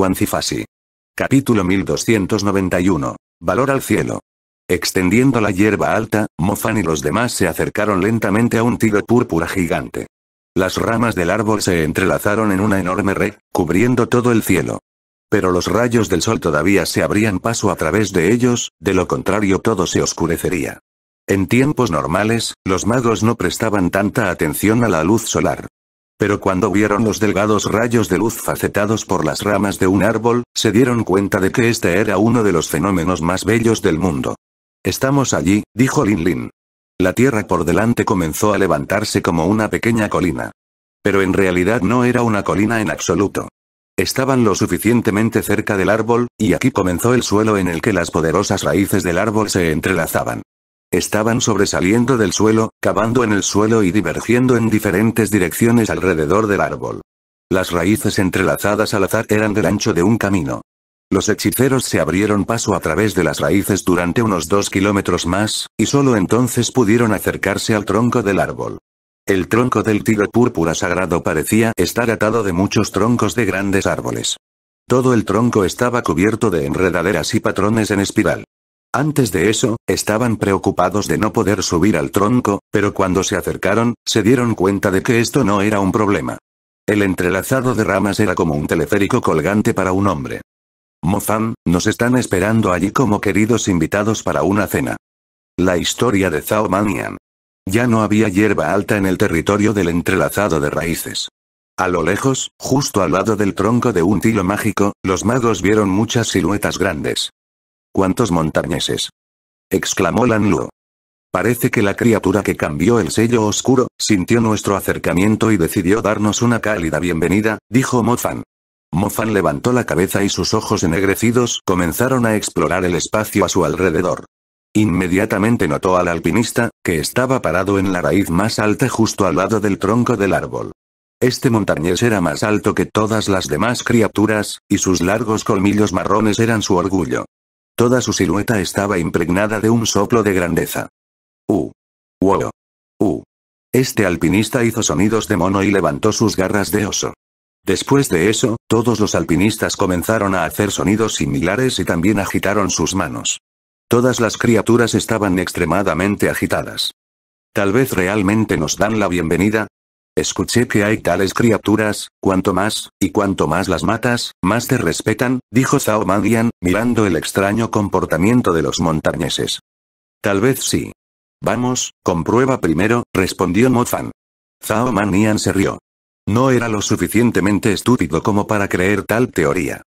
Cuancifasi. Capítulo 1291. Valor al cielo. Extendiendo la hierba alta, Mofan y los demás se acercaron lentamente a un tiro púrpura gigante. Las ramas del árbol se entrelazaron en una enorme red, cubriendo todo el cielo. Pero los rayos del sol todavía se abrían paso a través de ellos, de lo contrario todo se oscurecería. En tiempos normales, los magos no prestaban tanta atención a la luz solar. Pero cuando vieron los delgados rayos de luz facetados por las ramas de un árbol, se dieron cuenta de que este era uno de los fenómenos más bellos del mundo. Estamos allí, dijo Lin Lin. La tierra por delante comenzó a levantarse como una pequeña colina. Pero en realidad no era una colina en absoluto. Estaban lo suficientemente cerca del árbol, y aquí comenzó el suelo en el que las poderosas raíces del árbol se entrelazaban. Estaban sobresaliendo del suelo, cavando en el suelo y divergiendo en diferentes direcciones alrededor del árbol. Las raíces entrelazadas al azar eran del ancho de un camino. Los hechiceros se abrieron paso a través de las raíces durante unos dos kilómetros más, y solo entonces pudieron acercarse al tronco del árbol. El tronco del tigre púrpura sagrado parecía estar atado de muchos troncos de grandes árboles. Todo el tronco estaba cubierto de enredaderas y patrones en espiral. Antes de eso, estaban preocupados de no poder subir al tronco, pero cuando se acercaron, se dieron cuenta de que esto no era un problema. El entrelazado de ramas era como un teleférico colgante para un hombre. Mofan, nos están esperando allí como queridos invitados para una cena. La historia de Zhao Manian. Ya no había hierba alta en el territorio del entrelazado de raíces. A lo lejos, justo al lado del tronco de un tilo mágico, los magos vieron muchas siluetas grandes. ¿Cuántos montañeses? exclamó Lan Parece que la criatura que cambió el sello oscuro, sintió nuestro acercamiento y decidió darnos una cálida bienvenida, dijo Mofan. Mofan levantó la cabeza y sus ojos ennegrecidos comenzaron a explorar el espacio a su alrededor. Inmediatamente notó al alpinista, que estaba parado en la raíz más alta justo al lado del tronco del árbol. Este montañés era más alto que todas las demás criaturas, y sus largos colmillos marrones eran su orgullo. Toda su silueta estaba impregnada de un soplo de grandeza. U, ¡Wow! ¡Uh! Este alpinista hizo sonidos de mono y levantó sus garras de oso. Después de eso, todos los alpinistas comenzaron a hacer sonidos similares y también agitaron sus manos. Todas las criaturas estaban extremadamente agitadas. Tal vez realmente nos dan la bienvenida, Escuché que hay tales criaturas, cuanto más, y cuanto más las matas, más te respetan, dijo Zhao Manian, mirando el extraño comportamiento de los montañeses. Tal vez sí. Vamos, comprueba primero, respondió Mofan. Zhao Manian se rió. No era lo suficientemente estúpido como para creer tal teoría.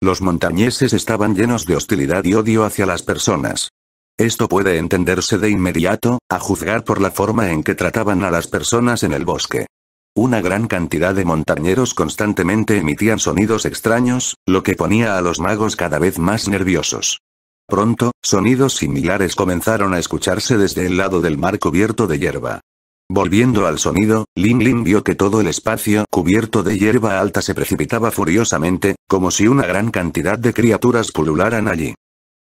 Los montañeses estaban llenos de hostilidad y odio hacia las personas. Esto puede entenderse de inmediato, a juzgar por la forma en que trataban a las personas en el bosque. Una gran cantidad de montañeros constantemente emitían sonidos extraños, lo que ponía a los magos cada vez más nerviosos. Pronto, sonidos similares comenzaron a escucharse desde el lado del mar cubierto de hierba. Volviendo al sonido, Lin Lin vio que todo el espacio cubierto de hierba alta se precipitaba furiosamente, como si una gran cantidad de criaturas pulularan allí.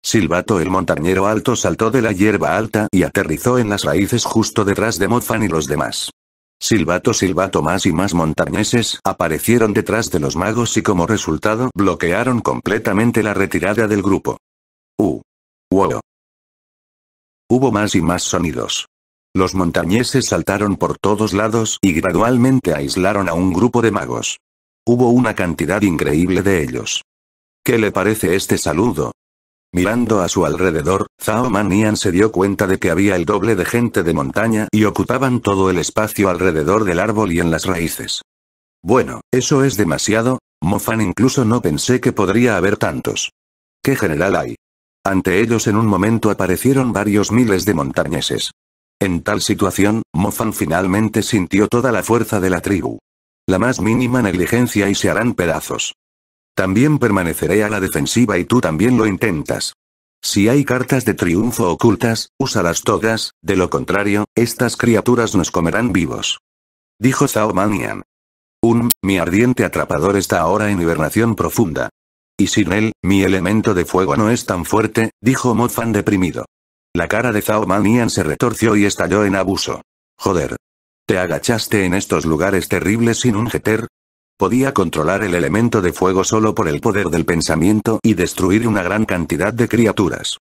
Silbato el montañero alto saltó de la hierba alta y aterrizó en las raíces justo detrás de Mofan y los demás. Silbato silbato más y más montañeses aparecieron detrás de los magos y como resultado bloquearon completamente la retirada del grupo. Uh. Wow. Hubo más y más sonidos. Los montañeses saltaron por todos lados y gradualmente aislaron a un grupo de magos. Hubo una cantidad increíble de ellos. ¿Qué le parece este saludo? Mirando a su alrededor, Zhao Manian se dio cuenta de que había el doble de gente de montaña y ocupaban todo el espacio alrededor del árbol y en las raíces. Bueno, eso es demasiado, Mofan incluso no pensé que podría haber tantos. ¿Qué general hay? Ante ellos en un momento aparecieron varios miles de montañeses. En tal situación, Mofan finalmente sintió toda la fuerza de la tribu. La más mínima negligencia y se harán pedazos. También permaneceré a la defensiva y tú también lo intentas. Si hay cartas de triunfo ocultas, úsalas todas, de lo contrario, estas criaturas nos comerán vivos. Dijo Zhao Manian. Un, mi ardiente atrapador está ahora en hibernación profunda. Y sin él, mi elemento de fuego no es tan fuerte, dijo Mofan deprimido. La cara de Zhao Manian se retorció y estalló en abuso. Joder. Te agachaste en estos lugares terribles sin un jeter, Podía controlar el elemento de fuego solo por el poder del pensamiento y destruir una gran cantidad de criaturas.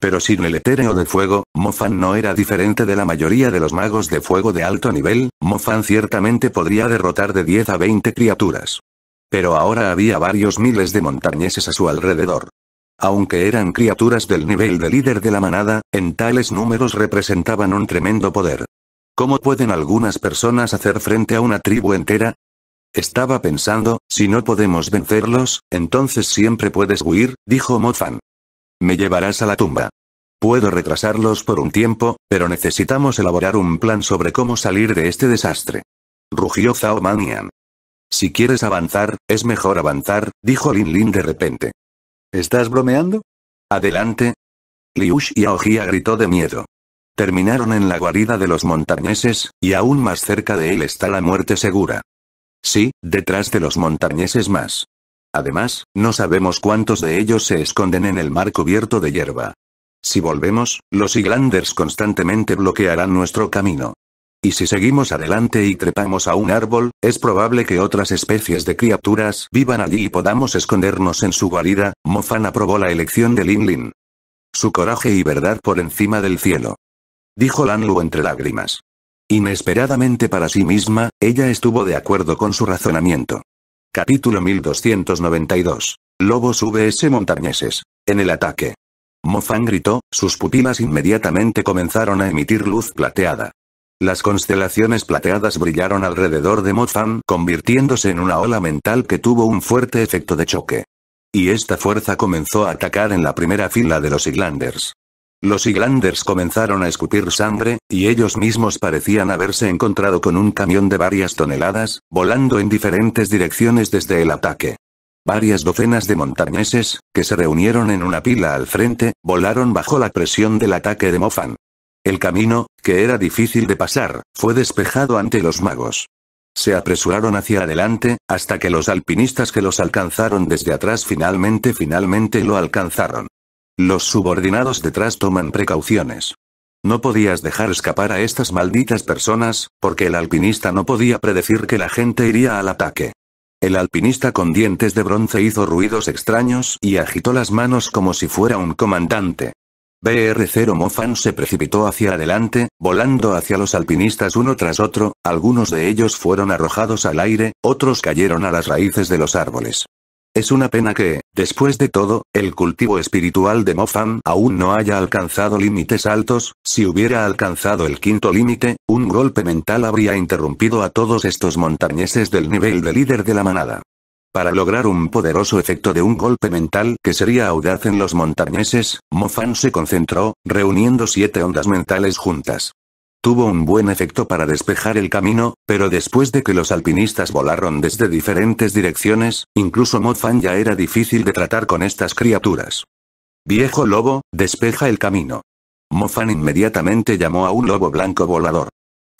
Pero sin el etéreo de fuego, Mofan no era diferente de la mayoría de los magos de fuego de alto nivel, Mofan ciertamente podría derrotar de 10 a 20 criaturas. Pero ahora había varios miles de montañeses a su alrededor. Aunque eran criaturas del nivel de líder de la manada, en tales números representaban un tremendo poder. ¿Cómo pueden algunas personas hacer frente a una tribu entera? Estaba pensando, si no podemos vencerlos, entonces siempre puedes huir, dijo Fan. Me llevarás a la tumba. Puedo retrasarlos por un tiempo, pero necesitamos elaborar un plan sobre cómo salir de este desastre. Rugió Zhao Manian. Si quieres avanzar, es mejor avanzar, dijo Lin Lin de repente. ¿Estás bromeando? Adelante. Liu Jia gritó de miedo. Terminaron en la guarida de los montañeses, y aún más cerca de él está la muerte segura. Sí, detrás de los montañeses más. Además, no sabemos cuántos de ellos se esconden en el mar cubierto de hierba. Si volvemos, los Iglanders constantemente bloquearán nuestro camino. Y si seguimos adelante y trepamos a un árbol, es probable que otras especies de criaturas vivan allí y podamos escondernos en su guarida, Mofan aprobó la elección de Lin Lin. Su coraje y verdad por encima del cielo. Dijo Lanlu entre lágrimas. Inesperadamente para sí misma, ella estuvo de acuerdo con su razonamiento. Capítulo 1292. Lobos VS Montañeses. En el ataque. Mofan gritó, sus pupilas inmediatamente comenzaron a emitir luz plateada. Las constelaciones plateadas brillaron alrededor de Mofan, convirtiéndose en una ola mental que tuvo un fuerte efecto de choque. Y esta fuerza comenzó a atacar en la primera fila de los Islanders. Los Highlanders comenzaron a escupir sangre, y ellos mismos parecían haberse encontrado con un camión de varias toneladas, volando en diferentes direcciones desde el ataque. Varias docenas de montañeses, que se reunieron en una pila al frente, volaron bajo la presión del ataque de Mofan. El camino, que era difícil de pasar, fue despejado ante los magos. Se apresuraron hacia adelante, hasta que los alpinistas que los alcanzaron desde atrás finalmente finalmente lo alcanzaron. Los subordinados detrás toman precauciones. No podías dejar escapar a estas malditas personas, porque el alpinista no podía predecir que la gente iría al ataque. El alpinista con dientes de bronce hizo ruidos extraños y agitó las manos como si fuera un comandante. BR-0 Mofan se precipitó hacia adelante, volando hacia los alpinistas uno tras otro, algunos de ellos fueron arrojados al aire, otros cayeron a las raíces de los árboles. Es una pena que, después de todo, el cultivo espiritual de Mofan aún no haya alcanzado límites altos, si hubiera alcanzado el quinto límite, un golpe mental habría interrumpido a todos estos montañeses del nivel de líder de la manada. Para lograr un poderoso efecto de un golpe mental que sería audaz en los montañeses, Mofan se concentró, reuniendo siete ondas mentales juntas. Tuvo un buen efecto para despejar el camino, pero después de que los alpinistas volaron desde diferentes direcciones, incluso Mofan ya era difícil de tratar con estas criaturas. Viejo lobo, despeja el camino. Mofan inmediatamente llamó a un lobo blanco volador.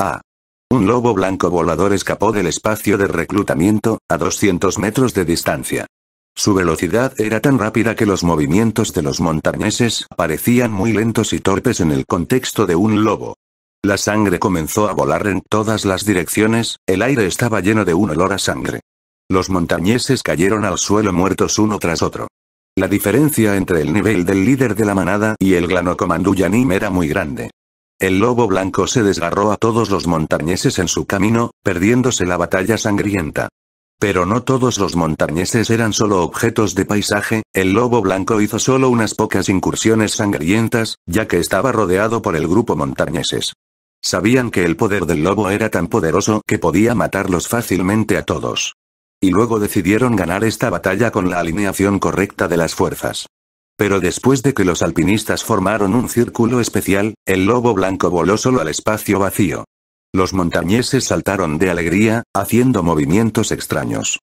Ah. Un lobo blanco volador escapó del espacio de reclutamiento, a 200 metros de distancia. Su velocidad era tan rápida que los movimientos de los montañeses parecían muy lentos y torpes en el contexto de un lobo. La sangre comenzó a volar en todas las direcciones, el aire estaba lleno de un olor a sangre. Los montañeses cayeron al suelo muertos uno tras otro. La diferencia entre el nivel del líder de la manada y el glanocomanduyanim era muy grande. El lobo blanco se desgarró a todos los montañeses en su camino, perdiéndose la batalla sangrienta. Pero no todos los montañeses eran solo objetos de paisaje, el lobo blanco hizo solo unas pocas incursiones sangrientas, ya que estaba rodeado por el grupo montañeses. Sabían que el poder del lobo era tan poderoso que podía matarlos fácilmente a todos. Y luego decidieron ganar esta batalla con la alineación correcta de las fuerzas. Pero después de que los alpinistas formaron un círculo especial, el lobo blanco voló solo al espacio vacío. Los montañeses saltaron de alegría, haciendo movimientos extraños.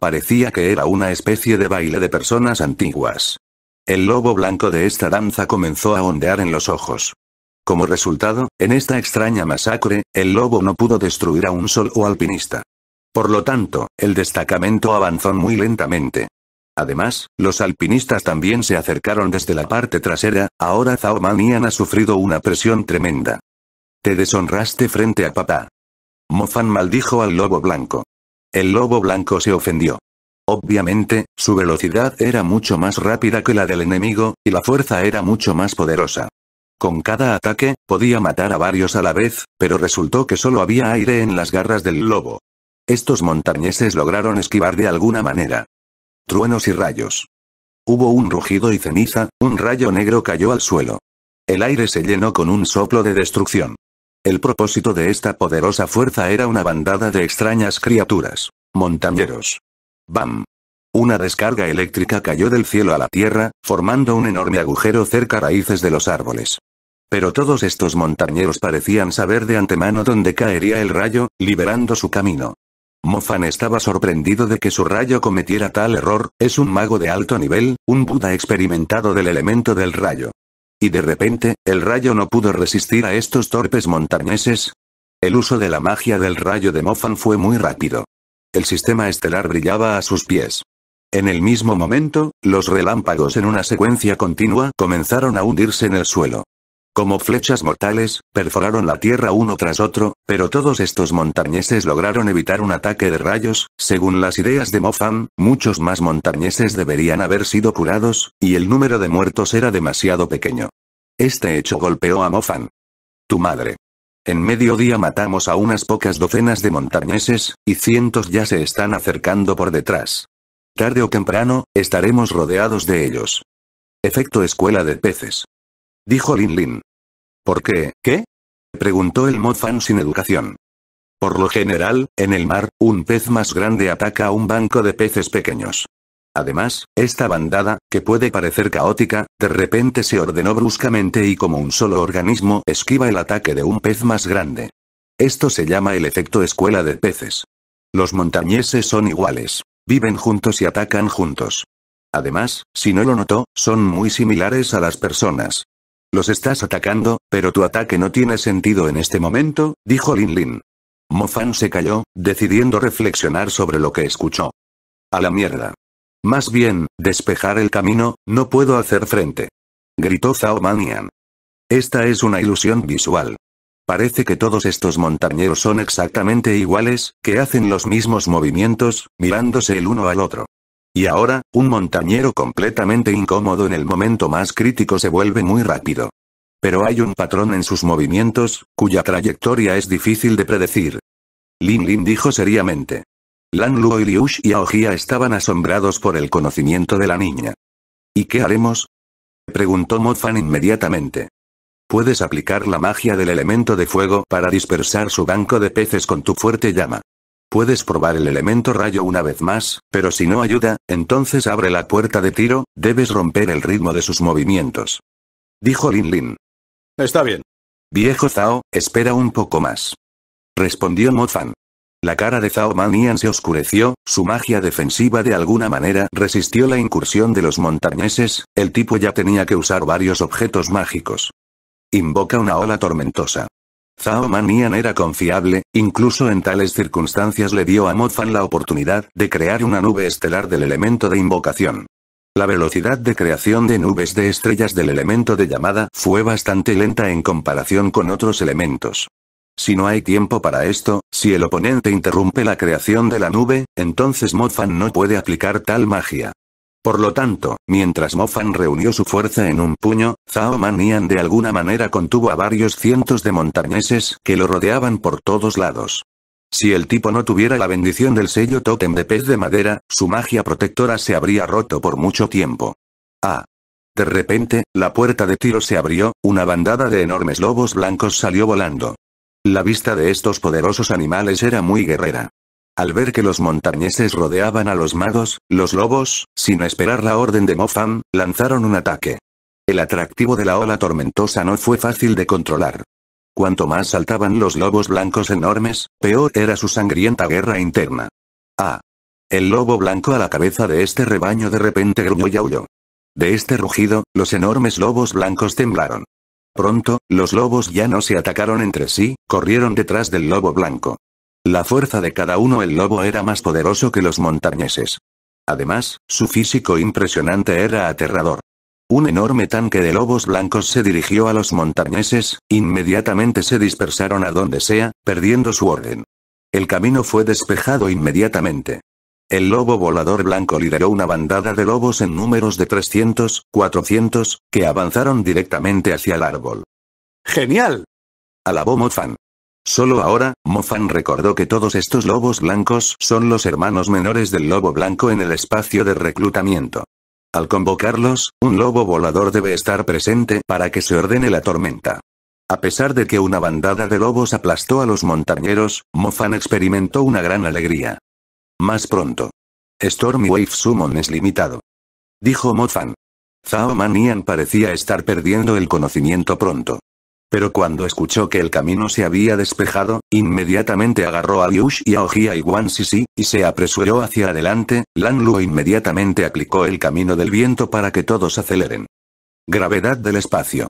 Parecía que era una especie de baile de personas antiguas. El lobo blanco de esta danza comenzó a ondear en los ojos. Como resultado, en esta extraña masacre, el lobo no pudo destruir a un solo alpinista. Por lo tanto, el destacamento avanzó muy lentamente. Además, los alpinistas también se acercaron desde la parte trasera, ahora Zhao Manian ha sufrido una presión tremenda. Te deshonraste frente a papá. Mofan maldijo al lobo blanco. El lobo blanco se ofendió. Obviamente, su velocidad era mucho más rápida que la del enemigo, y la fuerza era mucho más poderosa. Con cada ataque, podía matar a varios a la vez, pero resultó que solo había aire en las garras del lobo. Estos montañeses lograron esquivar de alguna manera. Truenos y rayos. Hubo un rugido y ceniza, un rayo negro cayó al suelo. El aire se llenó con un soplo de destrucción. El propósito de esta poderosa fuerza era una bandada de extrañas criaturas. Montañeros. ¡Bam! Una descarga eléctrica cayó del cielo a la tierra, formando un enorme agujero cerca raíces de los árboles. Pero todos estos montañeros parecían saber de antemano dónde caería el rayo, liberando su camino. Mofan estaba sorprendido de que su rayo cometiera tal error, es un mago de alto nivel, un Buda experimentado del elemento del rayo. Y de repente, el rayo no pudo resistir a estos torpes montañeses. El uso de la magia del rayo de Mofan fue muy rápido. El sistema estelar brillaba a sus pies. En el mismo momento, los relámpagos en una secuencia continua comenzaron a hundirse en el suelo. Como flechas mortales, perforaron la tierra uno tras otro, pero todos estos montañeses lograron evitar un ataque de rayos, según las ideas de Mofan, muchos más montañeses deberían haber sido curados, y el número de muertos era demasiado pequeño. Este hecho golpeó a Mofan. Tu madre. En mediodía matamos a unas pocas docenas de montañeses, y cientos ya se están acercando por detrás. Tarde o temprano, estaremos rodeados de ellos. Efecto escuela de peces. Dijo Lin Lin. ¿Por qué, qué? Preguntó el Mofan sin educación. Por lo general, en el mar, un pez más grande ataca a un banco de peces pequeños. Además, esta bandada, que puede parecer caótica, de repente se ordenó bruscamente y como un solo organismo esquiva el ataque de un pez más grande. Esto se llama el efecto escuela de peces. Los montañeses son iguales. Viven juntos y atacan juntos. Además, si no lo notó, son muy similares a las personas. Los estás atacando, pero tu ataque no tiene sentido en este momento, dijo Lin Lin. Fan se calló, decidiendo reflexionar sobre lo que escuchó. A la mierda. Más bien, despejar el camino, no puedo hacer frente. Gritó Zhao Manian. Esta es una ilusión visual. Parece que todos estos montañeros son exactamente iguales, que hacen los mismos movimientos, mirándose el uno al otro. Y ahora, un montañero completamente incómodo en el momento más crítico se vuelve muy rápido. Pero hay un patrón en sus movimientos, cuya trayectoria es difícil de predecir. Lin Lin dijo seriamente. Lan Luo y Liu y estaban asombrados por el conocimiento de la niña. ¿Y qué haremos? Preguntó Fan inmediatamente. Puedes aplicar la magia del elemento de fuego para dispersar su banco de peces con tu fuerte llama. Puedes probar el elemento rayo una vez más, pero si no ayuda, entonces abre la puerta de tiro, debes romper el ritmo de sus movimientos. Dijo Lin Lin. Está bien. Viejo Zhao, espera un poco más. Respondió Mo Fan. La cara de Zhao Manian se oscureció, su magia defensiva de alguna manera resistió la incursión de los montañeses, el tipo ya tenía que usar varios objetos mágicos. Invoca una ola tormentosa. Zhao Manian era confiable, incluso en tales circunstancias le dio a Mofan la oportunidad de crear una nube estelar del elemento de invocación. La velocidad de creación de nubes de estrellas del elemento de llamada fue bastante lenta en comparación con otros elementos. Si no hay tiempo para esto, si el oponente interrumpe la creación de la nube, entonces Modfan no puede aplicar tal magia. Por lo tanto, mientras Mofan reunió su fuerza en un puño, Zhao Manian de alguna manera contuvo a varios cientos de montañeses que lo rodeaban por todos lados. Si el tipo no tuviera la bendición del sello totem de pez de madera, su magia protectora se habría roto por mucho tiempo. Ah. De repente, la puerta de tiro se abrió, una bandada de enormes lobos blancos salió volando. La vista de estos poderosos animales era muy guerrera. Al ver que los montañeses rodeaban a los magos, los lobos, sin esperar la orden de Mofan, lanzaron un ataque. El atractivo de la ola tormentosa no fue fácil de controlar. Cuanto más saltaban los lobos blancos enormes, peor era su sangrienta guerra interna. Ah. El lobo blanco a la cabeza de este rebaño de repente gruñó y aulló. De este rugido, los enormes lobos blancos temblaron. Pronto, los lobos ya no se atacaron entre sí, corrieron detrás del lobo blanco. La fuerza de cada uno el lobo era más poderoso que los montañeses. Además, su físico impresionante era aterrador. Un enorme tanque de lobos blancos se dirigió a los montañeses, inmediatamente se dispersaron a donde sea, perdiendo su orden. El camino fue despejado inmediatamente. El lobo volador blanco lideró una bandada de lobos en números de 300, 400, que avanzaron directamente hacia el árbol. ¡Genial! Alabó Mofan. Solo ahora, Mofan recordó que todos estos lobos blancos son los hermanos menores del lobo blanco en el espacio de reclutamiento. Al convocarlos, un lobo volador debe estar presente para que se ordene la tormenta. A pesar de que una bandada de lobos aplastó a los montañeros, Mofan experimentó una gran alegría. Más pronto. Wave Summon es limitado. Dijo Mofan. Zhao Manian parecía estar perdiendo el conocimiento pronto. Pero cuando escuchó que el camino se había despejado, inmediatamente agarró a Liush y a Ojia y Wan Sisi, y se apresuró hacia adelante, Lan Luo inmediatamente aplicó el camino del viento para que todos aceleren. Gravedad del espacio.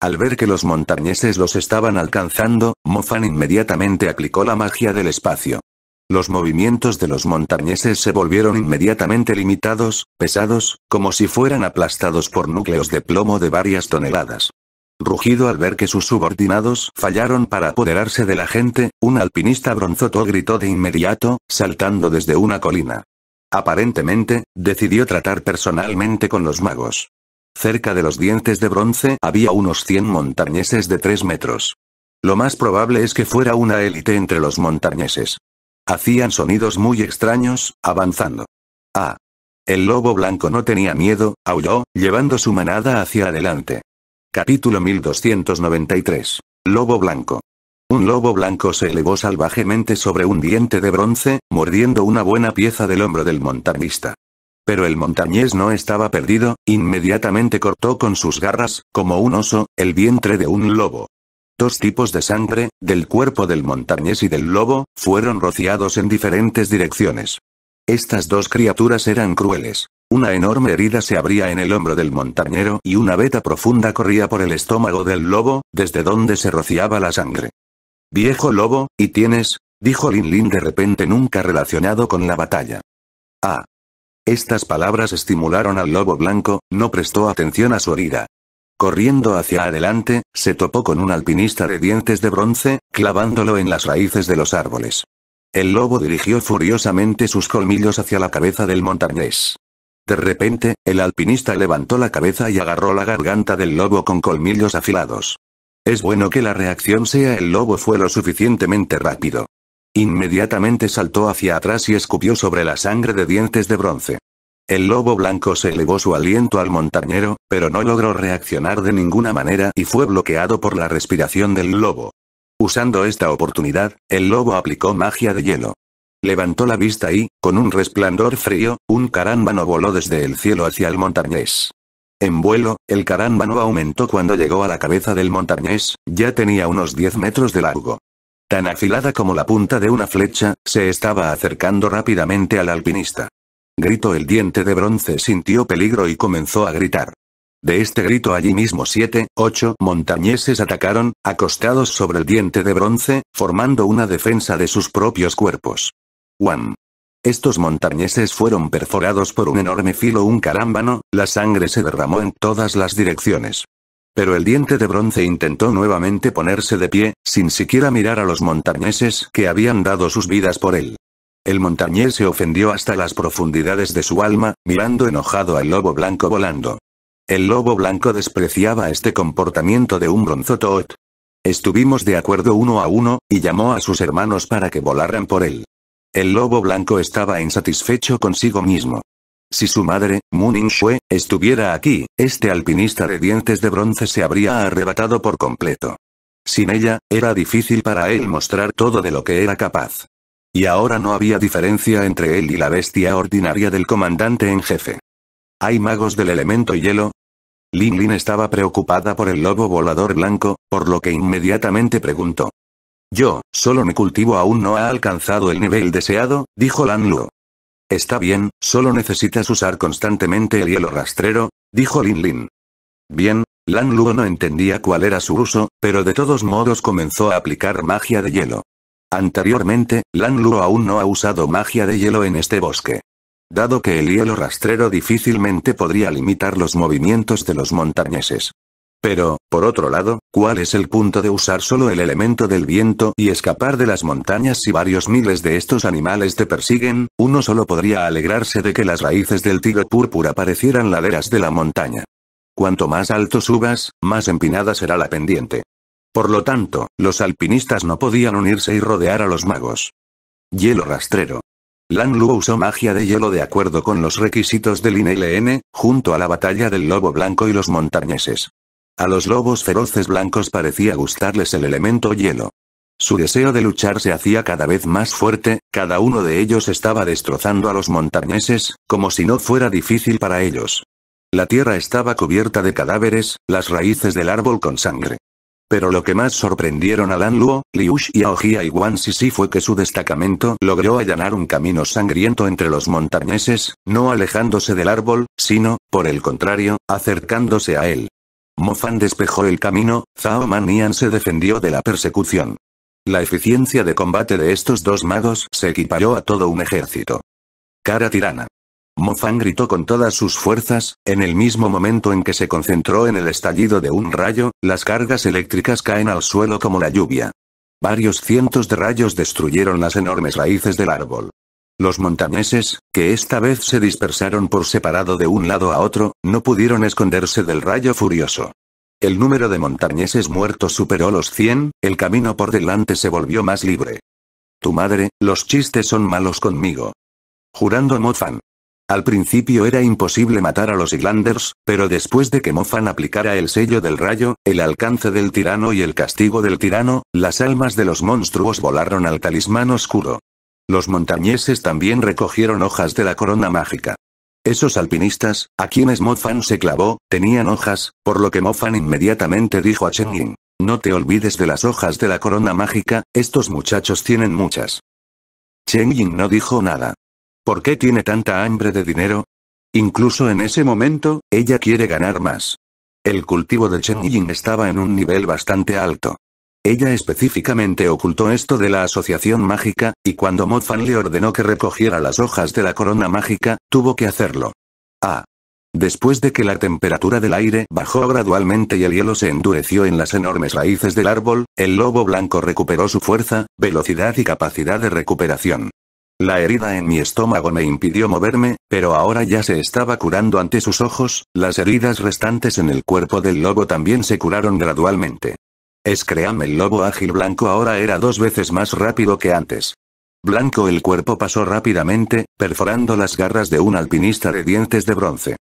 Al ver que los montañeses los estaban alcanzando, Mofan inmediatamente aplicó la magia del espacio. Los movimientos de los montañeses se volvieron inmediatamente limitados, pesados, como si fueran aplastados por núcleos de plomo de varias toneladas rugido al ver que sus subordinados fallaron para apoderarse de la gente, un alpinista bronzoto gritó de inmediato, saltando desde una colina. Aparentemente, decidió tratar personalmente con los magos. Cerca de los dientes de bronce había unos 100 montañeses de 3 metros. Lo más probable es que fuera una élite entre los montañeses. Hacían sonidos muy extraños, avanzando. Ah. El lobo blanco no tenía miedo, aulló, llevando su manada hacia adelante. Capítulo 1293. Lobo Blanco. Un lobo blanco se elevó salvajemente sobre un diente de bronce, mordiendo una buena pieza del hombro del montañista. Pero el montañés no estaba perdido, inmediatamente cortó con sus garras, como un oso, el vientre de un lobo. Dos tipos de sangre, del cuerpo del montañés y del lobo, fueron rociados en diferentes direcciones. Estas dos criaturas eran crueles. Una enorme herida se abría en el hombro del montañero y una veta profunda corría por el estómago del lobo, desde donde se rociaba la sangre. Viejo lobo, ¿y tienes? dijo Lin Lin de repente nunca relacionado con la batalla. Ah. Estas palabras estimularon al lobo blanco, no prestó atención a su herida. Corriendo hacia adelante, se topó con un alpinista de dientes de bronce, clavándolo en las raíces de los árboles. El lobo dirigió furiosamente sus colmillos hacia la cabeza del montañés. De repente, el alpinista levantó la cabeza y agarró la garganta del lobo con colmillos afilados. Es bueno que la reacción sea el lobo fue lo suficientemente rápido. Inmediatamente saltó hacia atrás y escupió sobre la sangre de dientes de bronce. El lobo blanco se elevó su aliento al montañero, pero no logró reaccionar de ninguna manera y fue bloqueado por la respiración del lobo. Usando esta oportunidad, el lobo aplicó magia de hielo. Levantó la vista y, con un resplandor frío, un carámbano voló desde el cielo hacia el montañés. En vuelo, el carámbano aumentó cuando llegó a la cabeza del montañés, ya tenía unos 10 metros de largo. Tan afilada como la punta de una flecha, se estaba acercando rápidamente al alpinista. Gritó el diente de bronce sintió peligro y comenzó a gritar. De este grito allí mismo siete, ocho montañeses atacaron, acostados sobre el diente de bronce, formando una defensa de sus propios cuerpos. Estos montañeses fueron perforados por un enorme filo un carámbano, la sangre se derramó en todas las direcciones. Pero el diente de bronce intentó nuevamente ponerse de pie, sin siquiera mirar a los montañeses que habían dado sus vidas por él. El montañés se ofendió hasta las profundidades de su alma, mirando enojado al lobo blanco volando. El lobo blanco despreciaba este comportamiento de un bronzotot. Estuvimos de acuerdo uno a uno, y llamó a sus hermanos para que volaran por él. El lobo blanco estaba insatisfecho consigo mismo. Si su madre, Munin Shue, estuviera aquí, este alpinista de dientes de bronce se habría arrebatado por completo. Sin ella, era difícil para él mostrar todo de lo que era capaz. Y ahora no había diferencia entre él y la bestia ordinaria del comandante en jefe. ¿Hay magos del elemento hielo? Lin Lin estaba preocupada por el lobo volador blanco, por lo que inmediatamente preguntó. Yo, solo mi cultivo aún no ha alcanzado el nivel deseado, dijo Lan Luo. Está bien, solo necesitas usar constantemente el hielo rastrero, dijo Lin Lin. Bien, Lan Luo no entendía cuál era su uso, pero de todos modos comenzó a aplicar magia de hielo. Anteriormente, Lan Luo aún no ha usado magia de hielo en este bosque. Dado que el hielo rastrero difícilmente podría limitar los movimientos de los montañeses. Pero, por otro lado, ¿Cuál es el punto de usar solo el elemento del viento y escapar de las montañas si varios miles de estos animales te persiguen? Uno solo podría alegrarse de que las raíces del tigre púrpura parecieran laderas de la montaña. Cuanto más alto subas, más empinada será la pendiente. Por lo tanto, los alpinistas no podían unirse y rodear a los magos. Hielo rastrero. Lan Lu usó magia de hielo de acuerdo con los requisitos del INLN, junto a la batalla del lobo blanco y los montañeses. A los lobos feroces blancos parecía gustarles el elemento hielo. Su deseo de luchar se hacía cada vez más fuerte, cada uno de ellos estaba destrozando a los montañeses, como si no fuera difícil para ellos. La tierra estaba cubierta de cadáveres, las raíces del árbol con sangre. Pero lo que más sorprendieron a Lan Luo, Liush y Aojia oh y Wan Sisi fue que su destacamento logró allanar un camino sangriento entre los montañeses, no alejándose del árbol, sino, por el contrario, acercándose a él. Mofan despejó el camino, Zhao Manian se defendió de la persecución. La eficiencia de combate de estos dos magos se equiparó a todo un ejército. Cara tirana. Mofan gritó con todas sus fuerzas, en el mismo momento en que se concentró en el estallido de un rayo, las cargas eléctricas caen al suelo como la lluvia. Varios cientos de rayos destruyeron las enormes raíces del árbol. Los montañeses, que esta vez se dispersaron por separado de un lado a otro, no pudieron esconderse del rayo furioso. El número de montañeses muertos superó los 100, el camino por delante se volvió más libre. Tu madre, los chistes son malos conmigo. Jurando Mofan. Al principio era imposible matar a los Islanders, pero después de que Mofan aplicara el sello del rayo, el alcance del tirano y el castigo del tirano, las almas de los monstruos volaron al talismán oscuro. Los montañeses también recogieron hojas de la corona mágica. Esos alpinistas, a quienes Mofan se clavó, tenían hojas, por lo que Mofan inmediatamente dijo a Chen Ying, no te olvides de las hojas de la corona mágica, estos muchachos tienen muchas. Chen Ying no dijo nada. ¿Por qué tiene tanta hambre de dinero? Incluso en ese momento, ella quiere ganar más. El cultivo de Chen Ying estaba en un nivel bastante alto. Ella específicamente ocultó esto de la asociación mágica, y cuando Modfan le ordenó que recogiera las hojas de la corona mágica, tuvo que hacerlo. Ah. Después de que la temperatura del aire bajó gradualmente y el hielo se endureció en las enormes raíces del árbol, el lobo blanco recuperó su fuerza, velocidad y capacidad de recuperación. La herida en mi estómago me impidió moverme, pero ahora ya se estaba curando ante sus ojos, las heridas restantes en el cuerpo del lobo también se curaron gradualmente. Scream el lobo ágil blanco ahora era dos veces más rápido que antes. Blanco el cuerpo pasó rápidamente, perforando las garras de un alpinista de dientes de bronce.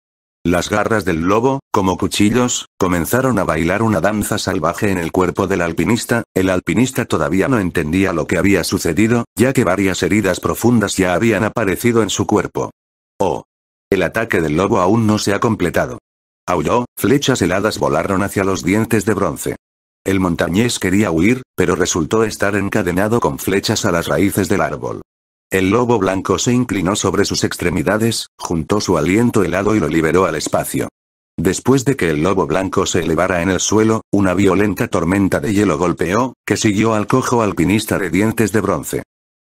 Las garras del lobo, como cuchillos, comenzaron a bailar una danza salvaje en el cuerpo del alpinista, el alpinista todavía no entendía lo que había sucedido, ya que varias heridas profundas ya habían aparecido en su cuerpo. Oh. El ataque del lobo aún no se ha completado. Aulló, flechas heladas volaron hacia los dientes de bronce. El montañés quería huir, pero resultó estar encadenado con flechas a las raíces del árbol. El lobo blanco se inclinó sobre sus extremidades, juntó su aliento helado y lo liberó al espacio. Después de que el lobo blanco se elevara en el suelo, una violenta tormenta de hielo golpeó, que siguió al cojo alpinista de dientes de bronce.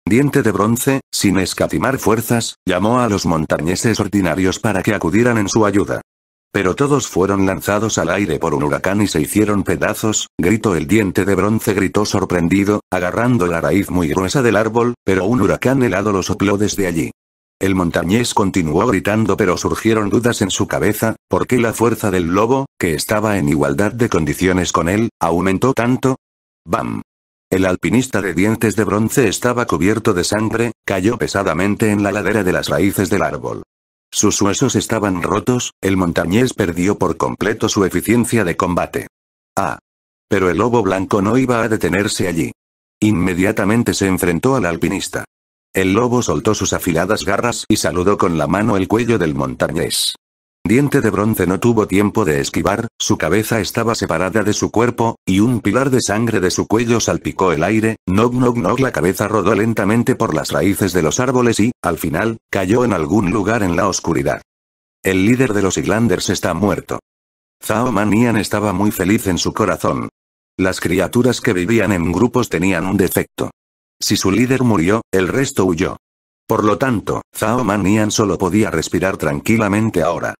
Diente de bronce, sin escatimar fuerzas, llamó a los montañeses ordinarios para que acudieran en su ayuda. Pero todos fueron lanzados al aire por un huracán y se hicieron pedazos, gritó el diente de bronce gritó sorprendido, agarrando la raíz muy gruesa del árbol, pero un huracán helado lo sopló desde allí. El montañés continuó gritando pero surgieron dudas en su cabeza, ¿por qué la fuerza del lobo, que estaba en igualdad de condiciones con él, aumentó tanto? ¡Bam! El alpinista de dientes de bronce estaba cubierto de sangre, cayó pesadamente en la ladera de las raíces del árbol. Sus huesos estaban rotos, el montañés perdió por completo su eficiencia de combate. Ah. Pero el lobo blanco no iba a detenerse allí. Inmediatamente se enfrentó al alpinista. El lobo soltó sus afiladas garras y saludó con la mano el cuello del montañés. Diente de Bronce no tuvo tiempo de esquivar, su cabeza estaba separada de su cuerpo, y un pilar de sangre de su cuello salpicó el aire, Nog Nog Nog la cabeza rodó lentamente por las raíces de los árboles y, al final, cayó en algún lugar en la oscuridad. El líder de los Islanders está muerto. Zhao Manian estaba muy feliz en su corazón. Las criaturas que vivían en grupos tenían un defecto. Si su líder murió, el resto huyó. Por lo tanto, Zhao Manian solo podía respirar tranquilamente ahora.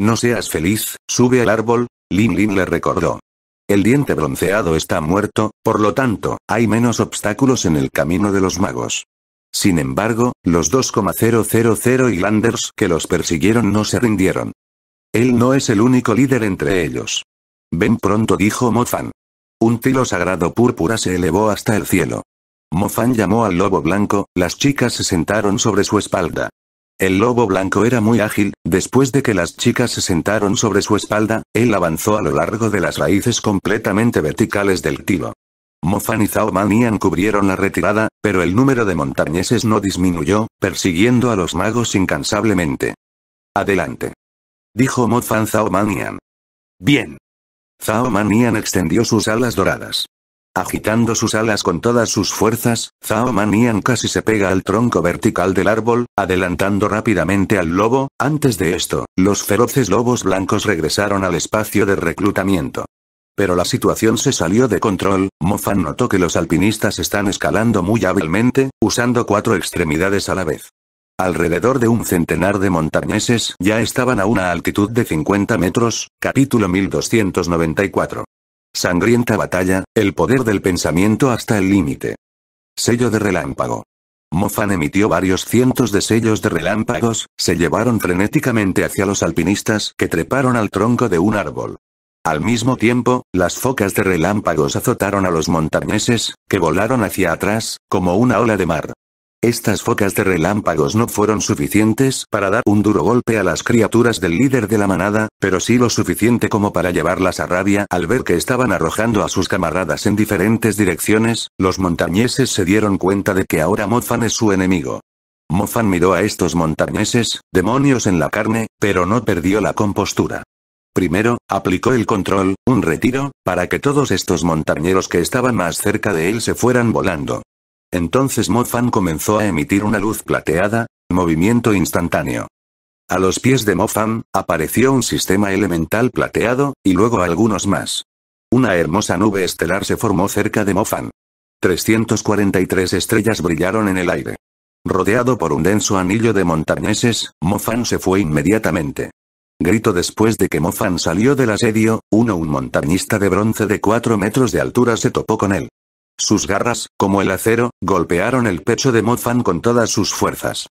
No seas feliz, sube al árbol, Lin Lin le recordó. El diente bronceado está muerto, por lo tanto, hay menos obstáculos en el camino de los magos. Sin embargo, los 2,000 Landers que los persiguieron no se rindieron. Él no es el único líder entre ellos. Ven pronto, dijo Mofan. Un tilo sagrado púrpura se elevó hasta el cielo. Mofan llamó al lobo blanco, las chicas se sentaron sobre su espalda. El lobo blanco era muy ágil, después de que las chicas se sentaron sobre su espalda, él avanzó a lo largo de las raíces completamente verticales del tiro. Mofan y Zhao Manian cubrieron la retirada, pero el número de montañeses no disminuyó, persiguiendo a los magos incansablemente. Adelante. Dijo Mofan Zhao Manian. Bien. Zhao Manian extendió sus alas doradas. Agitando sus alas con todas sus fuerzas, Zhao Manian casi se pega al tronco vertical del árbol, adelantando rápidamente al lobo. Antes de esto, los feroces lobos blancos regresaron al espacio de reclutamiento. Pero la situación se salió de control, Mofan notó que los alpinistas están escalando muy hábilmente, usando cuatro extremidades a la vez. Alrededor de un centenar de montañeses ya estaban a una altitud de 50 metros, capítulo 1294. Sangrienta batalla, el poder del pensamiento hasta el límite. Sello de relámpago. Mofan emitió varios cientos de sellos de relámpagos, se llevaron frenéticamente hacia los alpinistas que treparon al tronco de un árbol. Al mismo tiempo, las focas de relámpagos azotaron a los montañeses, que volaron hacia atrás, como una ola de mar. Estas focas de relámpagos no fueron suficientes para dar un duro golpe a las criaturas del líder de la manada, pero sí lo suficiente como para llevarlas a rabia al ver que estaban arrojando a sus camaradas en diferentes direcciones, los montañeses se dieron cuenta de que ahora Mofan es su enemigo. Mofan miró a estos montañeses, demonios en la carne, pero no perdió la compostura. Primero, aplicó el control, un retiro, para que todos estos montañeros que estaban más cerca de él se fueran volando. Entonces Mofan comenzó a emitir una luz plateada, movimiento instantáneo. A los pies de Mofan, apareció un sistema elemental plateado, y luego algunos más. Una hermosa nube estelar se formó cerca de Mofan. 343 estrellas brillaron en el aire. Rodeado por un denso anillo de montañeses, Mofan se fue inmediatamente. Grito después de que Mofan salió del asedio, uno un montañista de bronce de 4 metros de altura se topó con él. Sus garras, como el acero, golpearon el pecho de Mofan con todas sus fuerzas.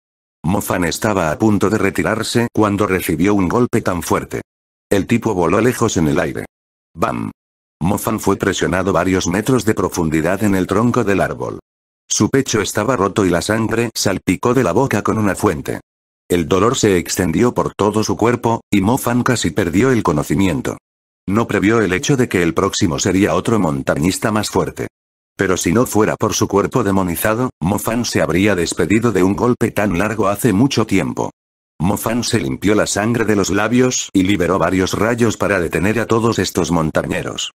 Mofan estaba a punto de retirarse cuando recibió un golpe tan fuerte. El tipo voló lejos en el aire. ¡Bam! Mofan fue presionado varios metros de profundidad en el tronco del árbol. Su pecho estaba roto y la sangre salpicó de la boca con una fuente. El dolor se extendió por todo su cuerpo, y Mofan casi perdió el conocimiento. No previó el hecho de que el próximo sería otro montañista más fuerte. Pero si no fuera por su cuerpo demonizado, Mofan se habría despedido de un golpe tan largo hace mucho tiempo. Mofan se limpió la sangre de los labios y liberó varios rayos para detener a todos estos montañeros.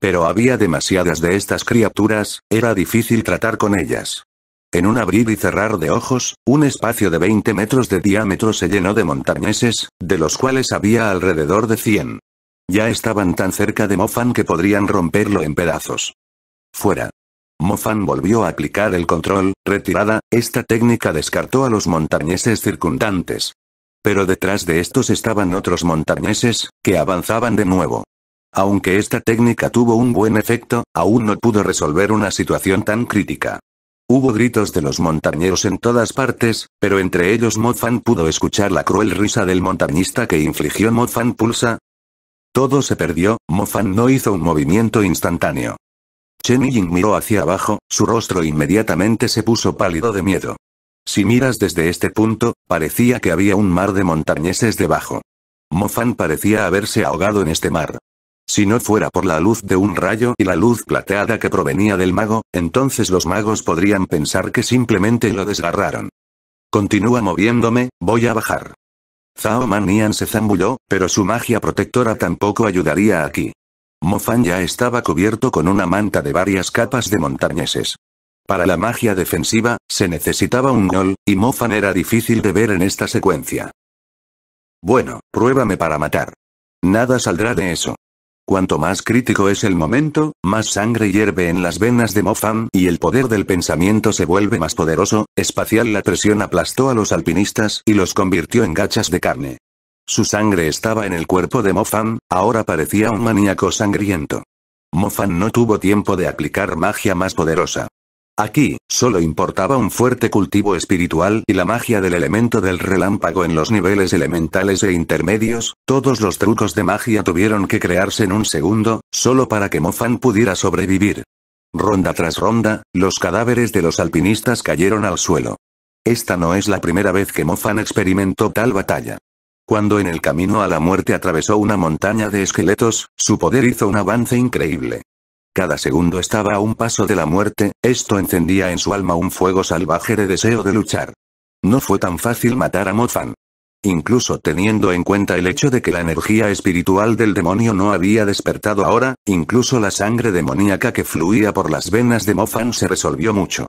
Pero había demasiadas de estas criaturas, era difícil tratar con ellas. En un abrir y cerrar de ojos, un espacio de 20 metros de diámetro se llenó de montañeses, de los cuales había alrededor de 100. Ya estaban tan cerca de Mofan que podrían romperlo en pedazos. Fuera. Mofan volvió a aplicar el control, retirada, esta técnica descartó a los montañeses circundantes. Pero detrás de estos estaban otros montañeses, que avanzaban de nuevo. Aunque esta técnica tuvo un buen efecto, aún no pudo resolver una situación tan crítica. Hubo gritos de los montañeros en todas partes, pero entre ellos Mofan pudo escuchar la cruel risa del montañista que infligió Mofan pulsa. Todo se perdió, Mofan no hizo un movimiento instantáneo. Chen Ying miró hacia abajo, su rostro inmediatamente se puso pálido de miedo. Si miras desde este punto, parecía que había un mar de montañeses debajo. Fan parecía haberse ahogado en este mar. Si no fuera por la luz de un rayo y la luz plateada que provenía del mago, entonces los magos podrían pensar que simplemente lo desgarraron. Continúa moviéndome, voy a bajar. Zhao Manian se zambulló, pero su magia protectora tampoco ayudaría aquí. Mofan ya estaba cubierto con una manta de varias capas de montañeses. Para la magia defensiva, se necesitaba un gol, y Mofan era difícil de ver en esta secuencia. Bueno, pruébame para matar. Nada saldrá de eso. Cuanto más crítico es el momento, más sangre hierve en las venas de Mofan y el poder del pensamiento se vuelve más poderoso. Espacial la presión aplastó a los alpinistas y los convirtió en gachas de carne. Su sangre estaba en el cuerpo de Mofan, ahora parecía un maníaco sangriento. Mofan no tuvo tiempo de aplicar magia más poderosa. Aquí, solo importaba un fuerte cultivo espiritual y la magia del elemento del relámpago en los niveles elementales e intermedios, todos los trucos de magia tuvieron que crearse en un segundo, solo para que Mofan pudiera sobrevivir. Ronda tras ronda, los cadáveres de los alpinistas cayeron al suelo. Esta no es la primera vez que Mofan experimentó tal batalla. Cuando en el camino a la muerte atravesó una montaña de esqueletos, su poder hizo un avance increíble. Cada segundo estaba a un paso de la muerte, esto encendía en su alma un fuego salvaje de deseo de luchar. No fue tan fácil matar a Mofan. Incluso teniendo en cuenta el hecho de que la energía espiritual del demonio no había despertado ahora, incluso la sangre demoníaca que fluía por las venas de Mofan se resolvió mucho.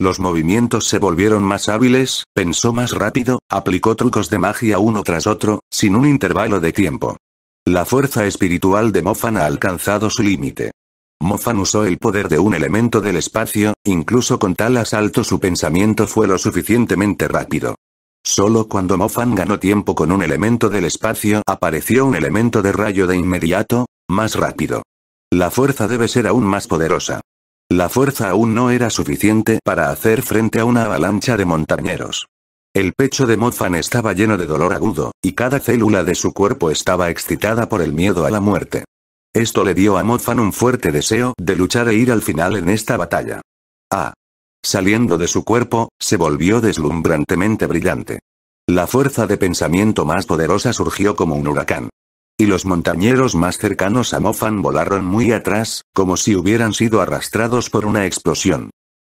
Los movimientos se volvieron más hábiles, pensó más rápido, aplicó trucos de magia uno tras otro, sin un intervalo de tiempo. La fuerza espiritual de Mofan ha alcanzado su límite. Mofan usó el poder de un elemento del espacio, incluso con tal asalto su pensamiento fue lo suficientemente rápido. Solo cuando Mofan ganó tiempo con un elemento del espacio apareció un elemento de rayo de inmediato, más rápido. La fuerza debe ser aún más poderosa. La fuerza aún no era suficiente para hacer frente a una avalancha de montañeros. El pecho de Mofan estaba lleno de dolor agudo, y cada célula de su cuerpo estaba excitada por el miedo a la muerte. Esto le dio a Mofan un fuerte deseo de luchar e ir al final en esta batalla. Ah. Saliendo de su cuerpo, se volvió deslumbrantemente brillante. La fuerza de pensamiento más poderosa surgió como un huracán y los montañeros más cercanos a Mofan volaron muy atrás, como si hubieran sido arrastrados por una explosión.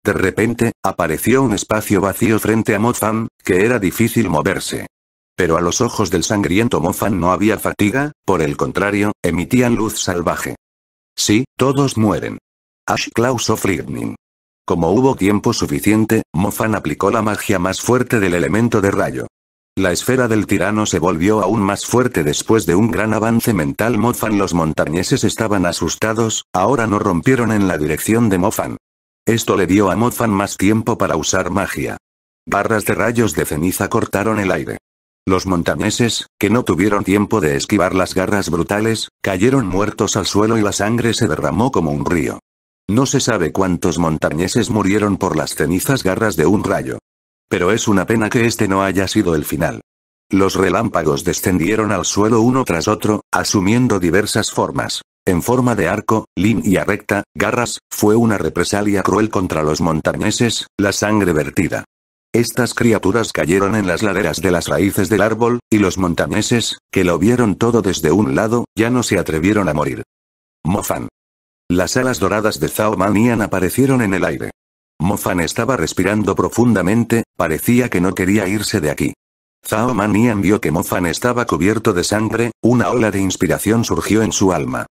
De repente, apareció un espacio vacío frente a Mofan, que era difícil moverse. Pero a los ojos del sangriento Mofan no había fatiga, por el contrario, emitían luz salvaje. Sí, todos mueren. Ash Klaus of Lightning. Como hubo tiempo suficiente, Mofan aplicó la magia más fuerte del elemento de rayo. La esfera del tirano se volvió aún más fuerte después de un gran avance mental Mofan los montañeses estaban asustados, ahora no rompieron en la dirección de Mofan. Esto le dio a Mofan más tiempo para usar magia. Barras de rayos de ceniza cortaron el aire. Los montañeses, que no tuvieron tiempo de esquivar las garras brutales, cayeron muertos al suelo y la sangre se derramó como un río. No se sabe cuántos montañeses murieron por las cenizas garras de un rayo. Pero es una pena que este no haya sido el final. Los relámpagos descendieron al suelo uno tras otro, asumiendo diversas formas. En forma de arco, línea recta, garras, fue una represalia cruel contra los montañeses, la sangre vertida. Estas criaturas cayeron en las laderas de las raíces del árbol, y los montañeses, que lo vieron todo desde un lado, ya no se atrevieron a morir. Mofan. Las alas doradas de Zhao Manian aparecieron en el aire. Mofan estaba respirando profundamente, parecía que no quería irse de aquí. Zhao Manian vio que Mofan estaba cubierto de sangre, una ola de inspiración surgió en su alma.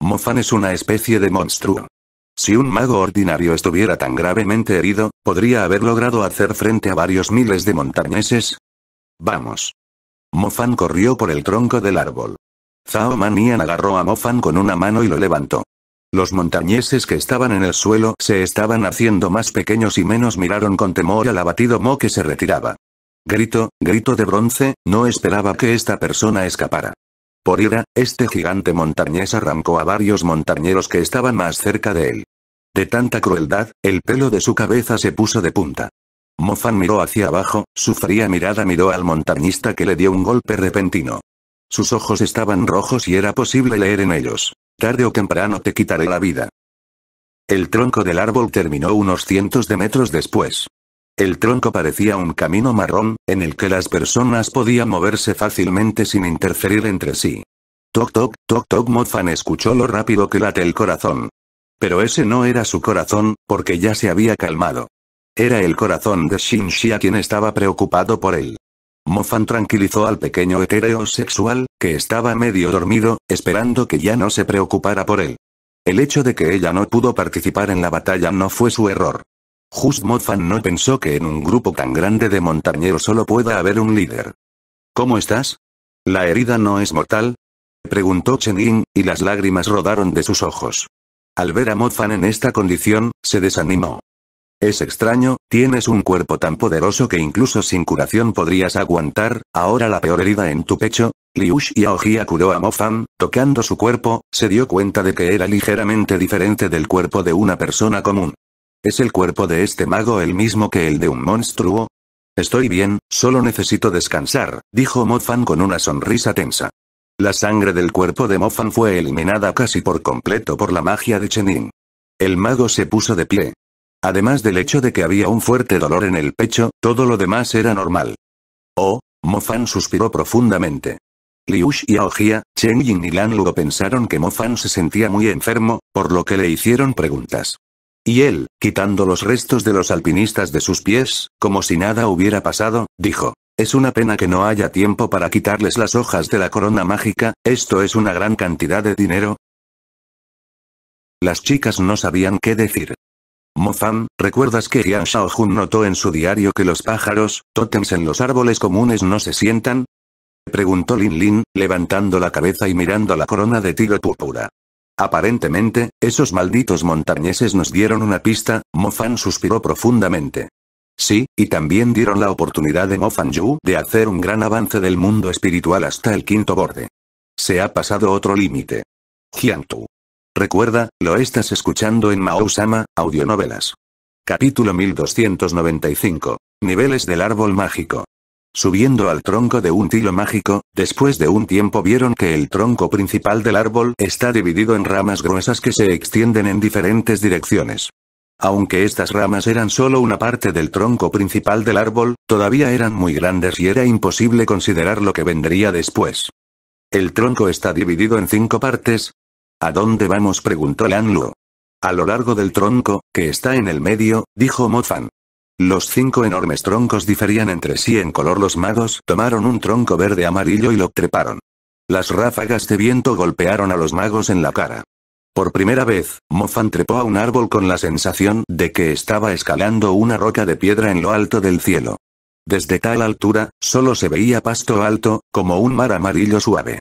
Mofan es una especie de monstruo. Si un mago ordinario estuviera tan gravemente herido, podría haber logrado hacer frente a varios miles de montañeses. Vamos. Mofan corrió por el tronco del árbol. Zhao Manian agarró a Mofan con una mano y lo levantó. Los montañeses que estaban en el suelo se estaban haciendo más pequeños y menos miraron con temor al abatido Mo que se retiraba. Grito, grito de bronce, no esperaba que esta persona escapara. Por ira, este gigante montañés arrancó a varios montañeros que estaban más cerca de él. De tanta crueldad, el pelo de su cabeza se puso de punta. Mofan miró hacia abajo, su fría mirada miró al montañista que le dio un golpe repentino. Sus ojos estaban rojos y era posible leer en ellos. Tarde o temprano te quitaré la vida. El tronco del árbol terminó unos cientos de metros después. El tronco parecía un camino marrón, en el que las personas podían moverse fácilmente sin interferir entre sí. Toc toc, toc toc Mofan escuchó lo rápido que late el corazón. Pero ese no era su corazón, porque ya se había calmado. Era el corazón de shinshi a quien estaba preocupado por él. Mofan tranquilizó al pequeño sexual, que estaba medio dormido, esperando que ya no se preocupara por él. El hecho de que ella no pudo participar en la batalla no fue su error. Just Mofan no pensó que en un grupo tan grande de montañeros solo pueda haber un líder. ¿Cómo estás? ¿La herida no es mortal? Preguntó Ying, y las lágrimas rodaron de sus ojos. Al ver a Mofan en esta condición, se desanimó. Es extraño, tienes un cuerpo tan poderoso que incluso sin curación podrías aguantar, ahora la peor herida en tu pecho. Liu Xiaojia curó a Mofan, tocando su cuerpo, se dio cuenta de que era ligeramente diferente del cuerpo de una persona común. ¿Es el cuerpo de este mago el mismo que el de un monstruo? Estoy bien, solo necesito descansar, dijo Mofan con una sonrisa tensa. La sangre del cuerpo de Mofan fue eliminada casi por completo por la magia de Chenin. El mago se puso de pie, Además del hecho de que había un fuerte dolor en el pecho, todo lo demás era normal. Oh, Mofan suspiró profundamente. Liu Jia, Chen Yin y Lan Luo pensaron que Mofan se sentía muy enfermo, por lo que le hicieron preguntas. Y él, quitando los restos de los alpinistas de sus pies, como si nada hubiera pasado, dijo. Es una pena que no haya tiempo para quitarles las hojas de la corona mágica, esto es una gran cantidad de dinero. Las chicas no sabían qué decir. Fan, ¿recuerdas que Yan Shaohun notó en su diario que los pájaros, tótems en los árboles comunes no se sientan? Preguntó Lin Lin, levantando la cabeza y mirando la corona de tiro púrpura. Aparentemente, esos malditos montañeses nos dieron una pista, Mofan suspiró profundamente. Sí, y también dieron la oportunidad de Mofan Yu de hacer un gran avance del mundo espiritual hasta el quinto borde. Se ha pasado otro límite. Tu. Recuerda, lo estás escuchando en Maousama, Audionovelas. Capítulo 1295. Niveles del árbol mágico. Subiendo al tronco de un tilo mágico, después de un tiempo vieron que el tronco principal del árbol está dividido en ramas gruesas que se extienden en diferentes direcciones. Aunque estas ramas eran solo una parte del tronco principal del árbol, todavía eran muy grandes y era imposible considerar lo que vendría después. El tronco está dividido en cinco partes, ¿A dónde vamos? preguntó Lan Luo. A lo largo del tronco, que está en el medio, dijo Mofan. Los cinco enormes troncos diferían entre sí en color. Los magos tomaron un tronco verde amarillo y lo treparon. Las ráfagas de viento golpearon a los magos en la cara. Por primera vez, Mofan trepó a un árbol con la sensación de que estaba escalando una roca de piedra en lo alto del cielo. Desde tal altura, solo se veía pasto alto, como un mar amarillo suave.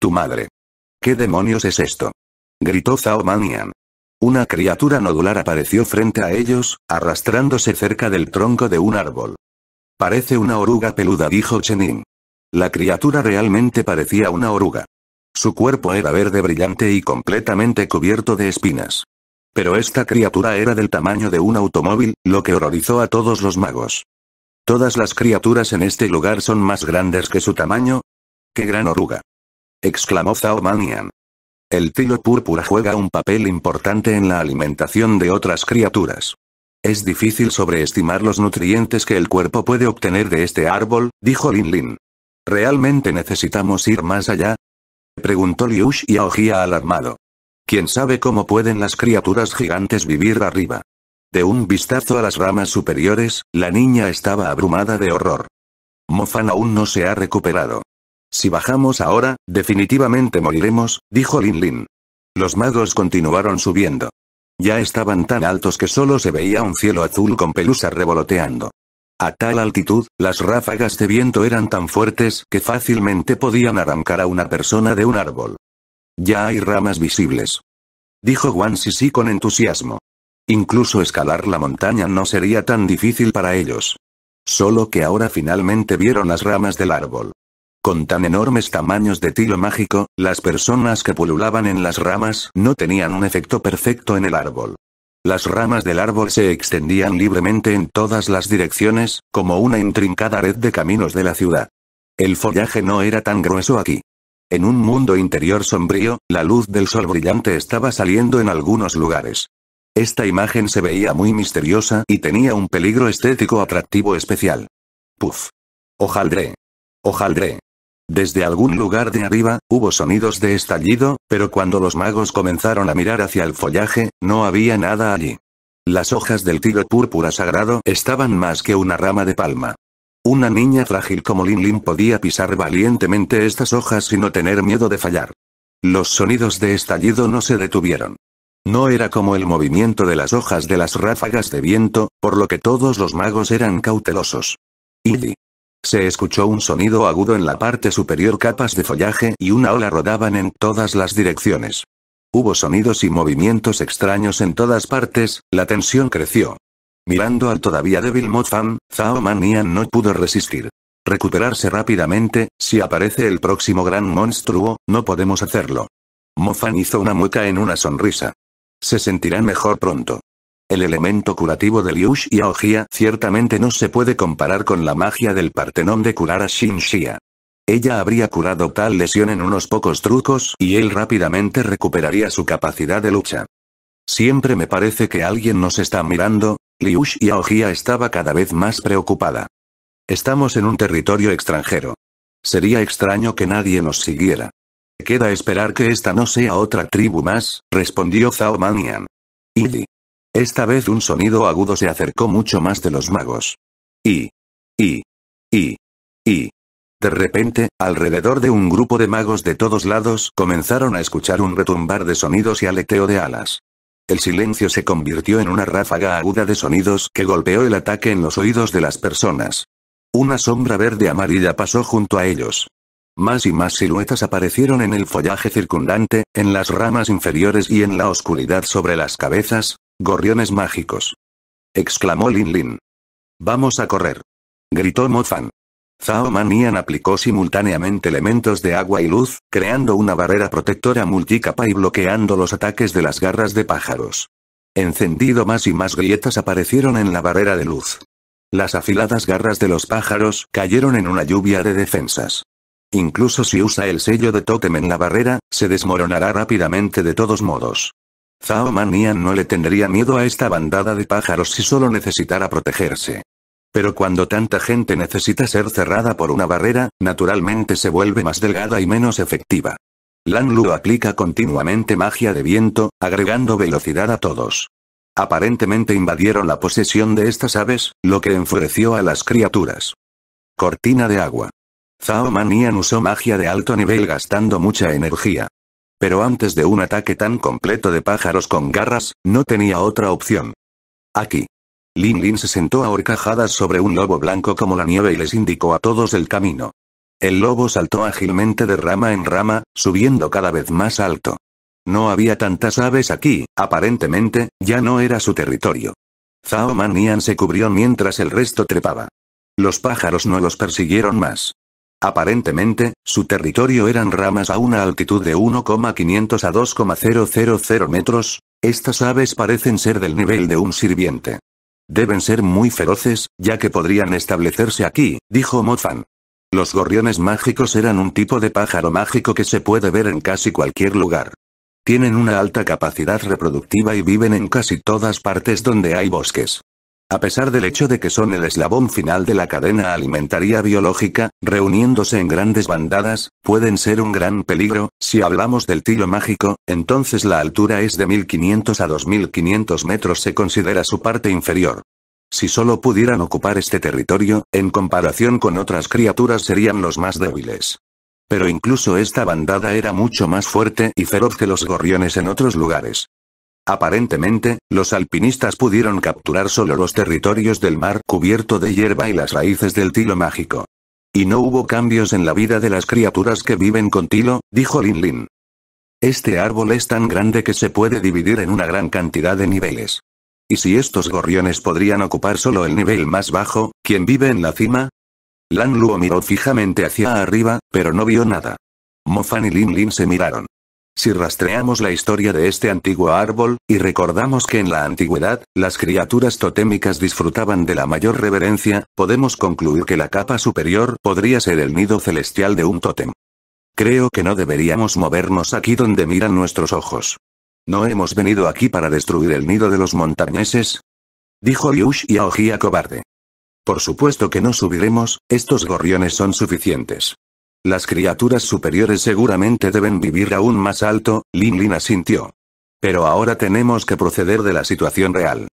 Tu madre. ¿Qué demonios es esto? Gritó Zhao Manian. Una criatura nodular apareció frente a ellos, arrastrándose cerca del tronco de un árbol. Parece una oruga peluda, dijo Chenin. La criatura realmente parecía una oruga. Su cuerpo era verde brillante y completamente cubierto de espinas. Pero esta criatura era del tamaño de un automóvil, lo que horrorizó a todos los magos. Todas las criaturas en este lugar son más grandes que su tamaño. ¡Qué gran oruga! exclamó Zhao Manian. El tilo púrpura juega un papel importante en la alimentación de otras criaturas. Es difícil sobreestimar los nutrientes que el cuerpo puede obtener de este árbol, dijo Lin Lin. ¿Realmente necesitamos ir más allá? Preguntó Liu Xiaojia alarmado. ¿Quién sabe cómo pueden las criaturas gigantes vivir arriba? De un vistazo a las ramas superiores, la niña estaba abrumada de horror. Mofan aún no se ha recuperado. Si bajamos ahora, definitivamente moriremos, dijo Lin Lin. Los magos continuaron subiendo. Ya estaban tan altos que solo se veía un cielo azul con pelusa revoloteando. A tal altitud, las ráfagas de viento eran tan fuertes que fácilmente podían arrancar a una persona de un árbol. Ya hay ramas visibles. Dijo Wan Sisi con entusiasmo. Incluso escalar la montaña no sería tan difícil para ellos. Solo que ahora finalmente vieron las ramas del árbol con tan enormes tamaños de tilo mágico, las personas que pululaban en las ramas no tenían un efecto perfecto en el árbol. Las ramas del árbol se extendían libremente en todas las direcciones, como una intrincada red de caminos de la ciudad. El follaje no era tan grueso aquí. En un mundo interior sombrío, la luz del sol brillante estaba saliendo en algunos lugares. Esta imagen se veía muy misteriosa y tenía un peligro estético atractivo especial. Puf. Ojaldré. Ojaldré. Desde algún lugar de arriba, hubo sonidos de estallido, pero cuando los magos comenzaron a mirar hacia el follaje, no había nada allí. Las hojas del tiro púrpura sagrado estaban más que una rama de palma. Una niña frágil como Lin Lin podía pisar valientemente estas hojas sin no tener miedo de fallar. Los sonidos de estallido no se detuvieron. No era como el movimiento de las hojas de las ráfagas de viento, por lo que todos los magos eran cautelosos. Se escuchó un sonido agudo en la parte superior capas de follaje y una ola rodaban en todas las direcciones. Hubo sonidos y movimientos extraños en todas partes, la tensión creció. Mirando al todavía débil Mofan, Zhao Manian no pudo resistir. Recuperarse rápidamente, si aparece el próximo gran monstruo, no podemos hacerlo. Mofan hizo una mueca en una sonrisa. Se sentirán mejor pronto. El elemento curativo de Liu Xiaohia ciertamente no se puede comparar con la magia del Partenón de curar a Xin Xia. Ella habría curado tal lesión en unos pocos trucos y él rápidamente recuperaría su capacidad de lucha. Siempre me parece que alguien nos está mirando, Liu Xiaohia estaba cada vez más preocupada. Estamos en un territorio extranjero. Sería extraño que nadie nos siguiera. Queda esperar que esta no sea otra tribu más, respondió Zhao Manian. Esta vez un sonido agudo se acercó mucho más de los magos. Y. Y. Y. Y. De repente, alrededor de un grupo de magos de todos lados comenzaron a escuchar un retumbar de sonidos y aleteo de alas. El silencio se convirtió en una ráfaga aguda de sonidos que golpeó el ataque en los oídos de las personas. Una sombra verde amarilla pasó junto a ellos. Más y más siluetas aparecieron en el follaje circundante, en las ramas inferiores y en la oscuridad sobre las cabezas, Gorriones mágicos. Exclamó Lin Lin. Vamos a correr. Gritó Mozan. Zhao Manian aplicó simultáneamente elementos de agua y luz, creando una barrera protectora multicapa y bloqueando los ataques de las garras de pájaros. Encendido más y más grietas aparecieron en la barrera de luz. Las afiladas garras de los pájaros cayeron en una lluvia de defensas. Incluso si usa el sello de tótem en la barrera, se desmoronará rápidamente de todos modos. Zhao Manian no le tendría miedo a esta bandada de pájaros si solo necesitara protegerse. Pero cuando tanta gente necesita ser cerrada por una barrera, naturalmente se vuelve más delgada y menos efectiva. Lan Lu aplica continuamente magia de viento, agregando velocidad a todos. Aparentemente invadieron la posesión de estas aves, lo que enfureció a las criaturas. Cortina de agua. Zhao Manian usó magia de alto nivel gastando mucha energía. Pero antes de un ataque tan completo de pájaros con garras, no tenía otra opción. Aquí. Lin Lin se sentó a horcajadas sobre un lobo blanco como la nieve y les indicó a todos el camino. El lobo saltó ágilmente de rama en rama, subiendo cada vez más alto. No había tantas aves aquí, aparentemente, ya no era su territorio. Zhao Man se cubrió mientras el resto trepaba. Los pájaros no los persiguieron más. Aparentemente, su territorio eran ramas a una altitud de 1,500 a 2,000 metros. Estas aves parecen ser del nivel de un sirviente. Deben ser muy feroces, ya que podrían establecerse aquí, dijo Mofan. Los gorriones mágicos eran un tipo de pájaro mágico que se puede ver en casi cualquier lugar. Tienen una alta capacidad reproductiva y viven en casi todas partes donde hay bosques. A pesar del hecho de que son el eslabón final de la cadena alimentaria biológica, reuniéndose en grandes bandadas, pueden ser un gran peligro, si hablamos del tiro mágico, entonces la altura es de 1500 a 2500 metros se considera su parte inferior. Si solo pudieran ocupar este territorio, en comparación con otras criaturas serían los más débiles. Pero incluso esta bandada era mucho más fuerte y feroz que los gorriones en otros lugares. Aparentemente, los alpinistas pudieron capturar solo los territorios del mar cubierto de hierba y las raíces del tilo mágico. Y no hubo cambios en la vida de las criaturas que viven con tilo, dijo Lin Lin. Este árbol es tan grande que se puede dividir en una gran cantidad de niveles. ¿Y si estos gorriones podrían ocupar solo el nivel más bajo, quién vive en la cima? Lan Luo miró fijamente hacia arriba, pero no vio nada. Mofan y Lin Lin se miraron. Si rastreamos la historia de este antiguo árbol, y recordamos que en la antigüedad, las criaturas totémicas disfrutaban de la mayor reverencia, podemos concluir que la capa superior podría ser el nido celestial de un tótem. Creo que no deberíamos movernos aquí donde miran nuestros ojos. No hemos venido aquí para destruir el nido de los montañeses. Dijo Yush a ogía cobarde. Por supuesto que no subiremos, estos gorriones son suficientes. Las criaturas superiores seguramente deben vivir aún más alto, Lin Lin asintió. Pero ahora tenemos que proceder de la situación real.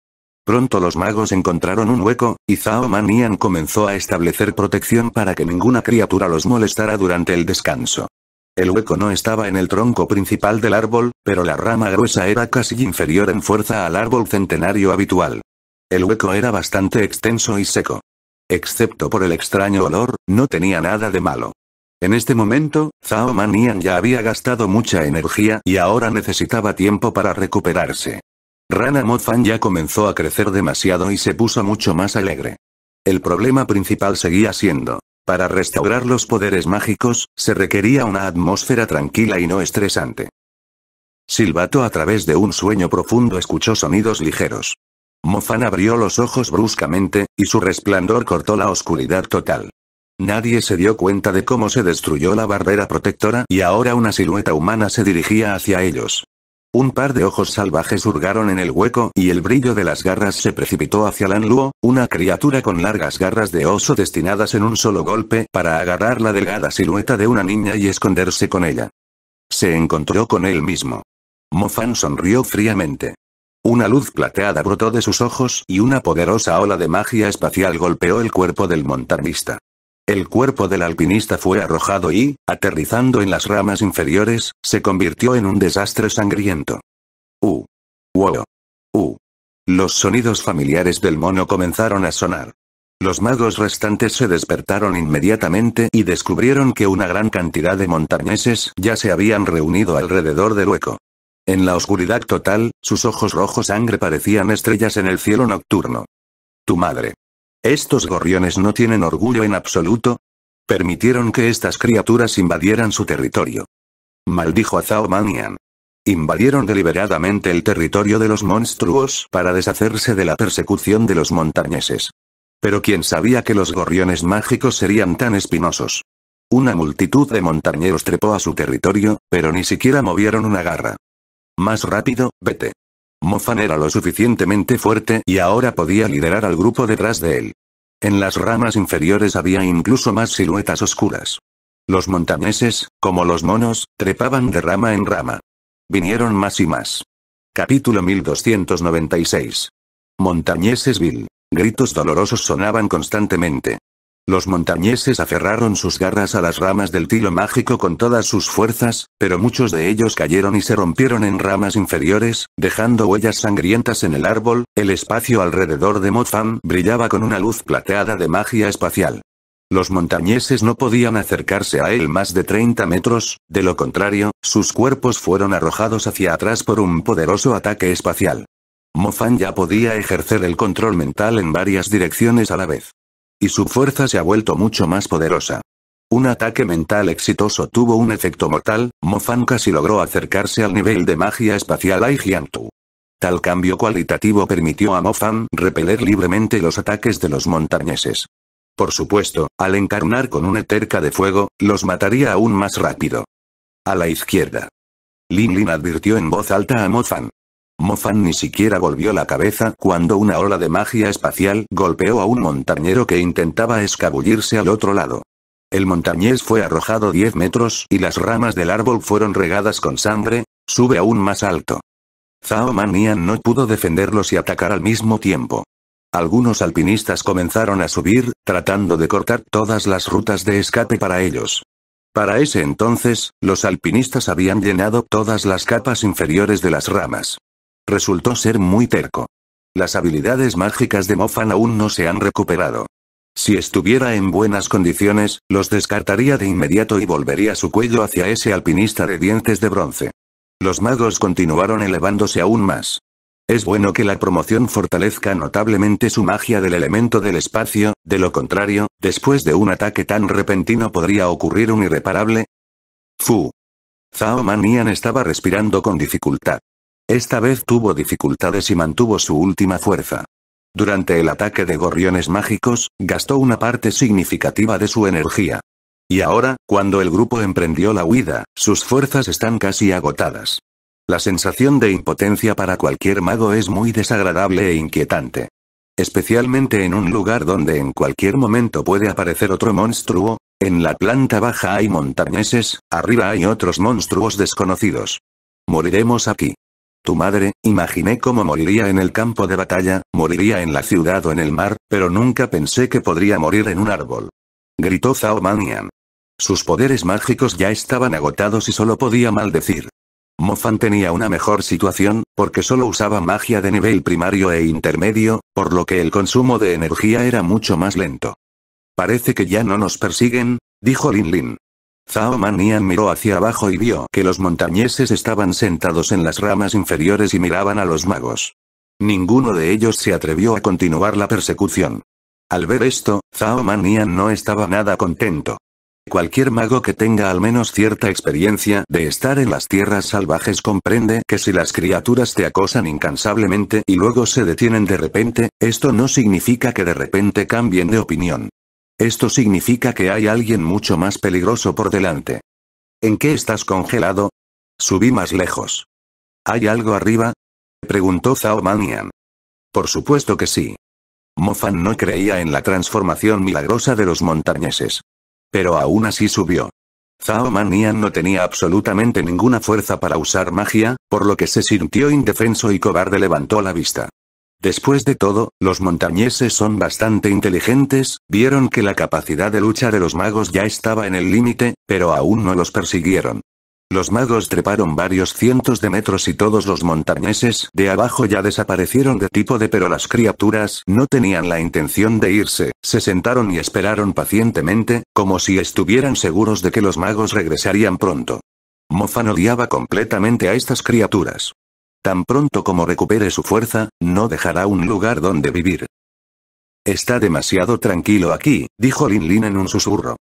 Pronto los magos encontraron un hueco, y Zhao Manian comenzó a establecer protección para que ninguna criatura los molestara durante el descanso. El hueco no estaba en el tronco principal del árbol, pero la rama gruesa era casi inferior en fuerza al árbol centenario habitual. El hueco era bastante extenso y seco. Excepto por el extraño olor, no tenía nada de malo. En este momento, Zhao Manian ya había gastado mucha energía y ahora necesitaba tiempo para recuperarse. Rana Mofan ya comenzó a crecer demasiado y se puso mucho más alegre. El problema principal seguía siendo, para restaurar los poderes mágicos, se requería una atmósfera tranquila y no estresante. Silbato a través de un sueño profundo escuchó sonidos ligeros. Mofan abrió los ojos bruscamente, y su resplandor cortó la oscuridad total. Nadie se dio cuenta de cómo se destruyó la barrera protectora y ahora una silueta humana se dirigía hacia ellos. Un par de ojos salvajes hurgaron en el hueco y el brillo de las garras se precipitó hacia Lan Luo, una criatura con largas garras de oso destinadas en un solo golpe para agarrar la delgada silueta de una niña y esconderse con ella. Se encontró con él mismo. Mofan sonrió fríamente. Una luz plateada brotó de sus ojos y una poderosa ola de magia espacial golpeó el cuerpo del montanista. El cuerpo del alpinista fue arrojado y, aterrizando en las ramas inferiores, se convirtió en un desastre sangriento. ¡Uh! ¡Wow! ¡Uh! Los sonidos familiares del mono comenzaron a sonar. Los magos restantes se despertaron inmediatamente y descubrieron que una gran cantidad de montañeses ya se habían reunido alrededor del hueco. En la oscuridad total, sus ojos rojos sangre parecían estrellas en el cielo nocturno. Tu madre. Estos gorriones no tienen orgullo en absoluto. Permitieron que estas criaturas invadieran su territorio. Maldijo a Zhao Invadieron deliberadamente el territorio de los monstruos para deshacerse de la persecución de los montañeses. Pero quién sabía que los gorriones mágicos serían tan espinosos. Una multitud de montañeros trepó a su territorio, pero ni siquiera movieron una garra. Más rápido, vete. Mofan era lo suficientemente fuerte y ahora podía liderar al grupo detrás de él. En las ramas inferiores había incluso más siluetas oscuras. Los montañeses, como los monos, trepaban de rama en rama. Vinieron más y más. Capítulo 1296. Montañeses Vil. Gritos dolorosos sonaban constantemente. Los montañeses aferraron sus garras a las ramas del tilo mágico con todas sus fuerzas, pero muchos de ellos cayeron y se rompieron en ramas inferiores, dejando huellas sangrientas en el árbol, el espacio alrededor de Mofan brillaba con una luz plateada de magia espacial. Los montañeses no podían acercarse a él más de 30 metros, de lo contrario, sus cuerpos fueron arrojados hacia atrás por un poderoso ataque espacial. Mofan ya podía ejercer el control mental en varias direcciones a la vez y su fuerza se ha vuelto mucho más poderosa. Un ataque mental exitoso tuvo un efecto mortal, Fan casi logró acercarse al nivel de magia espacial Tu. Tal cambio cualitativo permitió a Fan repeler libremente los ataques de los montañeses. Por supuesto, al encarnar con una terca de fuego, los mataría aún más rápido. A la izquierda. Lin Lin advirtió en voz alta a Fan. Mofan ni siquiera volvió la cabeza cuando una ola de magia espacial golpeó a un montañero que intentaba escabullirse al otro lado. El montañés fue arrojado 10 metros y las ramas del árbol fueron regadas con sangre, sube aún más alto. Zhao Manian no pudo defenderlos y atacar al mismo tiempo. Algunos alpinistas comenzaron a subir, tratando de cortar todas las rutas de escape para ellos. Para ese entonces, los alpinistas habían llenado todas las capas inferiores de las ramas. Resultó ser muy terco. Las habilidades mágicas de Mofan aún no se han recuperado. Si estuviera en buenas condiciones, los descartaría de inmediato y volvería su cuello hacia ese alpinista de dientes de bronce. Los magos continuaron elevándose aún más. Es bueno que la promoción fortalezca notablemente su magia del elemento del espacio, de lo contrario, después de un ataque tan repentino podría ocurrir un irreparable. Fu. Zhao Manian estaba respirando con dificultad. Esta vez tuvo dificultades y mantuvo su última fuerza. Durante el ataque de gorriones mágicos, gastó una parte significativa de su energía. Y ahora, cuando el grupo emprendió la huida, sus fuerzas están casi agotadas. La sensación de impotencia para cualquier mago es muy desagradable e inquietante. Especialmente en un lugar donde en cualquier momento puede aparecer otro monstruo, en la planta baja hay montañeses, arriba hay otros monstruos desconocidos. Moriremos aquí. Tu madre, imaginé cómo moriría en el campo de batalla, moriría en la ciudad o en el mar, pero nunca pensé que podría morir en un árbol. Gritó Zhao Manian. Sus poderes mágicos ya estaban agotados y solo podía maldecir. Fan tenía una mejor situación, porque solo usaba magia de nivel primario e intermedio, por lo que el consumo de energía era mucho más lento. Parece que ya no nos persiguen, dijo Lin Lin. Zhao Manian miró hacia abajo y vio que los montañeses estaban sentados en las ramas inferiores y miraban a los magos. Ninguno de ellos se atrevió a continuar la persecución. Al ver esto, Zhao Manian no estaba nada contento. Cualquier mago que tenga al menos cierta experiencia de estar en las tierras salvajes comprende que si las criaturas te acosan incansablemente y luego se detienen de repente, esto no significa que de repente cambien de opinión. Esto significa que hay alguien mucho más peligroso por delante. ¿En qué estás congelado? Subí más lejos. ¿Hay algo arriba? Preguntó Zhao Manian. Por supuesto que sí. Mofan no creía en la transformación milagrosa de los montañeses. Pero aún así subió. Zhao Manian no tenía absolutamente ninguna fuerza para usar magia, por lo que se sintió indefenso y cobarde levantó la vista. Después de todo, los montañeses son bastante inteligentes, vieron que la capacidad de lucha de los magos ya estaba en el límite, pero aún no los persiguieron. Los magos treparon varios cientos de metros y todos los montañeses de abajo ya desaparecieron de tipo de pero las criaturas no tenían la intención de irse, se sentaron y esperaron pacientemente, como si estuvieran seguros de que los magos regresarían pronto. Mofan odiaba completamente a estas criaturas. Tan pronto como recupere su fuerza, no dejará un lugar donde vivir. Está demasiado tranquilo aquí, dijo Lin Lin en un susurro.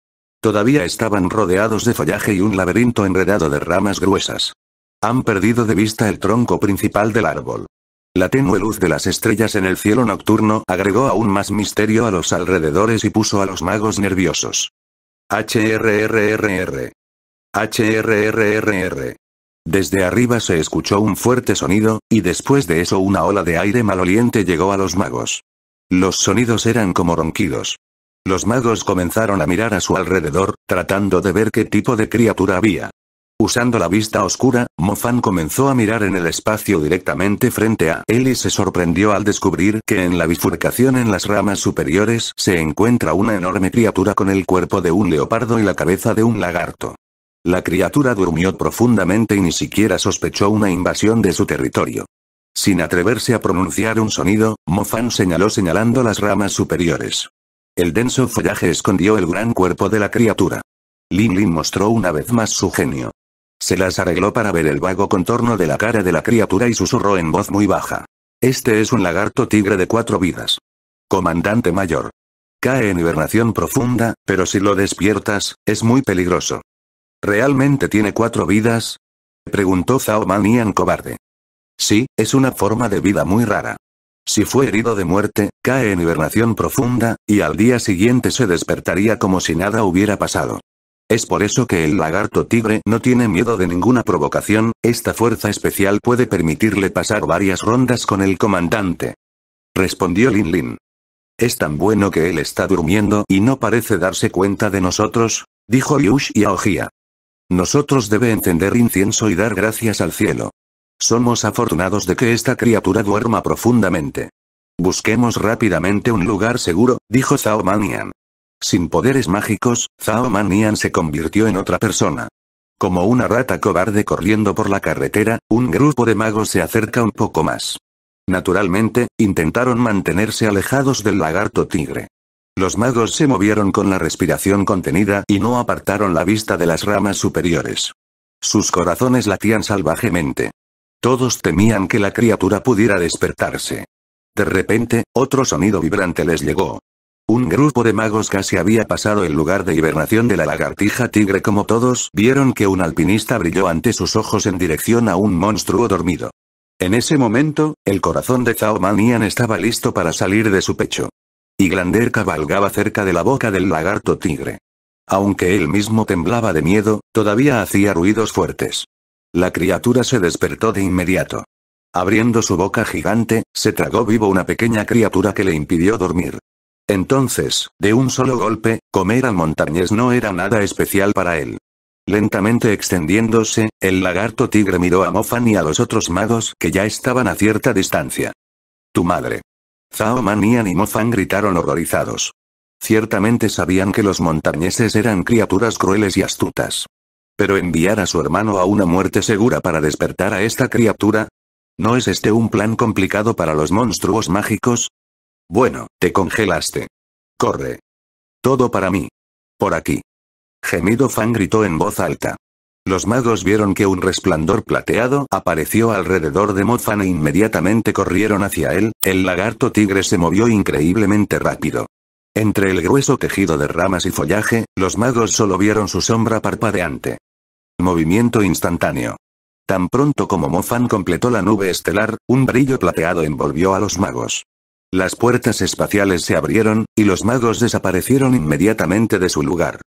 Todavía estaban rodeados de follaje y un laberinto enredado de ramas gruesas. Han perdido de vista el tronco principal del árbol. La tenue luz de las estrellas en el cielo nocturno agregó aún más misterio a los alrededores y puso a los magos nerviosos. HRRRR. HRRRR. Desde arriba se escuchó un fuerte sonido, y después de eso una ola de aire maloliente llegó a los magos. Los sonidos eran como ronquidos. Los magos comenzaron a mirar a su alrededor, tratando de ver qué tipo de criatura había. Usando la vista oscura, Mofan comenzó a mirar en el espacio directamente frente a él y se sorprendió al descubrir que en la bifurcación en las ramas superiores se encuentra una enorme criatura con el cuerpo de un leopardo y la cabeza de un lagarto. La criatura durmió profundamente y ni siquiera sospechó una invasión de su territorio. Sin atreverse a pronunciar un sonido, Mofan señaló señalando las ramas superiores. El denso follaje escondió el gran cuerpo de la criatura. Lin Lin mostró una vez más su genio. Se las arregló para ver el vago contorno de la cara de la criatura y susurró en voz muy baja. Este es un lagarto tigre de cuatro vidas. Comandante mayor. Cae en hibernación profunda, pero si lo despiertas, es muy peligroso. ¿Realmente tiene cuatro vidas? Preguntó Zhao Manian cobarde. Sí, es una forma de vida muy rara. Si fue herido de muerte, cae en hibernación profunda, y al día siguiente se despertaría como si nada hubiera pasado. Es por eso que el lagarto tigre no tiene miedo de ninguna provocación, esta fuerza especial puede permitirle pasar varias rondas con el comandante. Respondió Lin Lin. Es tan bueno que él está durmiendo y no parece darse cuenta de nosotros, dijo y Aojia. Nosotros debe encender incienso y dar gracias al cielo. Somos afortunados de que esta criatura duerma profundamente. Busquemos rápidamente un lugar seguro, dijo Zhao Manian. Sin poderes mágicos, Zhao Manian se convirtió en otra persona. Como una rata cobarde corriendo por la carretera, un grupo de magos se acerca un poco más. Naturalmente, intentaron mantenerse alejados del lagarto tigre. Los magos se movieron con la respiración contenida y no apartaron la vista de las ramas superiores. Sus corazones latían salvajemente. Todos temían que la criatura pudiera despertarse. De repente, otro sonido vibrante les llegó. Un grupo de magos casi había pasado el lugar de hibernación de la lagartija tigre como todos vieron que un alpinista brilló ante sus ojos en dirección a un monstruo dormido. En ese momento, el corazón de Zhao Manian estaba listo para salir de su pecho y Glander cabalgaba cerca de la boca del lagarto tigre. Aunque él mismo temblaba de miedo, todavía hacía ruidos fuertes. La criatura se despertó de inmediato. Abriendo su boca gigante, se tragó vivo una pequeña criatura que le impidió dormir. Entonces, de un solo golpe, comer al montañés no era nada especial para él. Lentamente extendiéndose, el lagarto tigre miró a Mofan y a los otros magos que ya estaban a cierta distancia. Tu madre. Zhao Man y y Fan gritaron horrorizados. Ciertamente sabían que los montañeses eran criaturas crueles y astutas. Pero enviar a su hermano a una muerte segura para despertar a esta criatura, ¿no es este un plan complicado para los monstruos mágicos? Bueno, te congelaste. Corre. Todo para mí. Por aquí. Gemido Fan gritó en voz alta. Los magos vieron que un resplandor plateado apareció alrededor de Mofan e inmediatamente corrieron hacia él, el lagarto tigre se movió increíblemente rápido. Entre el grueso tejido de ramas y follaje, los magos solo vieron su sombra parpadeante. Movimiento instantáneo. Tan pronto como Mofan completó la nube estelar, un brillo plateado envolvió a los magos. Las puertas espaciales se abrieron, y los magos desaparecieron inmediatamente de su lugar.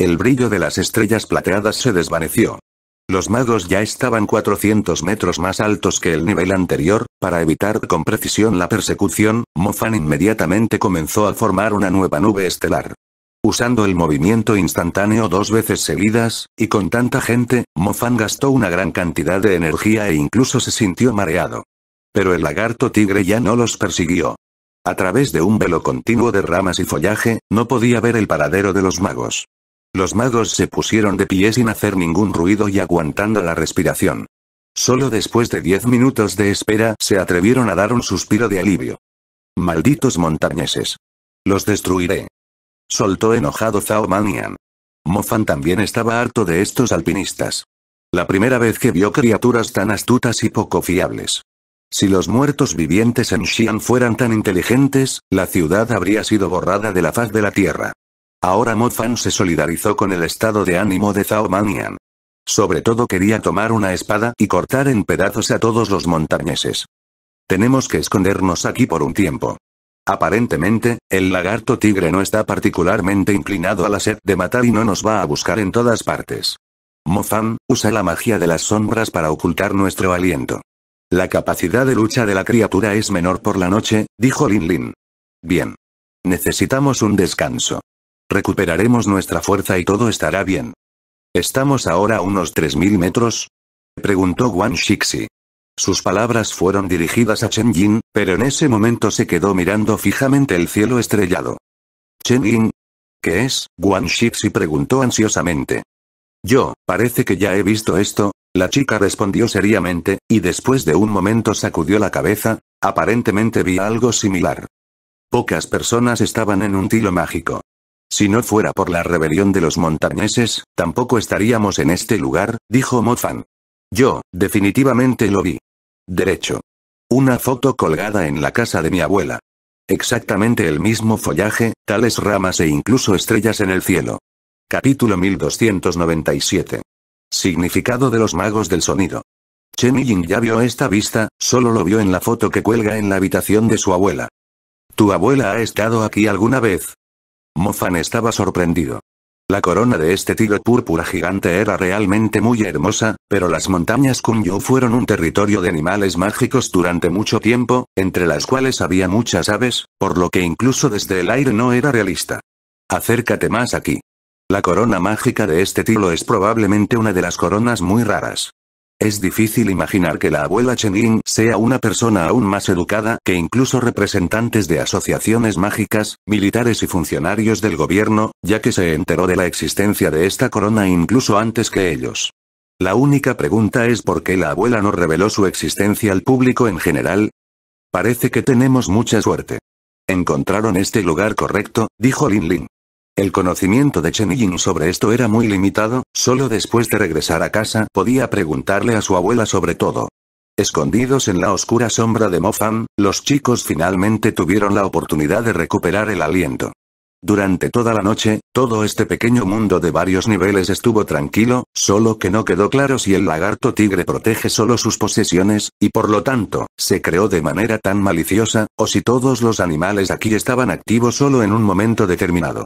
El brillo de las estrellas plateadas se desvaneció. Los magos ya estaban 400 metros más altos que el nivel anterior, para evitar con precisión la persecución, Mofan inmediatamente comenzó a formar una nueva nube estelar. Usando el movimiento instantáneo dos veces seguidas, y con tanta gente, Mofan gastó una gran cantidad de energía e incluso se sintió mareado. Pero el lagarto tigre ya no los persiguió. A través de un velo continuo de ramas y follaje, no podía ver el paradero de los magos. Los magos se pusieron de pie sin hacer ningún ruido y aguantando la respiración. Solo después de diez minutos de espera se atrevieron a dar un suspiro de alivio. Malditos montañeses. Los destruiré. Soltó enojado Zhao Manian. Fan también estaba harto de estos alpinistas. La primera vez que vio criaturas tan astutas y poco fiables. Si los muertos vivientes en Xi'an fueran tan inteligentes, la ciudad habría sido borrada de la faz de la tierra. Ahora Mofan se solidarizó con el estado de ánimo de Zhao Manian. Sobre todo quería tomar una espada y cortar en pedazos a todos los montañeses. Tenemos que escondernos aquí por un tiempo. Aparentemente, el lagarto tigre no está particularmente inclinado a la sed de matar y no nos va a buscar en todas partes. Mofan, usa la magia de las sombras para ocultar nuestro aliento. La capacidad de lucha de la criatura es menor por la noche, dijo Lin Lin. Bien. Necesitamos un descanso. Recuperaremos nuestra fuerza y todo estará bien. ¿Estamos ahora a unos 3.000 metros? Preguntó Guan Shixi. Sus palabras fueron dirigidas a Chen Yin, pero en ese momento se quedó mirando fijamente el cielo estrellado. Chen Yin. ¿Qué es? Guan Shixi preguntó ansiosamente. Yo, parece que ya he visto esto, la chica respondió seriamente, y después de un momento sacudió la cabeza, aparentemente vi algo similar. Pocas personas estaban en un tiro mágico. Si no fuera por la rebelión de los montañeses, tampoco estaríamos en este lugar, dijo Mofan. Yo, definitivamente lo vi. Derecho. Una foto colgada en la casa de mi abuela. Exactamente el mismo follaje, tales ramas e incluso estrellas en el cielo. Capítulo 1297. Significado de los magos del sonido. Chen Ying ya vio esta vista, solo lo vio en la foto que cuelga en la habitación de su abuela. ¿Tu abuela ha estado aquí alguna vez? Mofan estaba sorprendido. La corona de este tiro púrpura gigante era realmente muy hermosa, pero las montañas Kunyu fueron un territorio de animales mágicos durante mucho tiempo, entre las cuales había muchas aves, por lo que incluso desde el aire no era realista. Acércate más aquí. La corona mágica de este tiro es probablemente una de las coronas muy raras. Es difícil imaginar que la abuela Chen Ying sea una persona aún más educada que incluso representantes de asociaciones mágicas, militares y funcionarios del gobierno, ya que se enteró de la existencia de esta corona incluso antes que ellos. La única pregunta es por qué la abuela no reveló su existencia al público en general. Parece que tenemos mucha suerte. Encontraron este lugar correcto, dijo Lin Lin. El conocimiento de Chen Yin sobre esto era muy limitado, solo después de regresar a casa podía preguntarle a su abuela sobre todo. Escondidos en la oscura sombra de Mofan, los chicos finalmente tuvieron la oportunidad de recuperar el aliento. Durante toda la noche, todo este pequeño mundo de varios niveles estuvo tranquilo, solo que no quedó claro si el lagarto tigre protege solo sus posesiones, y por lo tanto, se creó de manera tan maliciosa, o si todos los animales aquí estaban activos solo en un momento determinado.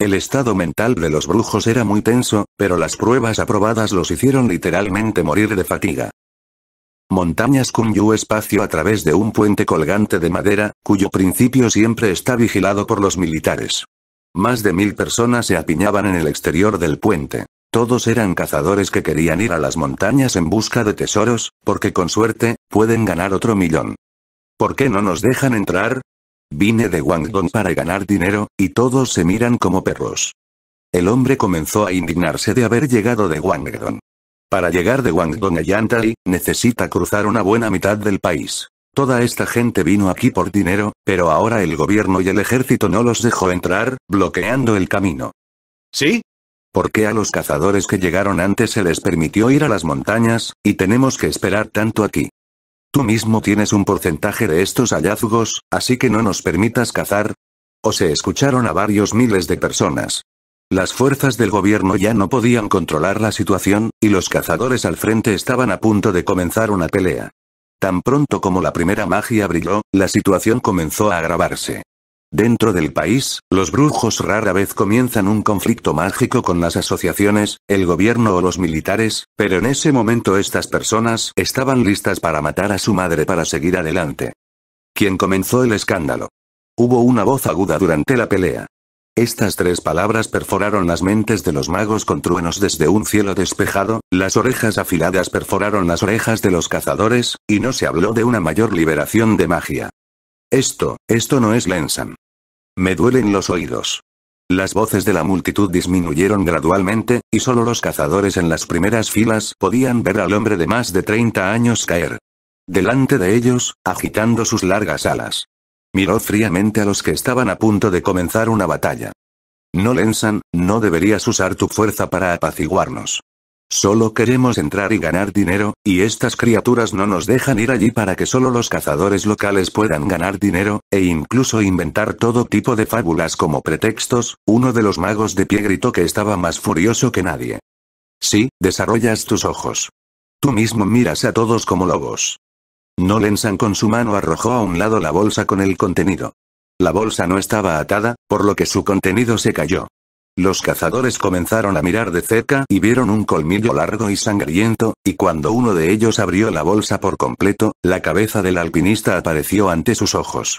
El estado mental de los brujos era muy tenso, pero las pruebas aprobadas los hicieron literalmente morir de fatiga. Montañas Kunyu espacio a través de un puente colgante de madera, cuyo principio siempre está vigilado por los militares. Más de mil personas se apiñaban en el exterior del puente. Todos eran cazadores que querían ir a las montañas en busca de tesoros, porque con suerte, pueden ganar otro millón. ¿Por qué no nos dejan entrar? Vine de Guangdong para ganar dinero, y todos se miran como perros. El hombre comenzó a indignarse de haber llegado de Guangdong. Para llegar de Guangdong a Yantai, necesita cruzar una buena mitad del país. Toda esta gente vino aquí por dinero, pero ahora el gobierno y el ejército no los dejó entrar, bloqueando el camino. ¿Sí? ¿Por qué a los cazadores que llegaron antes se les permitió ir a las montañas, y tenemos que esperar tanto aquí? Tú mismo tienes un porcentaje de estos hallazgos, así que no nos permitas cazar. O se escucharon a varios miles de personas. Las fuerzas del gobierno ya no podían controlar la situación, y los cazadores al frente estaban a punto de comenzar una pelea. Tan pronto como la primera magia brilló, la situación comenzó a agravarse. Dentro del país, los brujos rara vez comienzan un conflicto mágico con las asociaciones, el gobierno o los militares, pero en ese momento estas personas estaban listas para matar a su madre para seguir adelante. ¿Quién comenzó el escándalo. Hubo una voz aguda durante la pelea. Estas tres palabras perforaron las mentes de los magos con truenos desde un cielo despejado, las orejas afiladas perforaron las orejas de los cazadores, y no se habló de una mayor liberación de magia. Esto, esto no es Lensan. Me duelen los oídos. Las voces de la multitud disminuyeron gradualmente, y solo los cazadores en las primeras filas podían ver al hombre de más de 30 años caer. Delante de ellos, agitando sus largas alas. Miró fríamente a los que estaban a punto de comenzar una batalla. No Lensan, no deberías usar tu fuerza para apaciguarnos. Solo queremos entrar y ganar dinero, y estas criaturas no nos dejan ir allí para que solo los cazadores locales puedan ganar dinero, e incluso inventar todo tipo de fábulas como pretextos, uno de los magos de pie gritó que estaba más furioso que nadie. Sí, desarrollas tus ojos. Tú mismo miras a todos como lobos. Nolensan con su mano arrojó a un lado la bolsa con el contenido. La bolsa no estaba atada, por lo que su contenido se cayó. Los cazadores comenzaron a mirar de cerca y vieron un colmillo largo y sangriento, y cuando uno de ellos abrió la bolsa por completo, la cabeza del alpinista apareció ante sus ojos.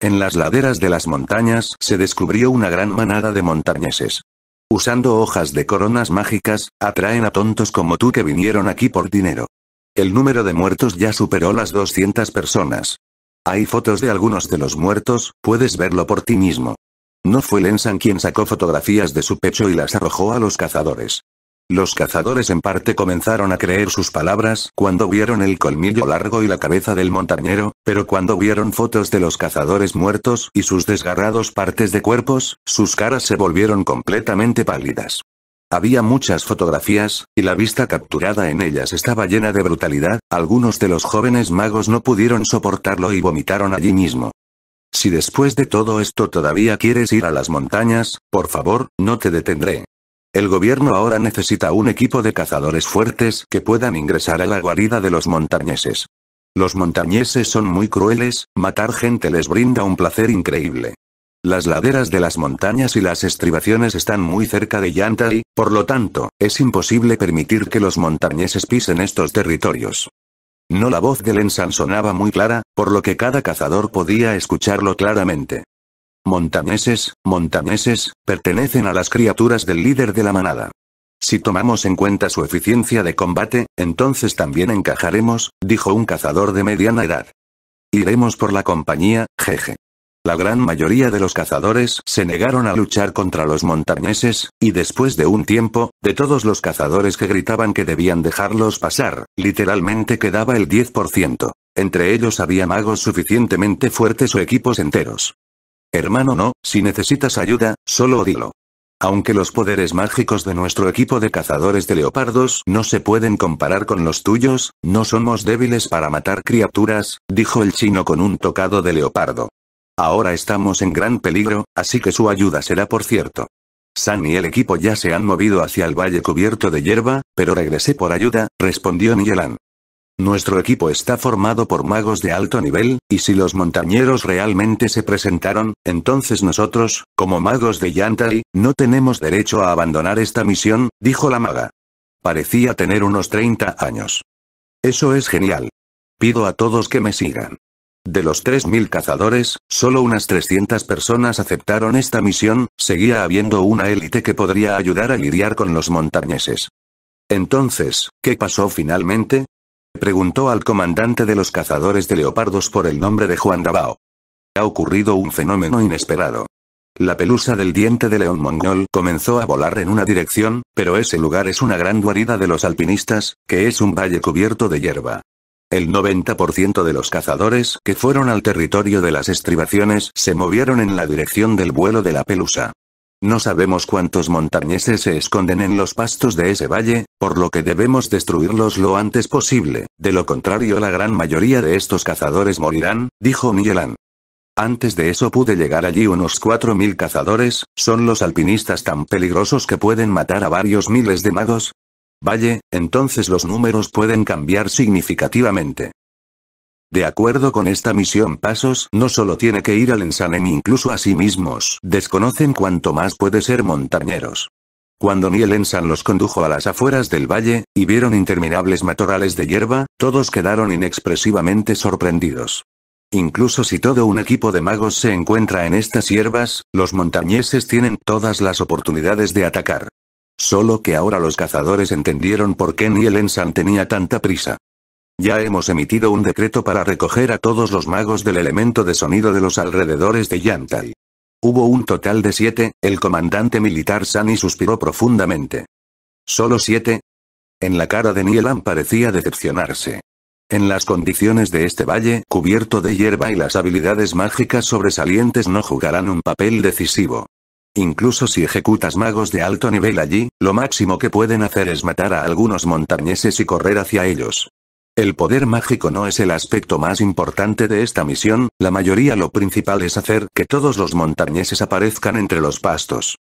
En las laderas de las montañas se descubrió una gran manada de montañeses. Usando hojas de coronas mágicas, atraen a tontos como tú que vinieron aquí por dinero. El número de muertos ya superó las 200 personas. Hay fotos de algunos de los muertos, puedes verlo por ti mismo. No fue Lensan quien sacó fotografías de su pecho y las arrojó a los cazadores. Los cazadores en parte comenzaron a creer sus palabras cuando vieron el colmillo largo y la cabeza del montañero, pero cuando vieron fotos de los cazadores muertos y sus desgarrados partes de cuerpos, sus caras se volvieron completamente pálidas. Había muchas fotografías, y la vista capturada en ellas estaba llena de brutalidad, algunos de los jóvenes magos no pudieron soportarlo y vomitaron allí mismo. Si después de todo esto todavía quieres ir a las montañas, por favor, no te detendré. El gobierno ahora necesita un equipo de cazadores fuertes que puedan ingresar a la guarida de los montañeses. Los montañeses son muy crueles, matar gente les brinda un placer increíble. Las laderas de las montañas y las estribaciones están muy cerca de Yantai, y, por lo tanto, es imposible permitir que los montañeses pisen estos territorios. No la voz de Lensan sonaba muy clara, por lo que cada cazador podía escucharlo claramente. Montaneses, montaneses, pertenecen a las criaturas del líder de la manada. Si tomamos en cuenta su eficiencia de combate, entonces también encajaremos, dijo un cazador de mediana edad. Iremos por la compañía, jeje. La gran mayoría de los cazadores se negaron a luchar contra los montañeses, y después de un tiempo, de todos los cazadores que gritaban que debían dejarlos pasar, literalmente quedaba el 10%. Entre ellos había magos suficientemente fuertes o equipos enteros. Hermano no, si necesitas ayuda, solo dilo. Aunque los poderes mágicos de nuestro equipo de cazadores de leopardos no se pueden comparar con los tuyos, no somos débiles para matar criaturas, dijo el chino con un tocado de leopardo. Ahora estamos en gran peligro, así que su ayuda será por cierto. San y el equipo ya se han movido hacia el valle cubierto de hierba, pero regresé por ayuda, respondió Nielan. Nuestro equipo está formado por magos de alto nivel, y si los montañeros realmente se presentaron, entonces nosotros, como magos de Yantai, no tenemos derecho a abandonar esta misión, dijo la maga. Parecía tener unos 30 años. Eso es genial. Pido a todos que me sigan. De los 3.000 cazadores, solo unas 300 personas aceptaron esta misión, seguía habiendo una élite que podría ayudar a lidiar con los montañeses. Entonces, ¿qué pasó finalmente? Preguntó al comandante de los cazadores de leopardos por el nombre de Juan Dabao. Ha ocurrido un fenómeno inesperado. La pelusa del diente de león mongol comenzó a volar en una dirección, pero ese lugar es una gran guarida de los alpinistas, que es un valle cubierto de hierba. El 90% de los cazadores que fueron al territorio de las estribaciones se movieron en la dirección del vuelo de la pelusa. No sabemos cuántos montañeses se esconden en los pastos de ese valle, por lo que debemos destruirlos lo antes posible, de lo contrario la gran mayoría de estos cazadores morirán, dijo Miguelán. Antes de eso pude llegar allí unos 4.000 cazadores, son los alpinistas tan peligrosos que pueden matar a varios miles de magos, Valle, entonces los números pueden cambiar significativamente. De acuerdo con esta misión Pasos no solo tiene que ir al ensanem incluso a sí mismos, desconocen cuánto más puede ser montañeros. Cuando el Ensan los condujo a las afueras del valle, y vieron interminables matorrales de hierba, todos quedaron inexpresivamente sorprendidos. Incluso si todo un equipo de magos se encuentra en estas hierbas, los montañeses tienen todas las oportunidades de atacar. Solo que ahora los cazadores entendieron por qué San tenía tanta prisa. Ya hemos emitido un decreto para recoger a todos los magos del elemento de sonido de los alrededores de Yantai. Hubo un total de siete, el comandante militar Sani suspiró profundamente. ¿Solo siete? En la cara de Nielan parecía decepcionarse. En las condiciones de este valle cubierto de hierba y las habilidades mágicas sobresalientes no jugarán un papel decisivo. Incluso si ejecutas magos de alto nivel allí, lo máximo que pueden hacer es matar a algunos montañeses y correr hacia ellos. El poder mágico no es el aspecto más importante de esta misión, la mayoría lo principal es hacer que todos los montañeses aparezcan entre los pastos.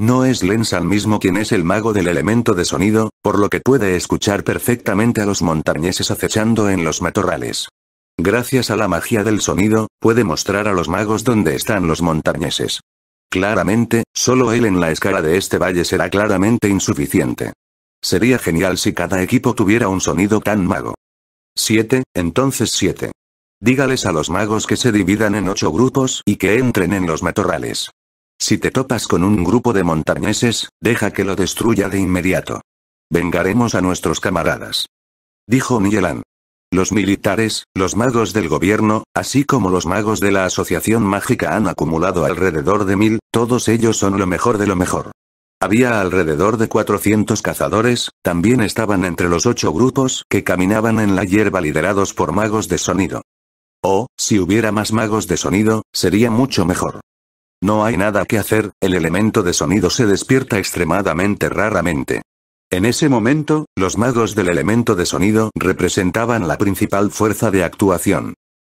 No es Lens al mismo quien es el mago del elemento de sonido, por lo que puede escuchar perfectamente a los montañeses acechando en los matorrales. Gracias a la magia del sonido, puede mostrar a los magos dónde están los montañeses. Claramente, solo él en la escala de este valle será claramente insuficiente. Sería genial si cada equipo tuviera un sonido tan mago. 7, entonces 7. Dígales a los magos que se dividan en ocho grupos y que entren en los matorrales. Si te topas con un grupo de montañeses, deja que lo destruya de inmediato. Vengaremos a nuestros camaradas. Dijo Nielan. Los militares, los magos del gobierno, así como los magos de la Asociación Mágica han acumulado alrededor de mil, todos ellos son lo mejor de lo mejor. Había alrededor de 400 cazadores, también estaban entre los ocho grupos que caminaban en la hierba liderados por magos de sonido. O, oh, si hubiera más magos de sonido, sería mucho mejor. No hay nada que hacer, el elemento de sonido se despierta extremadamente raramente. En ese momento, los magos del elemento de sonido representaban la principal fuerza de actuación.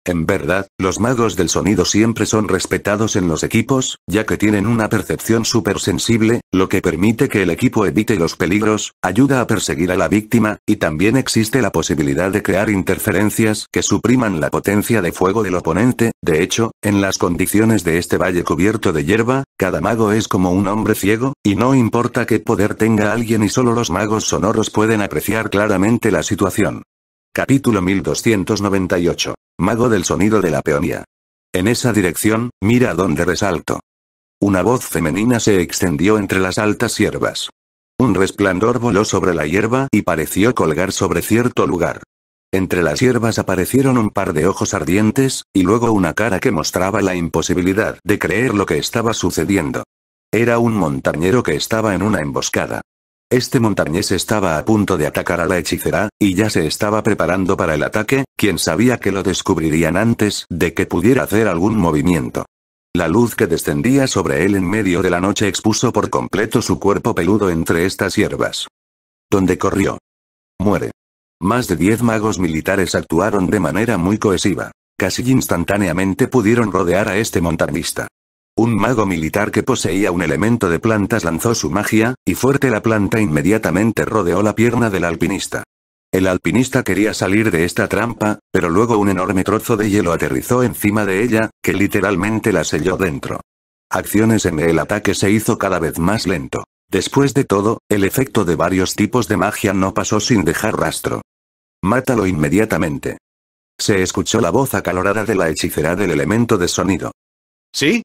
En verdad, los magos del sonido siempre son respetados en los equipos, ya que tienen una percepción sensible, lo que permite que el equipo evite los peligros, ayuda a perseguir a la víctima, y también existe la posibilidad de crear interferencias que supriman la potencia de fuego del oponente, de hecho, en las condiciones de este valle cubierto de hierba, cada mago es como un hombre ciego, y no importa qué poder tenga alguien y solo los magos sonoros pueden apreciar claramente la situación. Capítulo 1298. Mago del sonido de la peonía. En esa dirección, mira dónde resalto. Una voz femenina se extendió entre las altas hierbas. Un resplandor voló sobre la hierba y pareció colgar sobre cierto lugar. Entre las hierbas aparecieron un par de ojos ardientes, y luego una cara que mostraba la imposibilidad de creer lo que estaba sucediendo. Era un montañero que estaba en una emboscada. Este montañés estaba a punto de atacar a la hechicera, y ya se estaba preparando para el ataque, quien sabía que lo descubrirían antes de que pudiera hacer algún movimiento. La luz que descendía sobre él en medio de la noche expuso por completo su cuerpo peludo entre estas hierbas. Donde corrió. Muere. Más de diez magos militares actuaron de manera muy cohesiva. Casi instantáneamente pudieron rodear a este montañista. Un mago militar que poseía un elemento de plantas lanzó su magia, y fuerte la planta inmediatamente rodeó la pierna del alpinista. El alpinista quería salir de esta trampa, pero luego un enorme trozo de hielo aterrizó encima de ella, que literalmente la selló dentro. Acciones en El ataque se hizo cada vez más lento. Después de todo, el efecto de varios tipos de magia no pasó sin dejar rastro. Mátalo inmediatamente. Se escuchó la voz acalorada de la hechicera del elemento de sonido. ¿Sí?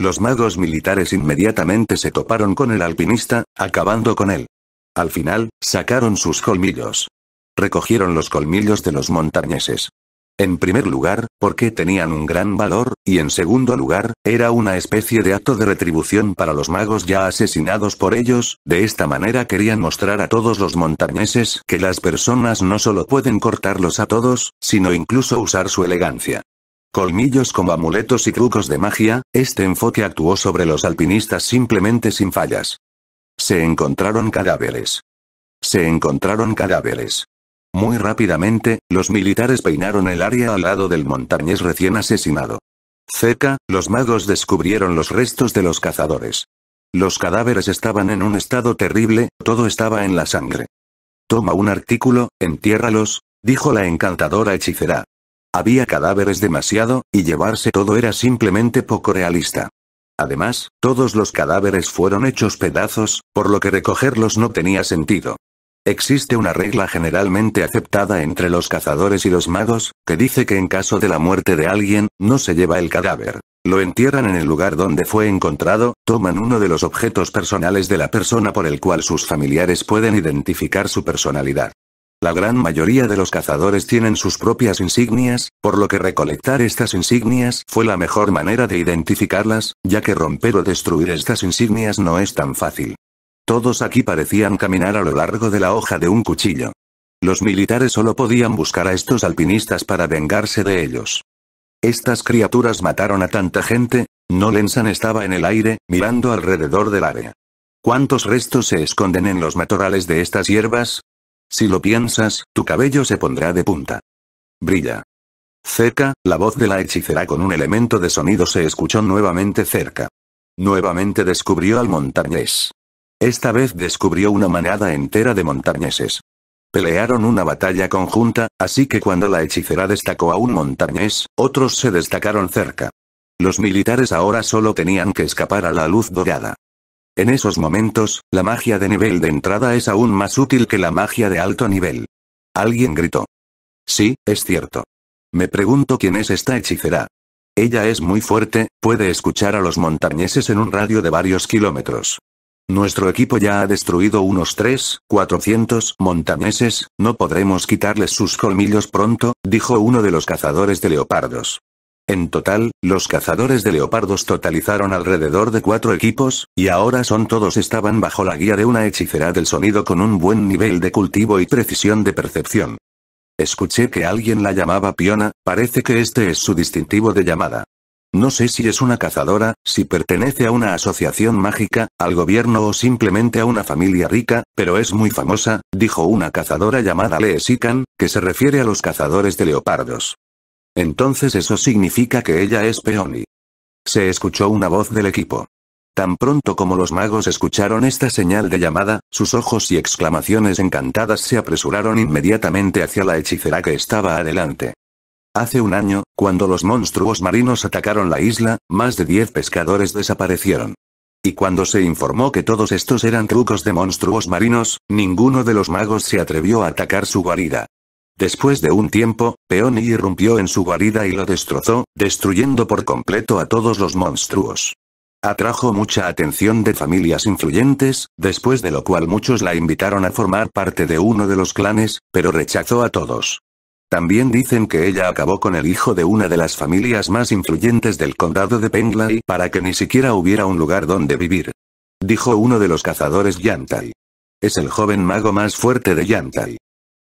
Los magos militares inmediatamente se toparon con el alpinista, acabando con él. Al final, sacaron sus colmillos. Recogieron los colmillos de los montañeses. En primer lugar, porque tenían un gran valor, y en segundo lugar, era una especie de acto de retribución para los magos ya asesinados por ellos, de esta manera querían mostrar a todos los montañeses que las personas no solo pueden cortarlos a todos, sino incluso usar su elegancia. Colmillos como amuletos y trucos de magia, este enfoque actuó sobre los alpinistas simplemente sin fallas. Se encontraron cadáveres. Se encontraron cadáveres. Muy rápidamente, los militares peinaron el área al lado del montañés recién asesinado. Cerca, los magos descubrieron los restos de los cazadores. Los cadáveres estaban en un estado terrible, todo estaba en la sangre. Toma un artículo, entiérralos, dijo la encantadora hechicera. Había cadáveres demasiado, y llevarse todo era simplemente poco realista. Además, todos los cadáveres fueron hechos pedazos, por lo que recogerlos no tenía sentido. Existe una regla generalmente aceptada entre los cazadores y los magos, que dice que en caso de la muerte de alguien, no se lleva el cadáver. Lo entierran en el lugar donde fue encontrado, toman uno de los objetos personales de la persona por el cual sus familiares pueden identificar su personalidad. La gran mayoría de los cazadores tienen sus propias insignias, por lo que recolectar estas insignias fue la mejor manera de identificarlas, ya que romper o destruir estas insignias no es tan fácil. Todos aquí parecían caminar a lo largo de la hoja de un cuchillo. Los militares solo podían buscar a estos alpinistas para vengarse de ellos. Estas criaturas mataron a tanta gente, no estaba en el aire, mirando alrededor del área. ¿Cuántos restos se esconden en los matorrales de estas hierbas? Si lo piensas, tu cabello se pondrá de punta. Brilla. Cerca, la voz de la hechicera con un elemento de sonido se escuchó nuevamente cerca. Nuevamente descubrió al montañés. Esta vez descubrió una manada entera de montañeses. Pelearon una batalla conjunta, así que cuando la hechicera destacó a un montañés, otros se destacaron cerca. Los militares ahora solo tenían que escapar a la luz dorada. En esos momentos, la magia de nivel de entrada es aún más útil que la magia de alto nivel. Alguien gritó. Sí, es cierto. Me pregunto quién es esta hechicera. Ella es muy fuerte, puede escuchar a los montañeses en un radio de varios kilómetros. Nuestro equipo ya ha destruido unos 3, 400 montañeses, no podremos quitarles sus colmillos pronto, dijo uno de los cazadores de leopardos. En total, los cazadores de leopardos totalizaron alrededor de cuatro equipos, y ahora son todos estaban bajo la guía de una hechicera del sonido con un buen nivel de cultivo y precisión de percepción. Escuché que alguien la llamaba Piona, parece que este es su distintivo de llamada. No sé si es una cazadora, si pertenece a una asociación mágica, al gobierno o simplemente a una familia rica, pero es muy famosa, dijo una cazadora llamada Leesikan, que se refiere a los cazadores de leopardos. Entonces eso significa que ella es Peony. Se escuchó una voz del equipo. Tan pronto como los magos escucharon esta señal de llamada, sus ojos y exclamaciones encantadas se apresuraron inmediatamente hacia la hechicera que estaba adelante. Hace un año, cuando los monstruos marinos atacaron la isla, más de 10 pescadores desaparecieron. Y cuando se informó que todos estos eran trucos de monstruos marinos, ninguno de los magos se atrevió a atacar su guarida. Después de un tiempo, Peony irrumpió en su guarida y lo destrozó, destruyendo por completo a todos los monstruos. Atrajo mucha atención de familias influyentes, después de lo cual muchos la invitaron a formar parte de uno de los clanes, pero rechazó a todos. También dicen que ella acabó con el hijo de una de las familias más influyentes del condado de Penglai para que ni siquiera hubiera un lugar donde vivir. Dijo uno de los cazadores Yantai. Es el joven mago más fuerte de Yantai.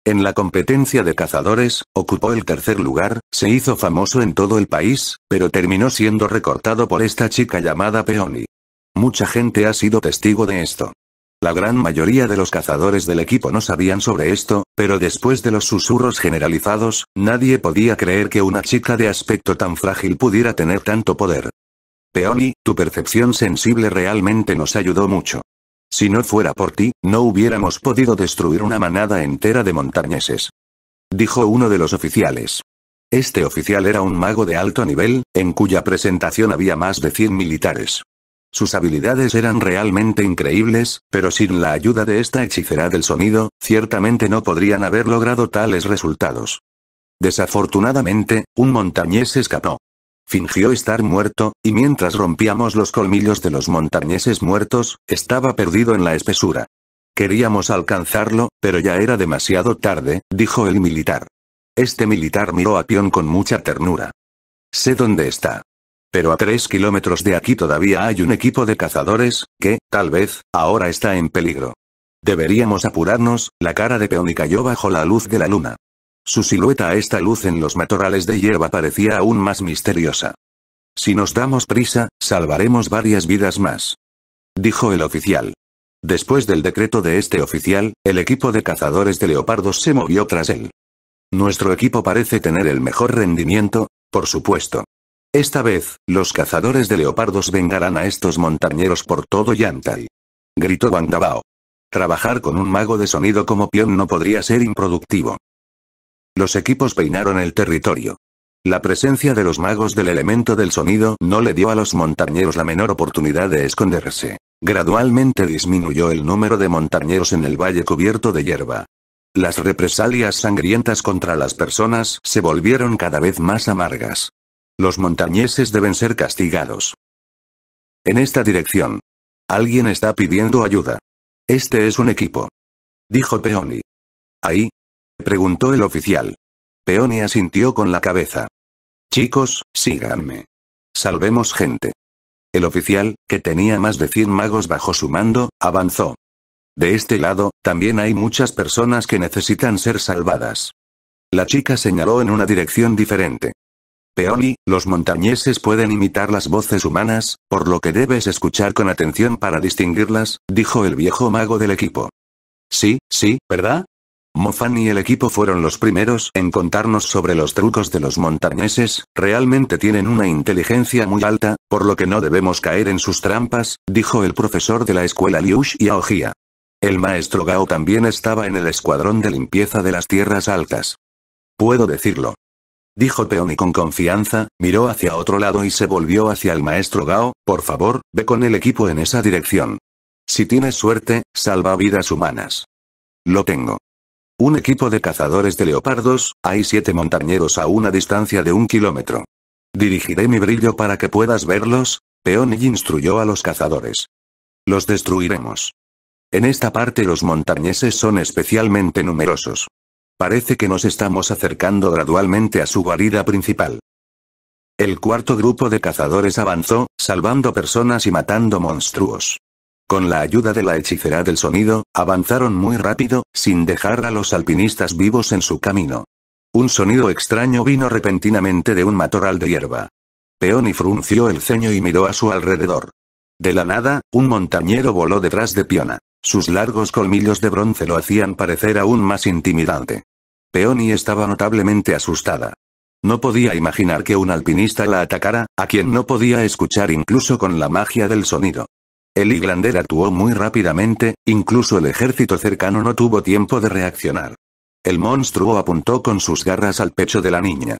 En la competencia de cazadores, ocupó el tercer lugar, se hizo famoso en todo el país, pero terminó siendo recortado por esta chica llamada Peony. Mucha gente ha sido testigo de esto. La gran mayoría de los cazadores del equipo no sabían sobre esto, pero después de los susurros generalizados, nadie podía creer que una chica de aspecto tan frágil pudiera tener tanto poder. Peony, tu percepción sensible realmente nos ayudó mucho. Si no fuera por ti, no hubiéramos podido destruir una manada entera de montañeses. Dijo uno de los oficiales. Este oficial era un mago de alto nivel, en cuya presentación había más de 100 militares. Sus habilidades eran realmente increíbles, pero sin la ayuda de esta hechicera del sonido, ciertamente no podrían haber logrado tales resultados. Desafortunadamente, un montañés escapó. Fingió estar muerto, y mientras rompíamos los colmillos de los montañeses muertos, estaba perdido en la espesura. Queríamos alcanzarlo, pero ya era demasiado tarde, dijo el militar. Este militar miró a Peón con mucha ternura. Sé dónde está. Pero a tres kilómetros de aquí todavía hay un equipo de cazadores, que, tal vez, ahora está en peligro. Deberíamos apurarnos, la cara de y cayó bajo la luz de la luna. Su silueta a esta luz en los matorrales de hierba parecía aún más misteriosa. Si nos damos prisa, salvaremos varias vidas más. Dijo el oficial. Después del decreto de este oficial, el equipo de cazadores de leopardos se movió tras él. Nuestro equipo parece tener el mejor rendimiento, por supuesto. Esta vez, los cazadores de leopardos vengarán a estos montañeros por todo Yantai. Gritó Wang Trabajar con un mago de sonido como peón no podría ser improductivo. Los equipos peinaron el territorio. La presencia de los magos del elemento del sonido no le dio a los montañeros la menor oportunidad de esconderse. Gradualmente disminuyó el número de montañeros en el valle cubierto de hierba. Las represalias sangrientas contra las personas se volvieron cada vez más amargas. Los montañeses deben ser castigados. En esta dirección. Alguien está pidiendo ayuda. Este es un equipo. Dijo Peony. Ahí, preguntó el oficial. Peoni asintió con la cabeza. Chicos, síganme. Salvemos gente. El oficial, que tenía más de 100 magos bajo su mando, avanzó. De este lado, también hay muchas personas que necesitan ser salvadas. La chica señaló en una dirección diferente. Peoni, los montañeses pueden imitar las voces humanas, por lo que debes escuchar con atención para distinguirlas, dijo el viejo mago del equipo. Sí, sí, ¿verdad? Mofan y el equipo fueron los primeros en contarnos sobre los trucos de los montañeses, realmente tienen una inteligencia muy alta, por lo que no debemos caer en sus trampas, dijo el profesor de la escuela Liush y Aogia. El maestro Gao también estaba en el escuadrón de limpieza de las tierras altas. Puedo decirlo. Dijo Peony con confianza, miró hacia otro lado y se volvió hacia el maestro Gao, por favor, ve con el equipo en esa dirección. Si tienes suerte, salva vidas humanas. Lo tengo. Un equipo de cazadores de leopardos, hay siete montañeros a una distancia de un kilómetro. Dirigiré mi brillo para que puedas verlos, Peón y instruyó a los cazadores. Los destruiremos. En esta parte los montañeses son especialmente numerosos. Parece que nos estamos acercando gradualmente a su guarida principal. El cuarto grupo de cazadores avanzó, salvando personas y matando monstruos. Con la ayuda de la hechicera del sonido, avanzaron muy rápido, sin dejar a los alpinistas vivos en su camino. Un sonido extraño vino repentinamente de un matorral de hierba. Peony frunció el ceño y miró a su alrededor. De la nada, un montañero voló detrás de Piona. Sus largos colmillos de bronce lo hacían parecer aún más intimidante. Peoni estaba notablemente asustada. No podía imaginar que un alpinista la atacara, a quien no podía escuchar incluso con la magia del sonido. El Iglander actuó muy rápidamente, incluso el ejército cercano no tuvo tiempo de reaccionar. El monstruo apuntó con sus garras al pecho de la niña.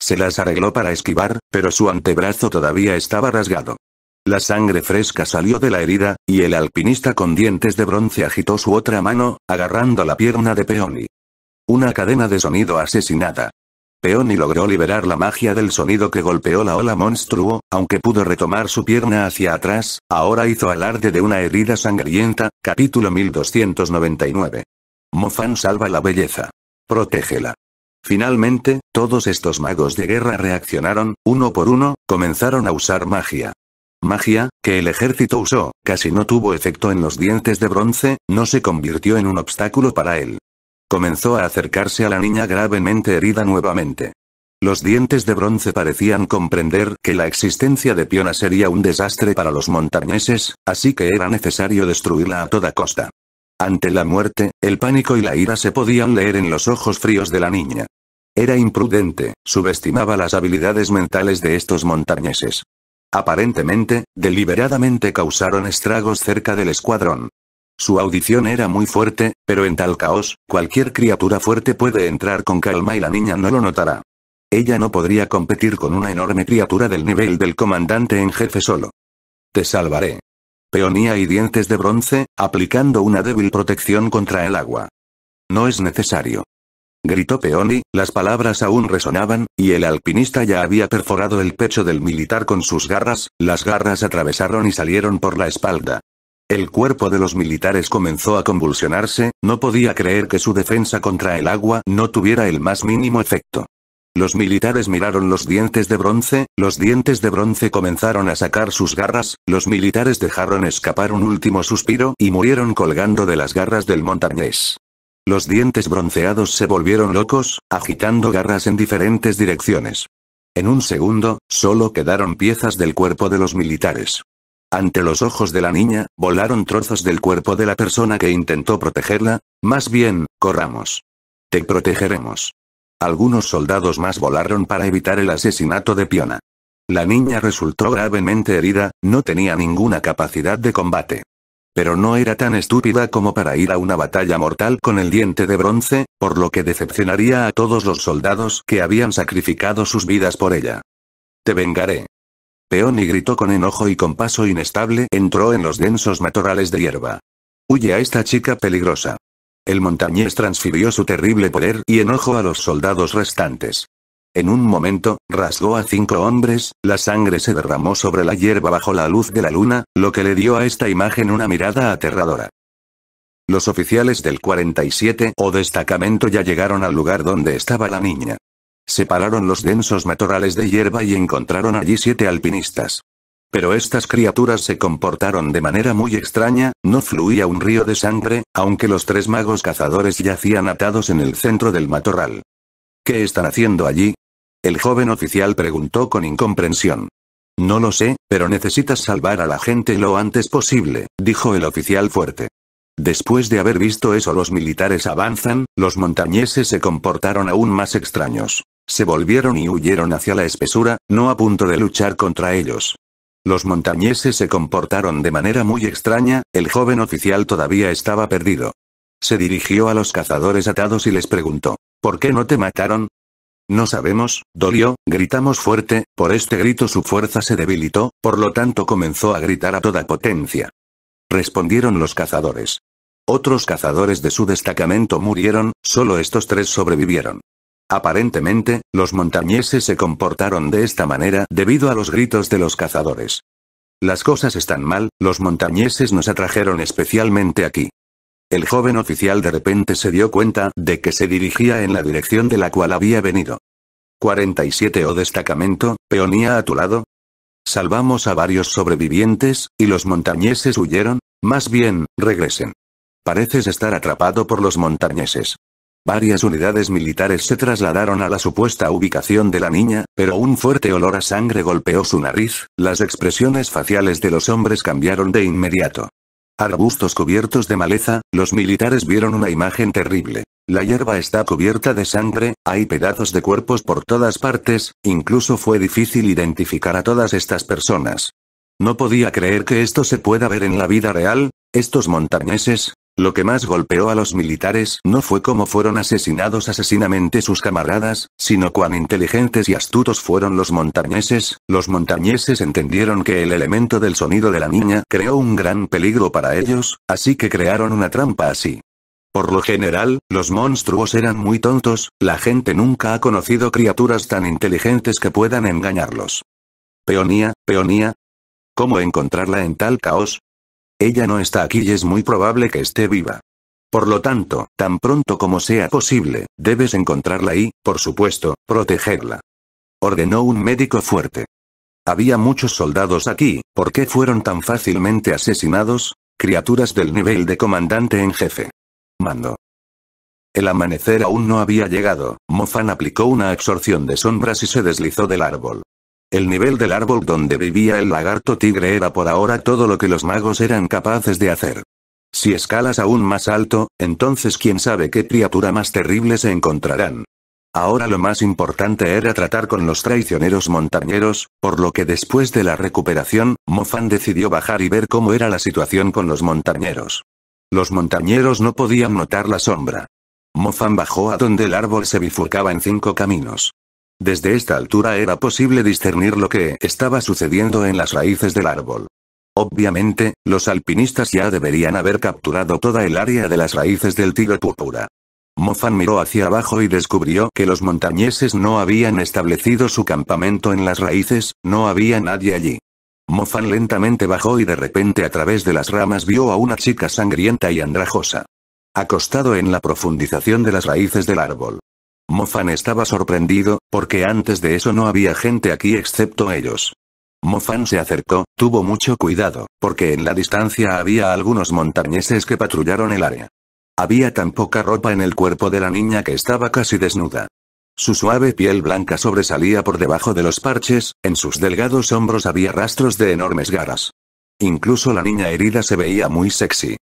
Se las arregló para esquivar, pero su antebrazo todavía estaba rasgado. La sangre fresca salió de la herida, y el alpinista con dientes de bronce agitó su otra mano, agarrando la pierna de Peony. Una cadena de sonido asesinada. Peony logró liberar la magia del sonido que golpeó la ola monstruo, aunque pudo retomar su pierna hacia atrás, ahora hizo alarde de una herida sangrienta, capítulo 1299. Mofan salva la belleza. Protégela. Finalmente, todos estos magos de guerra reaccionaron, uno por uno, comenzaron a usar magia. Magia, que el ejército usó, casi no tuvo efecto en los dientes de bronce, no se convirtió en un obstáculo para él. Comenzó a acercarse a la niña gravemente herida nuevamente. Los dientes de bronce parecían comprender que la existencia de Piona sería un desastre para los montañeses, así que era necesario destruirla a toda costa. Ante la muerte, el pánico y la ira se podían leer en los ojos fríos de la niña. Era imprudente, subestimaba las habilidades mentales de estos montañeses. Aparentemente, deliberadamente causaron estragos cerca del escuadrón. Su audición era muy fuerte, pero en tal caos, cualquier criatura fuerte puede entrar con calma y la niña no lo notará. Ella no podría competir con una enorme criatura del nivel del comandante en jefe solo. Te salvaré. Peonía y dientes de bronce, aplicando una débil protección contra el agua. No es necesario. Gritó Peoni, las palabras aún resonaban, y el alpinista ya había perforado el pecho del militar con sus garras, las garras atravesaron y salieron por la espalda. El cuerpo de los militares comenzó a convulsionarse, no podía creer que su defensa contra el agua no tuviera el más mínimo efecto. Los militares miraron los dientes de bronce, los dientes de bronce comenzaron a sacar sus garras, los militares dejaron escapar un último suspiro y murieron colgando de las garras del montañés. Los dientes bronceados se volvieron locos, agitando garras en diferentes direcciones. En un segundo, solo quedaron piezas del cuerpo de los militares. Ante los ojos de la niña, volaron trozos del cuerpo de la persona que intentó protegerla, más bien, corramos. Te protegeremos. Algunos soldados más volaron para evitar el asesinato de Piona. La niña resultó gravemente herida, no tenía ninguna capacidad de combate. Pero no era tan estúpida como para ir a una batalla mortal con el diente de bronce, por lo que decepcionaría a todos los soldados que habían sacrificado sus vidas por ella. Te vengaré y gritó con enojo y con paso inestable entró en los densos matorrales de hierba. Huye a esta chica peligrosa. El montañés transfirió su terrible poder y enojo a los soldados restantes. En un momento, rasgó a cinco hombres, la sangre se derramó sobre la hierba bajo la luz de la luna, lo que le dio a esta imagen una mirada aterradora. Los oficiales del 47 o destacamento ya llegaron al lugar donde estaba la niña. Separaron los densos matorrales de hierba y encontraron allí siete alpinistas. Pero estas criaturas se comportaron de manera muy extraña, no fluía un río de sangre, aunque los tres magos cazadores yacían atados en el centro del matorral. ¿Qué están haciendo allí? El joven oficial preguntó con incomprensión. No lo sé, pero necesitas salvar a la gente lo antes posible, dijo el oficial fuerte. Después de haber visto eso los militares avanzan, los montañeses se comportaron aún más extraños. Se volvieron y huyeron hacia la espesura, no a punto de luchar contra ellos. Los montañeses se comportaron de manera muy extraña, el joven oficial todavía estaba perdido. Se dirigió a los cazadores atados y les preguntó, ¿por qué no te mataron? No sabemos, dolió, gritamos fuerte, por este grito su fuerza se debilitó, por lo tanto comenzó a gritar a toda potencia. Respondieron los cazadores. Otros cazadores de su destacamento murieron, solo estos tres sobrevivieron. Aparentemente, los montañeses se comportaron de esta manera debido a los gritos de los cazadores. Las cosas están mal, los montañeses nos atrajeron especialmente aquí. El joven oficial de repente se dio cuenta de que se dirigía en la dirección de la cual había venido. 47 o destacamento, peonía a tu lado. Salvamos a varios sobrevivientes, y los montañeses huyeron, más bien, regresen. Pareces estar atrapado por los montañeses. Varias unidades militares se trasladaron a la supuesta ubicación de la niña, pero un fuerte olor a sangre golpeó su nariz, las expresiones faciales de los hombres cambiaron de inmediato. Arbustos cubiertos de maleza, los militares vieron una imagen terrible. La hierba está cubierta de sangre, hay pedazos de cuerpos por todas partes, incluso fue difícil identificar a todas estas personas. No podía creer que esto se pueda ver en la vida real, estos montañeses, lo que más golpeó a los militares no fue cómo fueron asesinados asesinamente sus camaradas, sino cuán inteligentes y astutos fueron los montañeses. Los montañeses entendieron que el elemento del sonido de la niña creó un gran peligro para ellos, así que crearon una trampa así. Por lo general, los monstruos eran muy tontos, la gente nunca ha conocido criaturas tan inteligentes que puedan engañarlos. Peonía, peonía. ¿Cómo encontrarla en tal caos? Ella no está aquí y es muy probable que esté viva. Por lo tanto, tan pronto como sea posible, debes encontrarla y, por supuesto, protegerla. Ordenó un médico fuerte. Había muchos soldados aquí, ¿por qué fueron tan fácilmente asesinados? Criaturas del nivel de comandante en jefe. Mando. El amanecer aún no había llegado, Mofan aplicó una absorción de sombras y se deslizó del árbol. El nivel del árbol donde vivía el lagarto tigre era por ahora todo lo que los magos eran capaces de hacer. Si escalas aún más alto, entonces quién sabe qué criatura más terrible se encontrarán. Ahora lo más importante era tratar con los traicioneros montañeros, por lo que después de la recuperación, Mofan decidió bajar y ver cómo era la situación con los montañeros. Los montañeros no podían notar la sombra. Mofan bajó a donde el árbol se bifurcaba en cinco caminos. Desde esta altura era posible discernir lo que estaba sucediendo en las raíces del árbol. Obviamente, los alpinistas ya deberían haber capturado toda el área de las raíces del tigre púrpura. Mofan miró hacia abajo y descubrió que los montañeses no habían establecido su campamento en las raíces, no había nadie allí. Mofan lentamente bajó y de repente a través de las ramas vio a una chica sangrienta y andrajosa. Acostado en la profundización de las raíces del árbol. Mofan estaba sorprendido, porque antes de eso no había gente aquí excepto ellos. Mofan se acercó, tuvo mucho cuidado, porque en la distancia había algunos montañeses que patrullaron el área. Había tan poca ropa en el cuerpo de la niña que estaba casi desnuda. Su suave piel blanca sobresalía por debajo de los parches, en sus delgados hombros había rastros de enormes garras. Incluso la niña herida se veía muy sexy.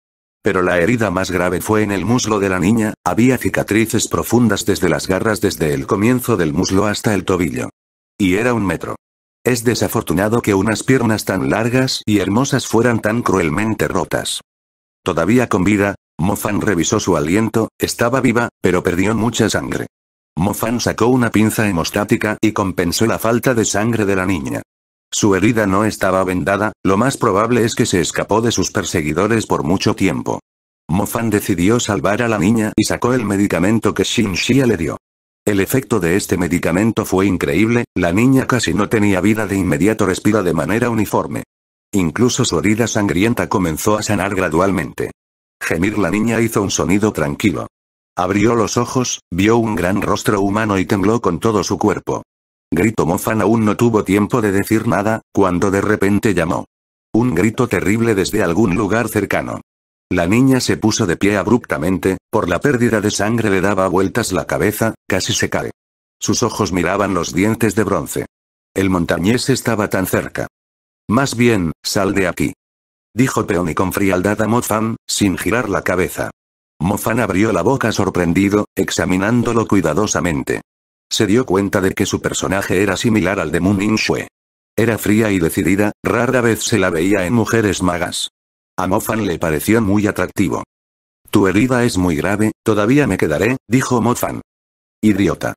Pero la herida más grave fue en el muslo de la niña, había cicatrices profundas desde las garras desde el comienzo del muslo hasta el tobillo. Y era un metro. Es desafortunado que unas piernas tan largas y hermosas fueran tan cruelmente rotas. Todavía con vida, Mofan revisó su aliento, estaba viva, pero perdió mucha sangre. Mofan sacó una pinza hemostática y compensó la falta de sangre de la niña. Su herida no estaba vendada, lo más probable es que se escapó de sus perseguidores por mucho tiempo. Mofan decidió salvar a la niña y sacó el medicamento que Shinshia le dio. El efecto de este medicamento fue increíble, la niña casi no tenía vida de inmediato respira de manera uniforme. Incluso su herida sangrienta comenzó a sanar gradualmente. Gemir la niña hizo un sonido tranquilo. Abrió los ojos, vio un gran rostro humano y tembló con todo su cuerpo. Grito Mofan aún no tuvo tiempo de decir nada, cuando de repente llamó. Un grito terrible desde algún lugar cercano. La niña se puso de pie abruptamente, por la pérdida de sangre le daba vueltas la cabeza, casi se cae. Sus ojos miraban los dientes de bronce. El montañés estaba tan cerca. Más bien, sal de aquí. Dijo Peony con frialdad a Mofan, sin girar la cabeza. Mofan abrió la boca sorprendido, examinándolo cuidadosamente se dio cuenta de que su personaje era similar al de Moon in Era fría y decidida, rara vez se la veía en mujeres magas. A Mofan le pareció muy atractivo. Tu herida es muy grave, todavía me quedaré, dijo Mofan. Idiota.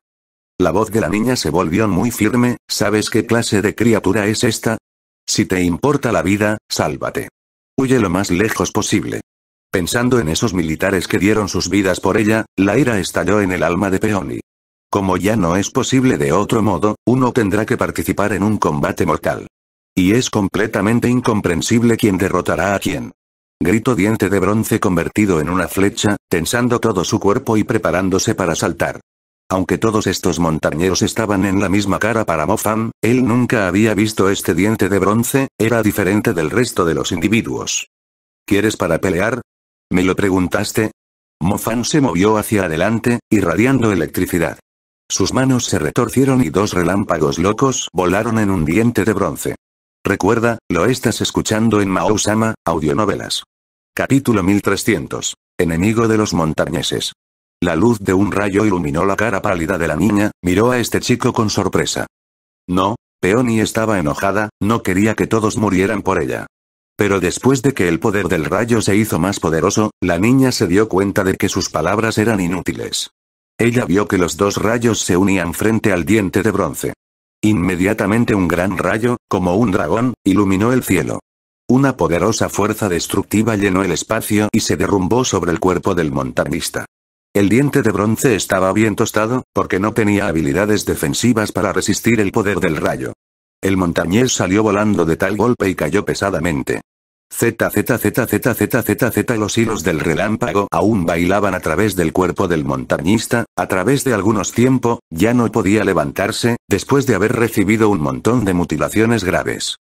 La voz de la niña se volvió muy firme, ¿sabes qué clase de criatura es esta? Si te importa la vida, sálvate. Huye lo más lejos posible. Pensando en esos militares que dieron sus vidas por ella, la ira estalló en el alma de Peony. Como ya no es posible de otro modo, uno tendrá que participar en un combate mortal. Y es completamente incomprensible quién derrotará a quién. Grito diente de bronce convertido en una flecha, tensando todo su cuerpo y preparándose para saltar. Aunque todos estos montañeros estaban en la misma cara para Mofan, él nunca había visto este diente de bronce, era diferente del resto de los individuos. ¿Quieres para pelear? ¿Me lo preguntaste? Mofan se movió hacia adelante, irradiando electricidad. Sus manos se retorcieron y dos relámpagos locos volaron en un diente de bronce. Recuerda, lo estás escuchando en Sama, Audionovelas. Capítulo 1300. Enemigo de los montañeses. La luz de un rayo iluminó la cara pálida de la niña, miró a este chico con sorpresa. No, Peony estaba enojada, no quería que todos murieran por ella. Pero después de que el poder del rayo se hizo más poderoso, la niña se dio cuenta de que sus palabras eran inútiles. Ella vio que los dos rayos se unían frente al diente de bronce. Inmediatamente un gran rayo, como un dragón, iluminó el cielo. Una poderosa fuerza destructiva llenó el espacio y se derrumbó sobre el cuerpo del montañista. El diente de bronce estaba bien tostado, porque no tenía habilidades defensivas para resistir el poder del rayo. El montañés salió volando de tal golpe y cayó pesadamente. ZZZZZZZ los hilos del relámpago aún bailaban a través del cuerpo del montañista, a través de algunos tiempo, ya no podía levantarse, después de haber recibido un montón de mutilaciones graves.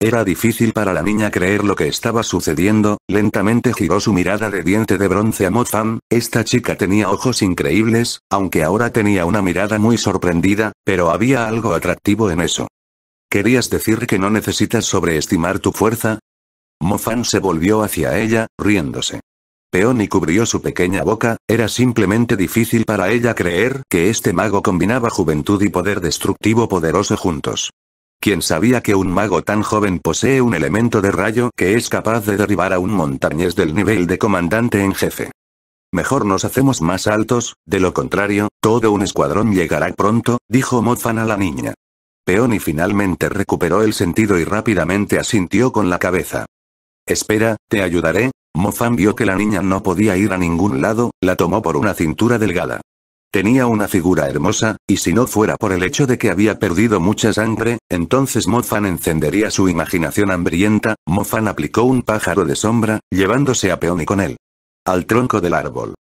Era difícil para la niña creer lo que estaba sucediendo, lentamente giró su mirada de diente de bronce a Mofam, esta chica tenía ojos increíbles, aunque ahora tenía una mirada muy sorprendida, pero había algo atractivo en eso. ¿Querías decir que no necesitas sobreestimar tu fuerza? Mofan se volvió hacia ella, riéndose. Peony cubrió su pequeña boca, era simplemente difícil para ella creer que este mago combinaba juventud y poder destructivo poderoso juntos. ¿Quién sabía que un mago tan joven posee un elemento de rayo que es capaz de derribar a un montañés del nivel de comandante en jefe? Mejor nos hacemos más altos, de lo contrario, todo un escuadrón llegará pronto, dijo Mofan a la niña. Peony finalmente recuperó el sentido y rápidamente asintió con la cabeza. Espera, te ayudaré. Mofan vio que la niña no podía ir a ningún lado, la tomó por una cintura delgada. Tenía una figura hermosa, y si no fuera por el hecho de que había perdido mucha sangre, entonces Mofan encendería su imaginación hambrienta, Mofan aplicó un pájaro de sombra, llevándose a Peoni con él. Al tronco del árbol.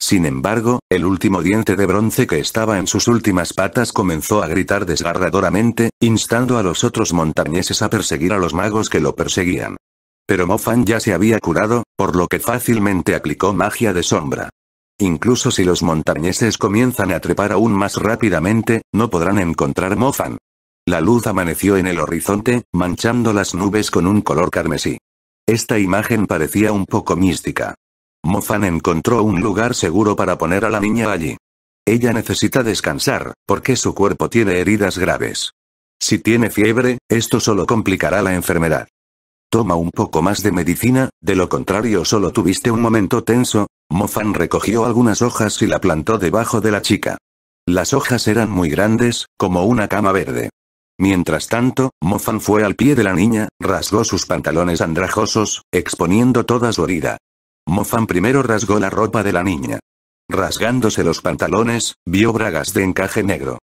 Sin embargo, el último diente de bronce que estaba en sus últimas patas comenzó a gritar desgarradoramente, instando a los otros montañeses a perseguir a los magos que lo perseguían. Pero Mofan ya se había curado, por lo que fácilmente aplicó magia de sombra. Incluso si los montañeses comienzan a trepar aún más rápidamente, no podrán encontrar Mofan. La luz amaneció en el horizonte, manchando las nubes con un color carmesí. Esta imagen parecía un poco mística. Mofan encontró un lugar seguro para poner a la niña allí. Ella necesita descansar, porque su cuerpo tiene heridas graves. Si tiene fiebre, esto solo complicará la enfermedad. Toma un poco más de medicina, de lo contrario solo tuviste un momento tenso. Mofan recogió algunas hojas y la plantó debajo de la chica. Las hojas eran muy grandes, como una cama verde. Mientras tanto, Mofan fue al pie de la niña, rasgó sus pantalones andrajosos, exponiendo toda su herida. Mofan primero rasgó la ropa de la niña. Rasgándose los pantalones, vio bragas de encaje negro.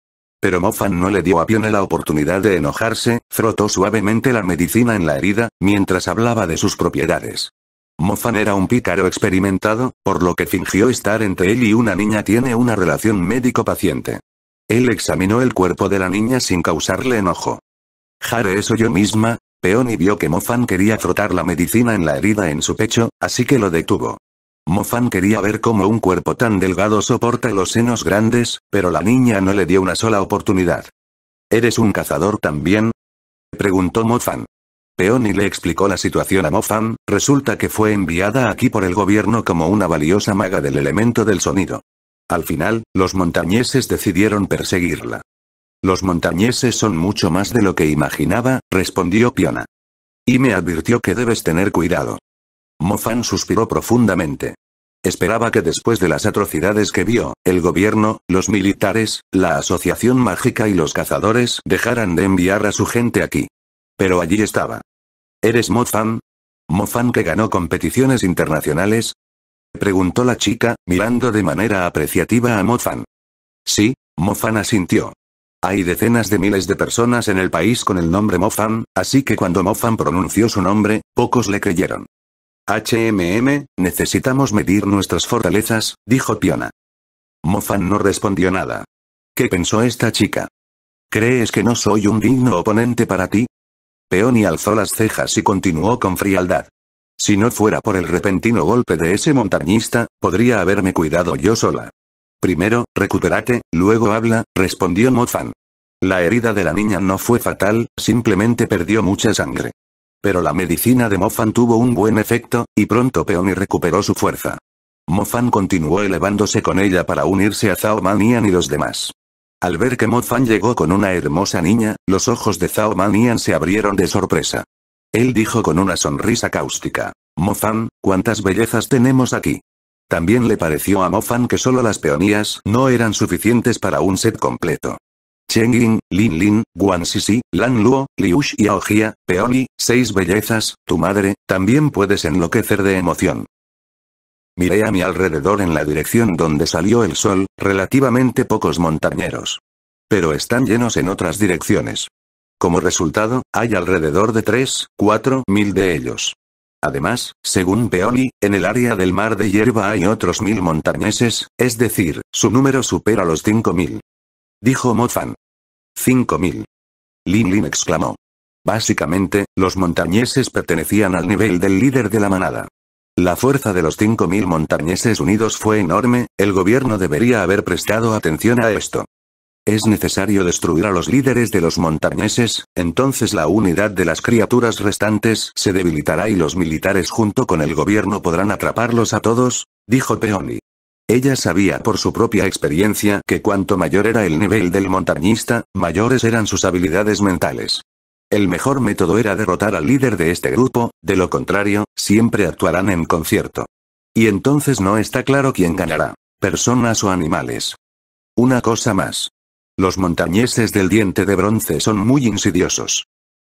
Pero Mofan no le dio a Pione la oportunidad de enojarse, frotó suavemente la medicina en la herida, mientras hablaba de sus propiedades. Mofan era un pícaro experimentado, por lo que fingió estar entre él y una niña tiene una relación médico-paciente. Él examinó el cuerpo de la niña sin causarle enojo. Jare eso yo misma, Peony vio que Mofan quería frotar la medicina en la herida en su pecho, así que lo detuvo. Mofan quería ver cómo un cuerpo tan delgado soporta los senos grandes, pero la niña no le dio una sola oportunidad. ¿Eres un cazador también? Preguntó Mofan. Peony le explicó la situación a Mofan, resulta que fue enviada aquí por el gobierno como una valiosa maga del elemento del sonido. Al final, los montañeses decidieron perseguirla. Los montañeses son mucho más de lo que imaginaba, respondió Piona. Y me advirtió que debes tener cuidado. Mofan suspiró profundamente. Esperaba que después de las atrocidades que vio, el gobierno, los militares, la asociación mágica y los cazadores dejaran de enviar a su gente aquí. Pero allí estaba. ¿Eres Mofan? ¿Mofan que ganó competiciones internacionales? Preguntó la chica, mirando de manera apreciativa a Mofan. Sí, Mofan asintió. Hay decenas de miles de personas en el país con el nombre Mofan, así que cuando Mofan pronunció su nombre, pocos le creyeron. HMM, necesitamos medir nuestras fortalezas, dijo Piona. Mofan no respondió nada. ¿Qué pensó esta chica? ¿Crees que no soy un digno oponente para ti? Peony alzó las cejas y continuó con frialdad. Si no fuera por el repentino golpe de ese montañista, podría haberme cuidado yo sola. Primero, recupérate, luego habla, respondió Mofan. La herida de la niña no fue fatal, simplemente perdió mucha sangre. Pero la medicina de Mofan tuvo un buen efecto, y pronto Peony recuperó su fuerza. Mofan continuó elevándose con ella para unirse a Zhao Manian y los demás. Al ver que Mofan llegó con una hermosa niña, los ojos de Zhao Manian se abrieron de sorpresa. Él dijo con una sonrisa cáustica. Mofan, ¿cuántas bellezas tenemos aquí? También le pareció a Mofan que solo las peonías no eran suficientes para un set completo. Cheng Yin, Lin Lin, Guan Sisi, Lan Luo, Liu y Peoli, seis bellezas, tu madre, también puedes enloquecer de emoción. Miré a mi alrededor en la dirección donde salió el sol, relativamente pocos montañeros. Pero están llenos en otras direcciones. Como resultado, hay alrededor de 3, 4 mil de ellos. Además, según Peoli, en el área del mar de hierba hay otros mil montañeses, es decir, su número supera los 5.000. Dijo Fan 5000. Lin Lin exclamó. Básicamente, los montañeses pertenecían al nivel del líder de la manada. La fuerza de los 5.000 montañeses unidos fue enorme, el gobierno debería haber prestado atención a esto. Es necesario destruir a los líderes de los montañeses, entonces la unidad de las criaturas restantes se debilitará y los militares junto con el gobierno podrán atraparlos a todos, dijo Peony. Ella sabía por su propia experiencia que cuanto mayor era el nivel del montañista, mayores eran sus habilidades mentales. El mejor método era derrotar al líder de este grupo, de lo contrario, siempre actuarán en concierto. Y entonces no está claro quién ganará, personas o animales. Una cosa más. Los montañeses del diente de bronce son muy insidiosos.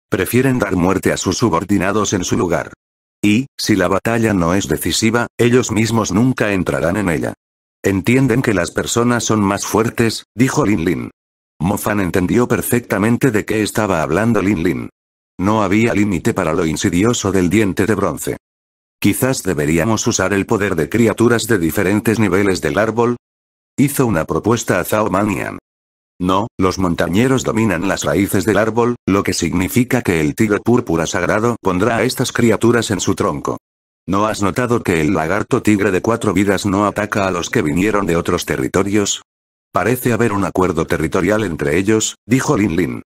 Prefieren dar muerte a sus subordinados en su lugar. Y, si la batalla no es decisiva, ellos mismos nunca entrarán en ella. Entienden que las personas son más fuertes, dijo Lin Lin. Mofan entendió perfectamente de qué estaba hablando Lin Lin. No había límite para lo insidioso del diente de bronce. Quizás deberíamos usar el poder de criaturas de diferentes niveles del árbol. Hizo una propuesta a Zhao Manian. No, los montañeros dominan las raíces del árbol, lo que significa que el tigre púrpura sagrado pondrá a estas criaturas en su tronco. ¿No has notado que el lagarto tigre de cuatro vidas no ataca a los que vinieron de otros territorios? Parece haber un acuerdo territorial entre ellos, dijo Lin Lin.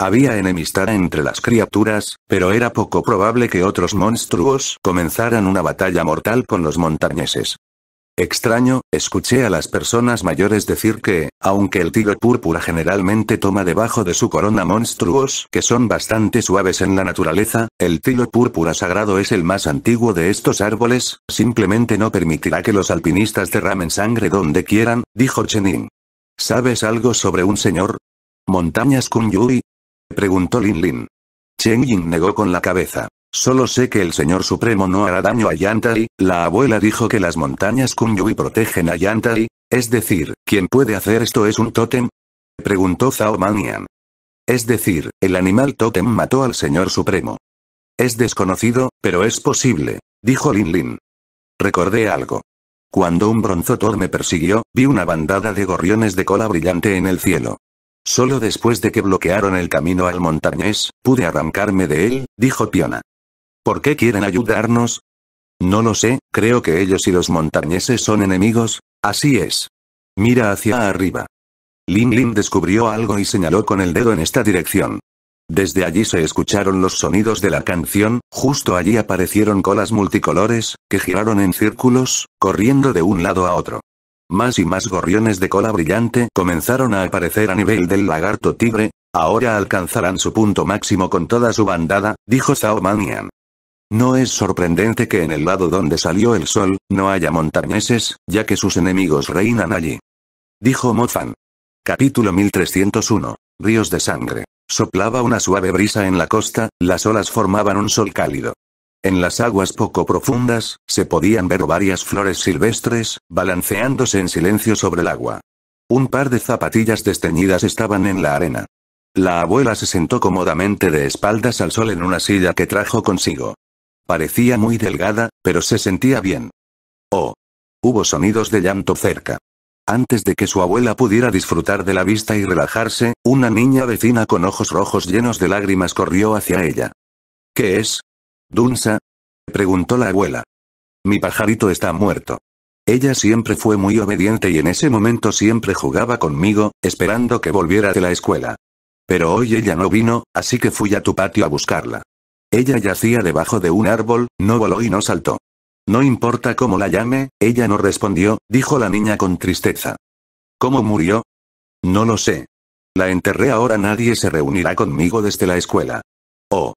Había enemistad entre las criaturas, pero era poco probable que otros monstruos comenzaran una batalla mortal con los montañeses. Extraño, escuché a las personas mayores decir que, aunque el tilo púrpura generalmente toma debajo de su corona monstruos que son bastante suaves en la naturaleza, el tilo púrpura sagrado es el más antiguo de estos árboles, simplemente no permitirá que los alpinistas derramen sangre donde quieran, dijo Chenin. ¿Sabes algo sobre un señor? ¿Montañas Kunyui? Preguntó Lin Lin. Chen Yin negó con la cabeza. Solo sé que el Señor Supremo no hará daño a Yantai, la abuela dijo que las montañas Kunyui protegen a Yantai, es decir, ¿quién puede hacer esto es un tótem? Preguntó Zhao Manian. Es decir, el animal tótem mató al Señor Supremo. Es desconocido, pero es posible, dijo Lin Lin. Recordé algo. Cuando un bronzotor me persiguió, vi una bandada de gorriones de cola brillante en el cielo. Solo después de que bloquearon el camino al montañés, pude arrancarme de él, dijo Piona. ¿Por qué quieren ayudarnos? No lo sé, creo que ellos y los montañeses son enemigos, así es. Mira hacia arriba. Lin Lin descubrió algo y señaló con el dedo en esta dirección. Desde allí se escucharon los sonidos de la canción, justo allí aparecieron colas multicolores, que giraron en círculos, corriendo de un lado a otro. Más y más gorriones de cola brillante comenzaron a aparecer a nivel del lagarto tigre, ahora alcanzarán su punto máximo con toda su bandada, dijo Sao Manian. No es sorprendente que en el lado donde salió el sol, no haya montañeses, ya que sus enemigos reinan allí. Dijo Mofan. Capítulo 1301. Ríos de sangre. Soplaba una suave brisa en la costa, las olas formaban un sol cálido. En las aguas poco profundas, se podían ver varias flores silvestres, balanceándose en silencio sobre el agua. Un par de zapatillas desteñidas estaban en la arena. La abuela se sentó cómodamente de espaldas al sol en una silla que trajo consigo. Parecía muy delgada, pero se sentía bien. Oh. Hubo sonidos de llanto cerca. Antes de que su abuela pudiera disfrutar de la vista y relajarse, una niña vecina con ojos rojos llenos de lágrimas corrió hacia ella. ¿Qué es? Dunsa? preguntó la abuela. Mi pajarito está muerto. Ella siempre fue muy obediente y en ese momento siempre jugaba conmigo, esperando que volviera de la escuela. Pero hoy ella no vino, así que fui a tu patio a buscarla. Ella yacía debajo de un árbol, no voló y no saltó. No importa cómo la llame, ella no respondió, dijo la niña con tristeza. ¿Cómo murió? No lo sé. La enterré ahora nadie se reunirá conmigo desde la escuela. Oh.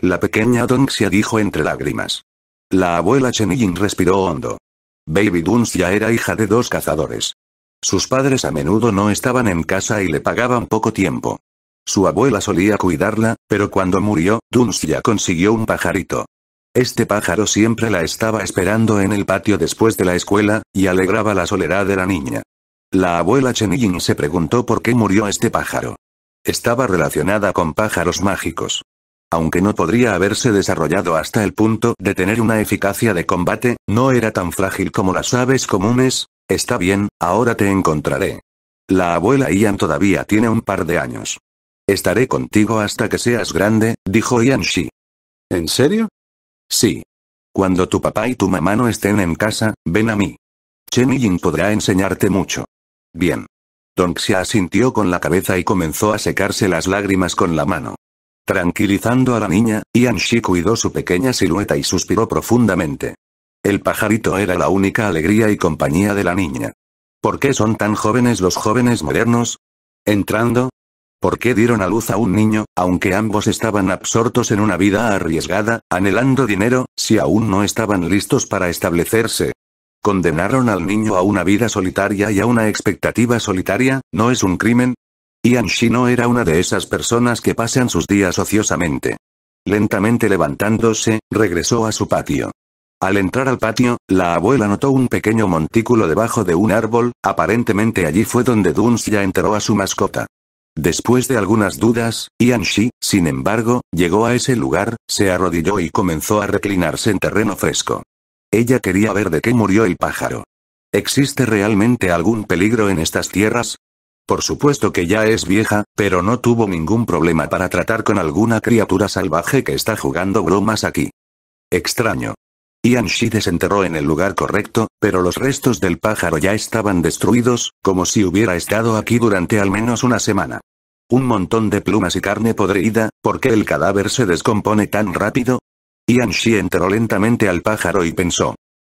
La pequeña Donxia dijo entre lágrimas. La abuela Yin respiró hondo. Baby ya era hija de dos cazadores. Sus padres a menudo no estaban en casa y le pagaban poco tiempo. Su abuela solía cuidarla, pero cuando murió, ya consiguió un pajarito. Este pájaro siempre la estaba esperando en el patio después de la escuela, y alegraba la soledad de la niña. La abuela Ying se preguntó por qué murió este pájaro. Estaba relacionada con pájaros mágicos. Aunque no podría haberse desarrollado hasta el punto de tener una eficacia de combate, no era tan frágil como las aves comunes. Está bien, ahora te encontraré. La abuela Ian todavía tiene un par de años. Estaré contigo hasta que seas grande, dijo Ian Shi. ¿En serio? Sí. Cuando tu papá y tu mamá no estén en casa, ven a mí. Chen Yin podrá enseñarte mucho. Bien. Xia asintió con la cabeza y comenzó a secarse las lágrimas con la mano. Tranquilizando a la niña, Yan Shi cuidó su pequeña silueta y suspiró profundamente. El pajarito era la única alegría y compañía de la niña. ¿Por qué son tan jóvenes los jóvenes modernos? Entrando, ¿Por qué dieron a luz a un niño, aunque ambos estaban absortos en una vida arriesgada, anhelando dinero, si aún no estaban listos para establecerse? Condenaron al niño a una vida solitaria y a una expectativa solitaria, ¿no es un crimen? Ian no era una de esas personas que pasan sus días ociosamente. Lentamente levantándose, regresó a su patio. Al entrar al patio, la abuela notó un pequeño montículo debajo de un árbol, aparentemente allí fue donde Duns ya enteró a su mascota. Después de algunas dudas, Yanshi, sin embargo, llegó a ese lugar, se arrodilló y comenzó a reclinarse en terreno fresco. Ella quería ver de qué murió el pájaro. ¿Existe realmente algún peligro en estas tierras? Por supuesto que ya es vieja, pero no tuvo ningún problema para tratar con alguna criatura salvaje que está jugando bromas aquí. Extraño. Ian Shi desenterró en el lugar correcto, pero los restos del pájaro ya estaban destruidos, como si hubiera estado aquí durante al menos una semana. Un montón de plumas y carne podrida, ¿por qué el cadáver se descompone tan rápido? Ian Shi enteró lentamente al pájaro y pensó.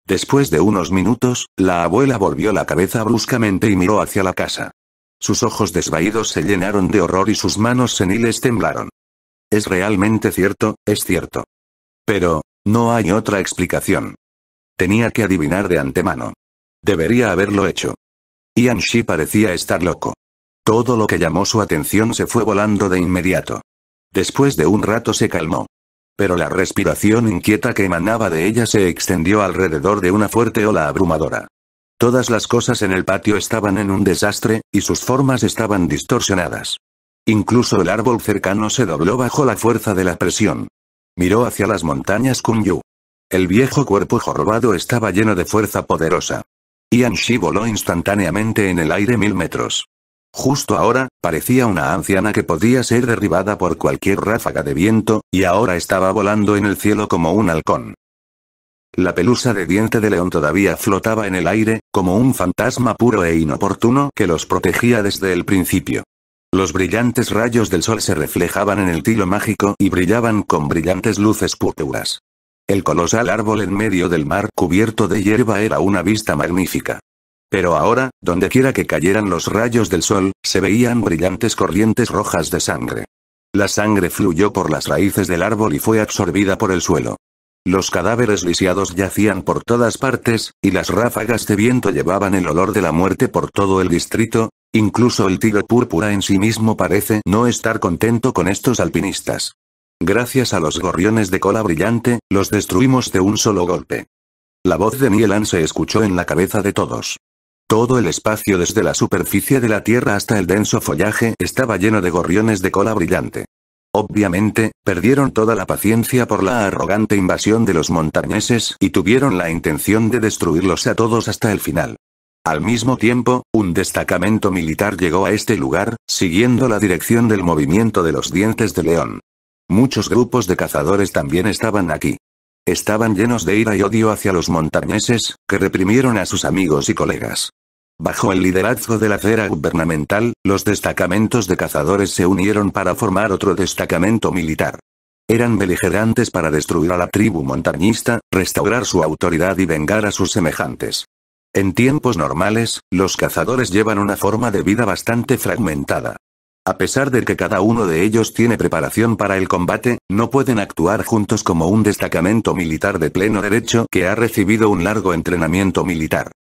Después de unos minutos, la abuela volvió la cabeza bruscamente y miró hacia la casa. Sus ojos desvaídos se llenaron de horror y sus manos seniles temblaron. Es realmente cierto, es cierto. Pero, no hay otra explicación. Tenía que adivinar de antemano. Debería haberlo hecho. Ian Shi parecía estar loco. Todo lo que llamó su atención se fue volando de inmediato. Después de un rato se calmó. Pero la respiración inquieta que emanaba de ella se extendió alrededor de una fuerte ola abrumadora. Todas las cosas en el patio estaban en un desastre, y sus formas estaban distorsionadas. Incluso el árbol cercano se dobló bajo la fuerza de la presión. Miró hacia las montañas Kunyu. El viejo cuerpo jorobado estaba lleno de fuerza poderosa. Yanshi Shi voló instantáneamente en el aire mil metros. Justo ahora, parecía una anciana que podía ser derribada por cualquier ráfaga de viento, y ahora estaba volando en el cielo como un halcón. La pelusa de diente de león todavía flotaba en el aire, como un fantasma puro e inoportuno que los protegía desde el principio. Los brillantes rayos del sol se reflejaban en el tilo mágico y brillaban con brillantes luces púrpuras. El colosal árbol en medio del mar cubierto de hierba era una vista magnífica. Pero ahora, dondequiera que cayeran los rayos del sol, se veían brillantes corrientes rojas de sangre. La sangre fluyó por las raíces del árbol y fue absorbida por el suelo. Los cadáveres lisiados yacían por todas partes, y las ráfagas de viento llevaban el olor de la muerte por todo el distrito, Incluso el tigre púrpura en sí mismo parece no estar contento con estos alpinistas. Gracias a los gorriones de cola brillante, los destruimos de un solo golpe. La voz de Nielan se escuchó en la cabeza de todos. Todo el espacio desde la superficie de la tierra hasta el denso follaje estaba lleno de gorriones de cola brillante. Obviamente, perdieron toda la paciencia por la arrogante invasión de los montañeses y tuvieron la intención de destruirlos a todos hasta el final. Al mismo tiempo, un destacamento militar llegó a este lugar, siguiendo la dirección del movimiento de los dientes de león. Muchos grupos de cazadores también estaban aquí. Estaban llenos de ira y odio hacia los montañeses, que reprimieron a sus amigos y colegas. Bajo el liderazgo de la cera gubernamental, los destacamentos de cazadores se unieron para formar otro destacamento militar. Eran beligerantes para destruir a la tribu montañista, restaurar su autoridad y vengar a sus semejantes. En tiempos normales, los cazadores llevan una forma de vida bastante fragmentada. A pesar de que cada uno de ellos tiene preparación para el combate, no pueden actuar juntos como un destacamento militar de pleno derecho que ha recibido un largo entrenamiento militar.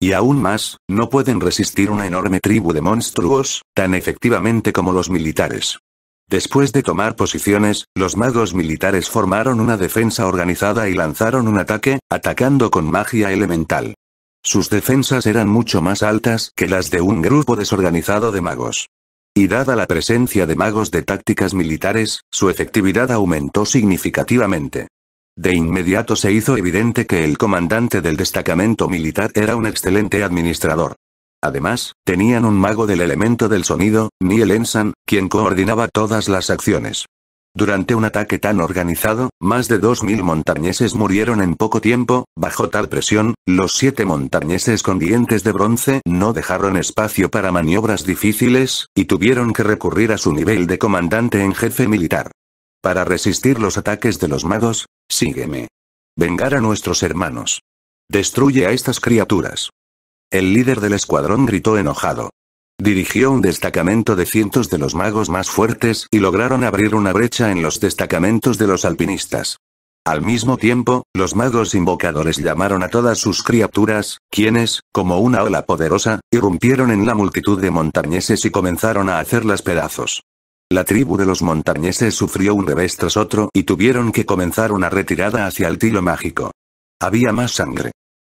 Y aún más, no pueden resistir una enorme tribu de monstruos, tan efectivamente como los militares. Después de tomar posiciones, los magos militares formaron una defensa organizada y lanzaron un ataque, atacando con magia elemental. Sus defensas eran mucho más altas que las de un grupo desorganizado de magos. Y dada la presencia de magos de tácticas militares, su efectividad aumentó significativamente. De inmediato se hizo evidente que el comandante del destacamento militar era un excelente administrador. Además, tenían un mago del elemento del sonido, Neil Ensan, quien coordinaba todas las acciones. Durante un ataque tan organizado, más de 2.000 montañeses murieron en poco tiempo, bajo tal presión, los siete montañeses con dientes de bronce no dejaron espacio para maniobras difíciles, y tuvieron que recurrir a su nivel de comandante en jefe militar. Para resistir los ataques de los magos, sígueme. Vengar a nuestros hermanos. Destruye a estas criaturas. El líder del escuadrón gritó enojado. Dirigió un destacamento de cientos de los magos más fuertes y lograron abrir una brecha en los destacamentos de los alpinistas. Al mismo tiempo, los magos invocadores llamaron a todas sus criaturas, quienes, como una ola poderosa, irrumpieron en la multitud de montañeses y comenzaron a hacerlas pedazos. La tribu de los montañeses sufrió un revés tras otro y tuvieron que comenzar una retirada hacia el tilo mágico. Había más sangre.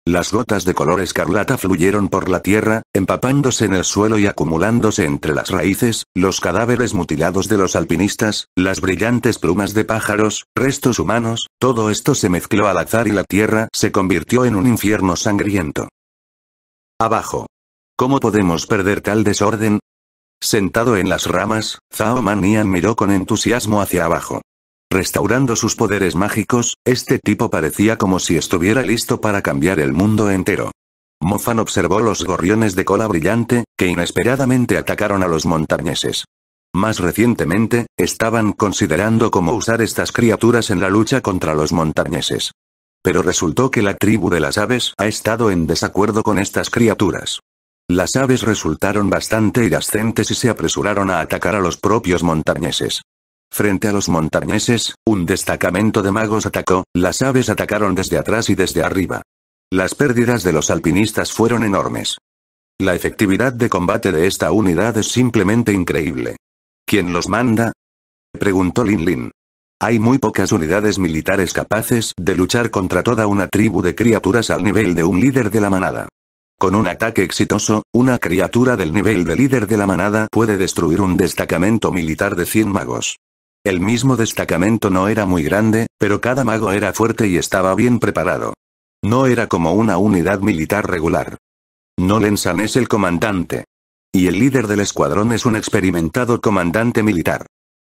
Las gotas de color escarlata fluyeron por la tierra, empapándose en el suelo y acumulándose entre las raíces, los cadáveres mutilados de los alpinistas, las brillantes plumas de pájaros, restos humanos, todo esto se mezcló al azar y la tierra se convirtió en un infierno sangriento. Abajo. ¿Cómo podemos perder tal desorden? Sentado en las ramas, Zhao Manian miró con entusiasmo hacia abajo restaurando sus poderes mágicos, este tipo parecía como si estuviera listo para cambiar el mundo entero. Mofan observó los gorriones de cola brillante, que inesperadamente atacaron a los montañeses. Más recientemente, estaban considerando cómo usar estas criaturas en la lucha contra los montañeses. Pero resultó que la tribu de las aves ha estado en desacuerdo con estas criaturas. Las aves resultaron bastante irascentes y se apresuraron a atacar a los propios montañeses. Frente a los montañeses, un destacamento de magos atacó, las aves atacaron desde atrás y desde arriba. Las pérdidas de los alpinistas fueron enormes. La efectividad de combate de esta unidad es simplemente increíble. ¿Quién los manda? preguntó Lin Lin. Hay muy pocas unidades militares capaces de luchar contra toda una tribu de criaturas al nivel de un líder de la manada. Con un ataque exitoso, una criatura del nivel de líder de la manada puede destruir un destacamento militar de 100 magos. El mismo destacamento no era muy grande, pero cada mago era fuerte y estaba bien preparado. No era como una unidad militar regular. Nolensan es el comandante. Y el líder del escuadrón es un experimentado comandante militar.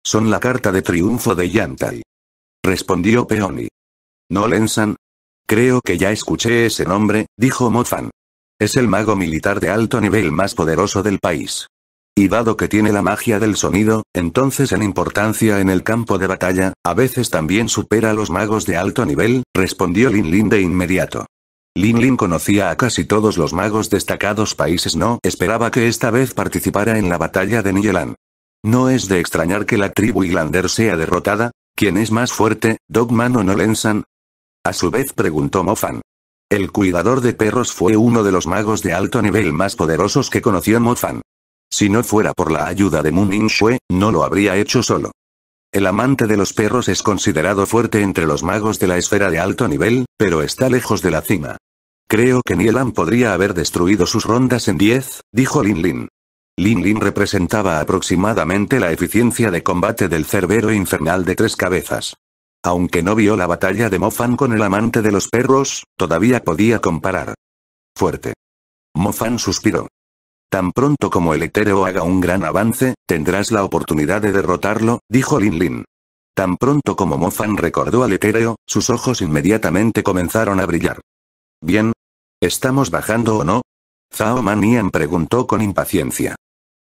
Son la carta de triunfo de Yantai. Respondió Peoni. Nolensan. Creo que ya escuché ese nombre, dijo Mofan. Es el mago militar de alto nivel más poderoso del país. Y dado que tiene la magia del sonido, entonces en importancia en el campo de batalla, a veces también supera a los magos de alto nivel, respondió Lin Lin de inmediato. Lin Lin conocía a casi todos los magos destacados países no esperaba que esta vez participara en la batalla de Nielan. No es de extrañar que la tribu Ylander sea derrotada, ¿quién es más fuerte, Dogman o Nolensan? A su vez preguntó Mofan. El cuidador de perros fue uno de los magos de alto nivel más poderosos que conoció Mofan. Si no fuera por la ayuda de Moon In Shue, no lo habría hecho solo. El amante de los perros es considerado fuerte entre los magos de la esfera de alto nivel, pero está lejos de la cima. Creo que Nielan podría haber destruido sus rondas en 10, dijo Lin Lin. Lin Lin representaba aproximadamente la eficiencia de combate del cerbero infernal de tres cabezas. Aunque no vio la batalla de Fan con el amante de los perros, todavía podía comparar. Fuerte. Fan suspiró. Tan pronto como el etéreo haga un gran avance, tendrás la oportunidad de derrotarlo, dijo Lin Lin. Tan pronto como Fan recordó al etéreo, sus ojos inmediatamente comenzaron a brillar. Bien. ¿Estamos bajando o no? Zhao Manian preguntó con impaciencia.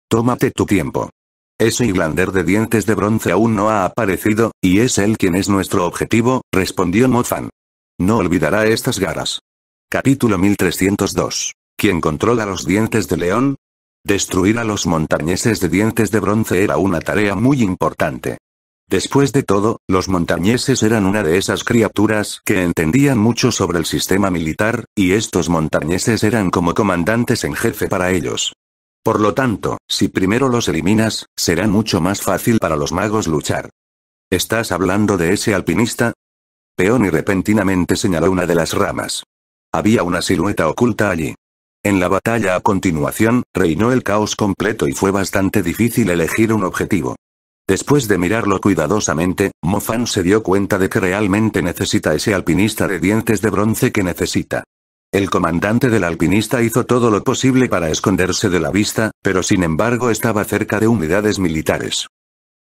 Tómate tu tiempo. Ese ylander de dientes de bronce aún no ha aparecido, y es él quien es nuestro objetivo, respondió Fan. No olvidará estas garras. Capítulo 1302. ¿Quién controla los dientes de león? Destruir a los montañeses de dientes de bronce era una tarea muy importante. Después de todo, los montañeses eran una de esas criaturas que entendían mucho sobre el sistema militar, y estos montañeses eran como comandantes en jefe para ellos. Por lo tanto, si primero los eliminas, será mucho más fácil para los magos luchar. ¿Estás hablando de ese alpinista? y repentinamente señaló una de las ramas. Había una silueta oculta allí. En la batalla a continuación, reinó el caos completo y fue bastante difícil elegir un objetivo. Después de mirarlo cuidadosamente, Mofan se dio cuenta de que realmente necesita ese alpinista de dientes de bronce que necesita. El comandante del alpinista hizo todo lo posible para esconderse de la vista, pero sin embargo estaba cerca de unidades militares.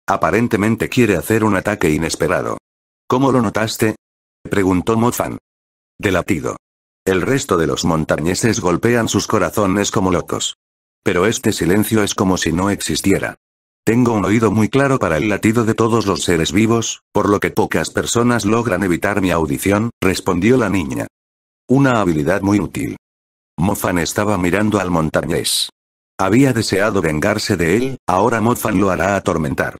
Aparentemente quiere hacer un ataque inesperado. ¿Cómo lo notaste? preguntó Mofan. Delatido. El resto de los montañeses golpean sus corazones como locos. Pero este silencio es como si no existiera. Tengo un oído muy claro para el latido de todos los seres vivos, por lo que pocas personas logran evitar mi audición, respondió la niña. Una habilidad muy útil. Mofan estaba mirando al montañés. Había deseado vengarse de él, ahora Mofan lo hará atormentar.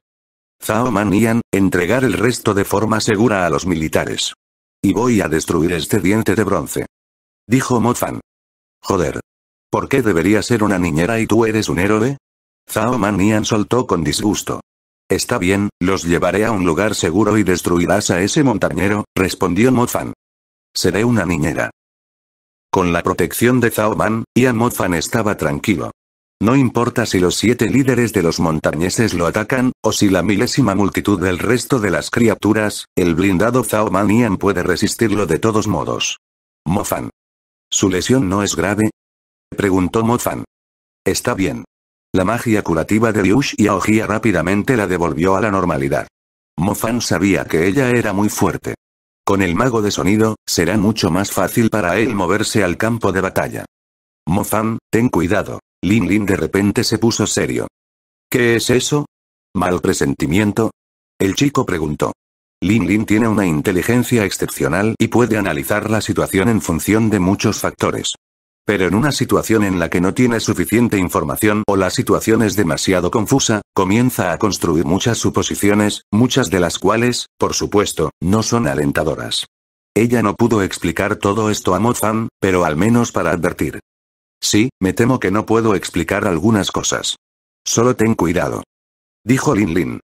Zao Manian, entregar el resto de forma segura a los militares. Y voy a destruir este diente de bronce. Dijo Mofan. Joder. ¿Por qué debería ser una niñera y tú eres un héroe? Zhao Manian soltó con disgusto. Está bien, los llevaré a un lugar seguro y destruirás a ese montañero, respondió Mofan. Seré una niñera. Con la protección de Zhao Man, Ian Mofan estaba tranquilo. No importa si los siete líderes de los montañeses lo atacan, o si la milésima multitud del resto de las criaturas, el blindado Zhao Ian puede resistirlo de todos modos. Mofan. ¿Su lesión no es grave? Preguntó Mofan. Está bien. La magia curativa de y Aogia rápidamente la devolvió a la normalidad. Mofan sabía que ella era muy fuerte. Con el mago de sonido, será mucho más fácil para él moverse al campo de batalla. Mofan, ten cuidado. Lin Lin de repente se puso serio. ¿Qué es eso? ¿Mal presentimiento? El chico preguntó. Lin Lin tiene una inteligencia excepcional y puede analizar la situación en función de muchos factores. Pero en una situación en la que no tiene suficiente información o la situación es demasiado confusa, comienza a construir muchas suposiciones, muchas de las cuales, por supuesto, no son alentadoras. Ella no pudo explicar todo esto a Mozan, pero al menos para advertir. Sí, me temo que no puedo explicar algunas cosas. Solo ten cuidado. Dijo Lin Lin.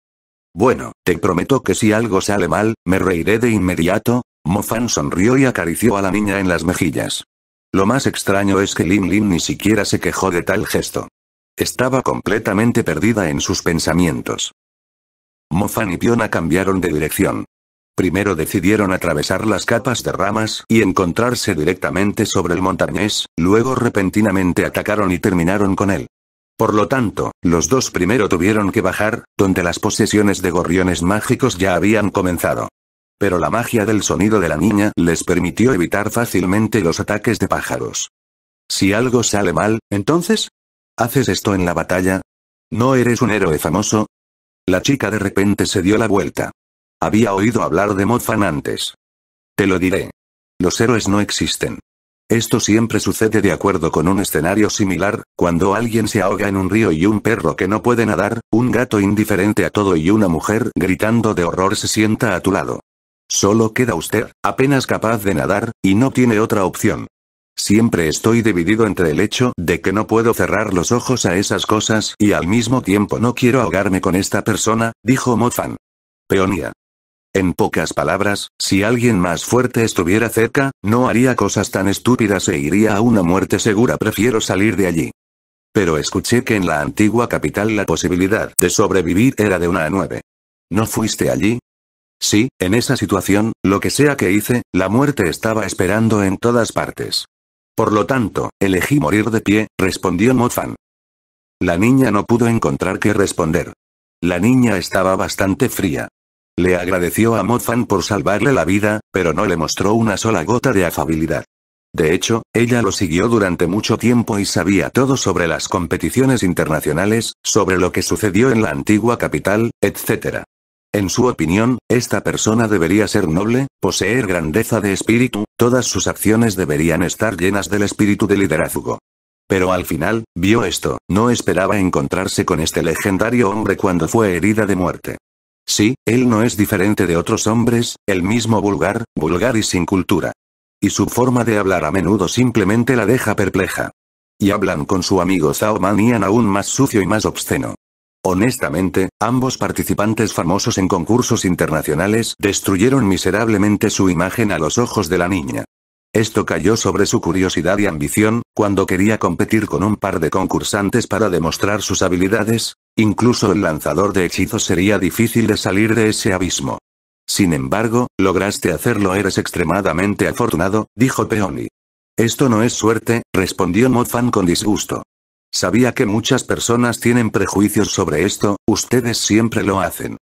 Bueno, te prometo que si algo sale mal, me reiré de inmediato. Mofan sonrió y acarició a la niña en las mejillas. Lo más extraño es que Lin Lin ni siquiera se quejó de tal gesto. Estaba completamente perdida en sus pensamientos. Mofan y Piona cambiaron de dirección. Primero decidieron atravesar las capas de ramas y encontrarse directamente sobre el montañés, luego repentinamente atacaron y terminaron con él. Por lo tanto, los dos primero tuvieron que bajar, donde las posesiones de gorriones mágicos ya habían comenzado. Pero la magia del sonido de la niña les permitió evitar fácilmente los ataques de pájaros. Si algo sale mal, entonces... ¿Haces esto en la batalla? ¿No eres un héroe famoso? La chica de repente se dio la vuelta. Había oído hablar de Mofan antes. Te lo diré. Los héroes no existen. Esto siempre sucede de acuerdo con un escenario similar, cuando alguien se ahoga en un río y un perro que no puede nadar, un gato indiferente a todo y una mujer gritando de horror se sienta a tu lado. Solo queda usted, apenas capaz de nadar, y no tiene otra opción. Siempre estoy dividido entre el hecho de que no puedo cerrar los ojos a esas cosas y al mismo tiempo no quiero ahogarme con esta persona, dijo Mofan. Peonía. En pocas palabras, si alguien más fuerte estuviera cerca, no haría cosas tan estúpidas e iría a una muerte segura. Prefiero salir de allí. Pero escuché que en la antigua capital la posibilidad de sobrevivir era de una a nueve. ¿No fuiste allí? Sí, en esa situación, lo que sea que hice, la muerte estaba esperando en todas partes. Por lo tanto, elegí morir de pie, respondió Mofan. La niña no pudo encontrar qué responder. La niña estaba bastante fría. Le agradeció a Mofan por salvarle la vida, pero no le mostró una sola gota de afabilidad. De hecho, ella lo siguió durante mucho tiempo y sabía todo sobre las competiciones internacionales, sobre lo que sucedió en la antigua capital, etc. En su opinión, esta persona debería ser noble, poseer grandeza de espíritu, todas sus acciones deberían estar llenas del espíritu de liderazgo. Pero al final, vio esto, no esperaba encontrarse con este legendario hombre cuando fue herida de muerte. Sí, él no es diferente de otros hombres, el mismo vulgar, vulgar y sin cultura. Y su forma de hablar a menudo simplemente la deja perpleja. Y hablan con su amigo Zhao Manian aún más sucio y más obsceno. Honestamente, ambos participantes famosos en concursos internacionales destruyeron miserablemente su imagen a los ojos de la niña. Esto cayó sobre su curiosidad y ambición, cuando quería competir con un par de concursantes para demostrar sus habilidades, incluso el lanzador de hechizos sería difícil de salir de ese abismo. Sin embargo, lograste hacerlo eres extremadamente afortunado, dijo Peony. Esto no es suerte, respondió Mofan con disgusto. Sabía que muchas personas tienen prejuicios sobre esto, ustedes siempre lo hacen.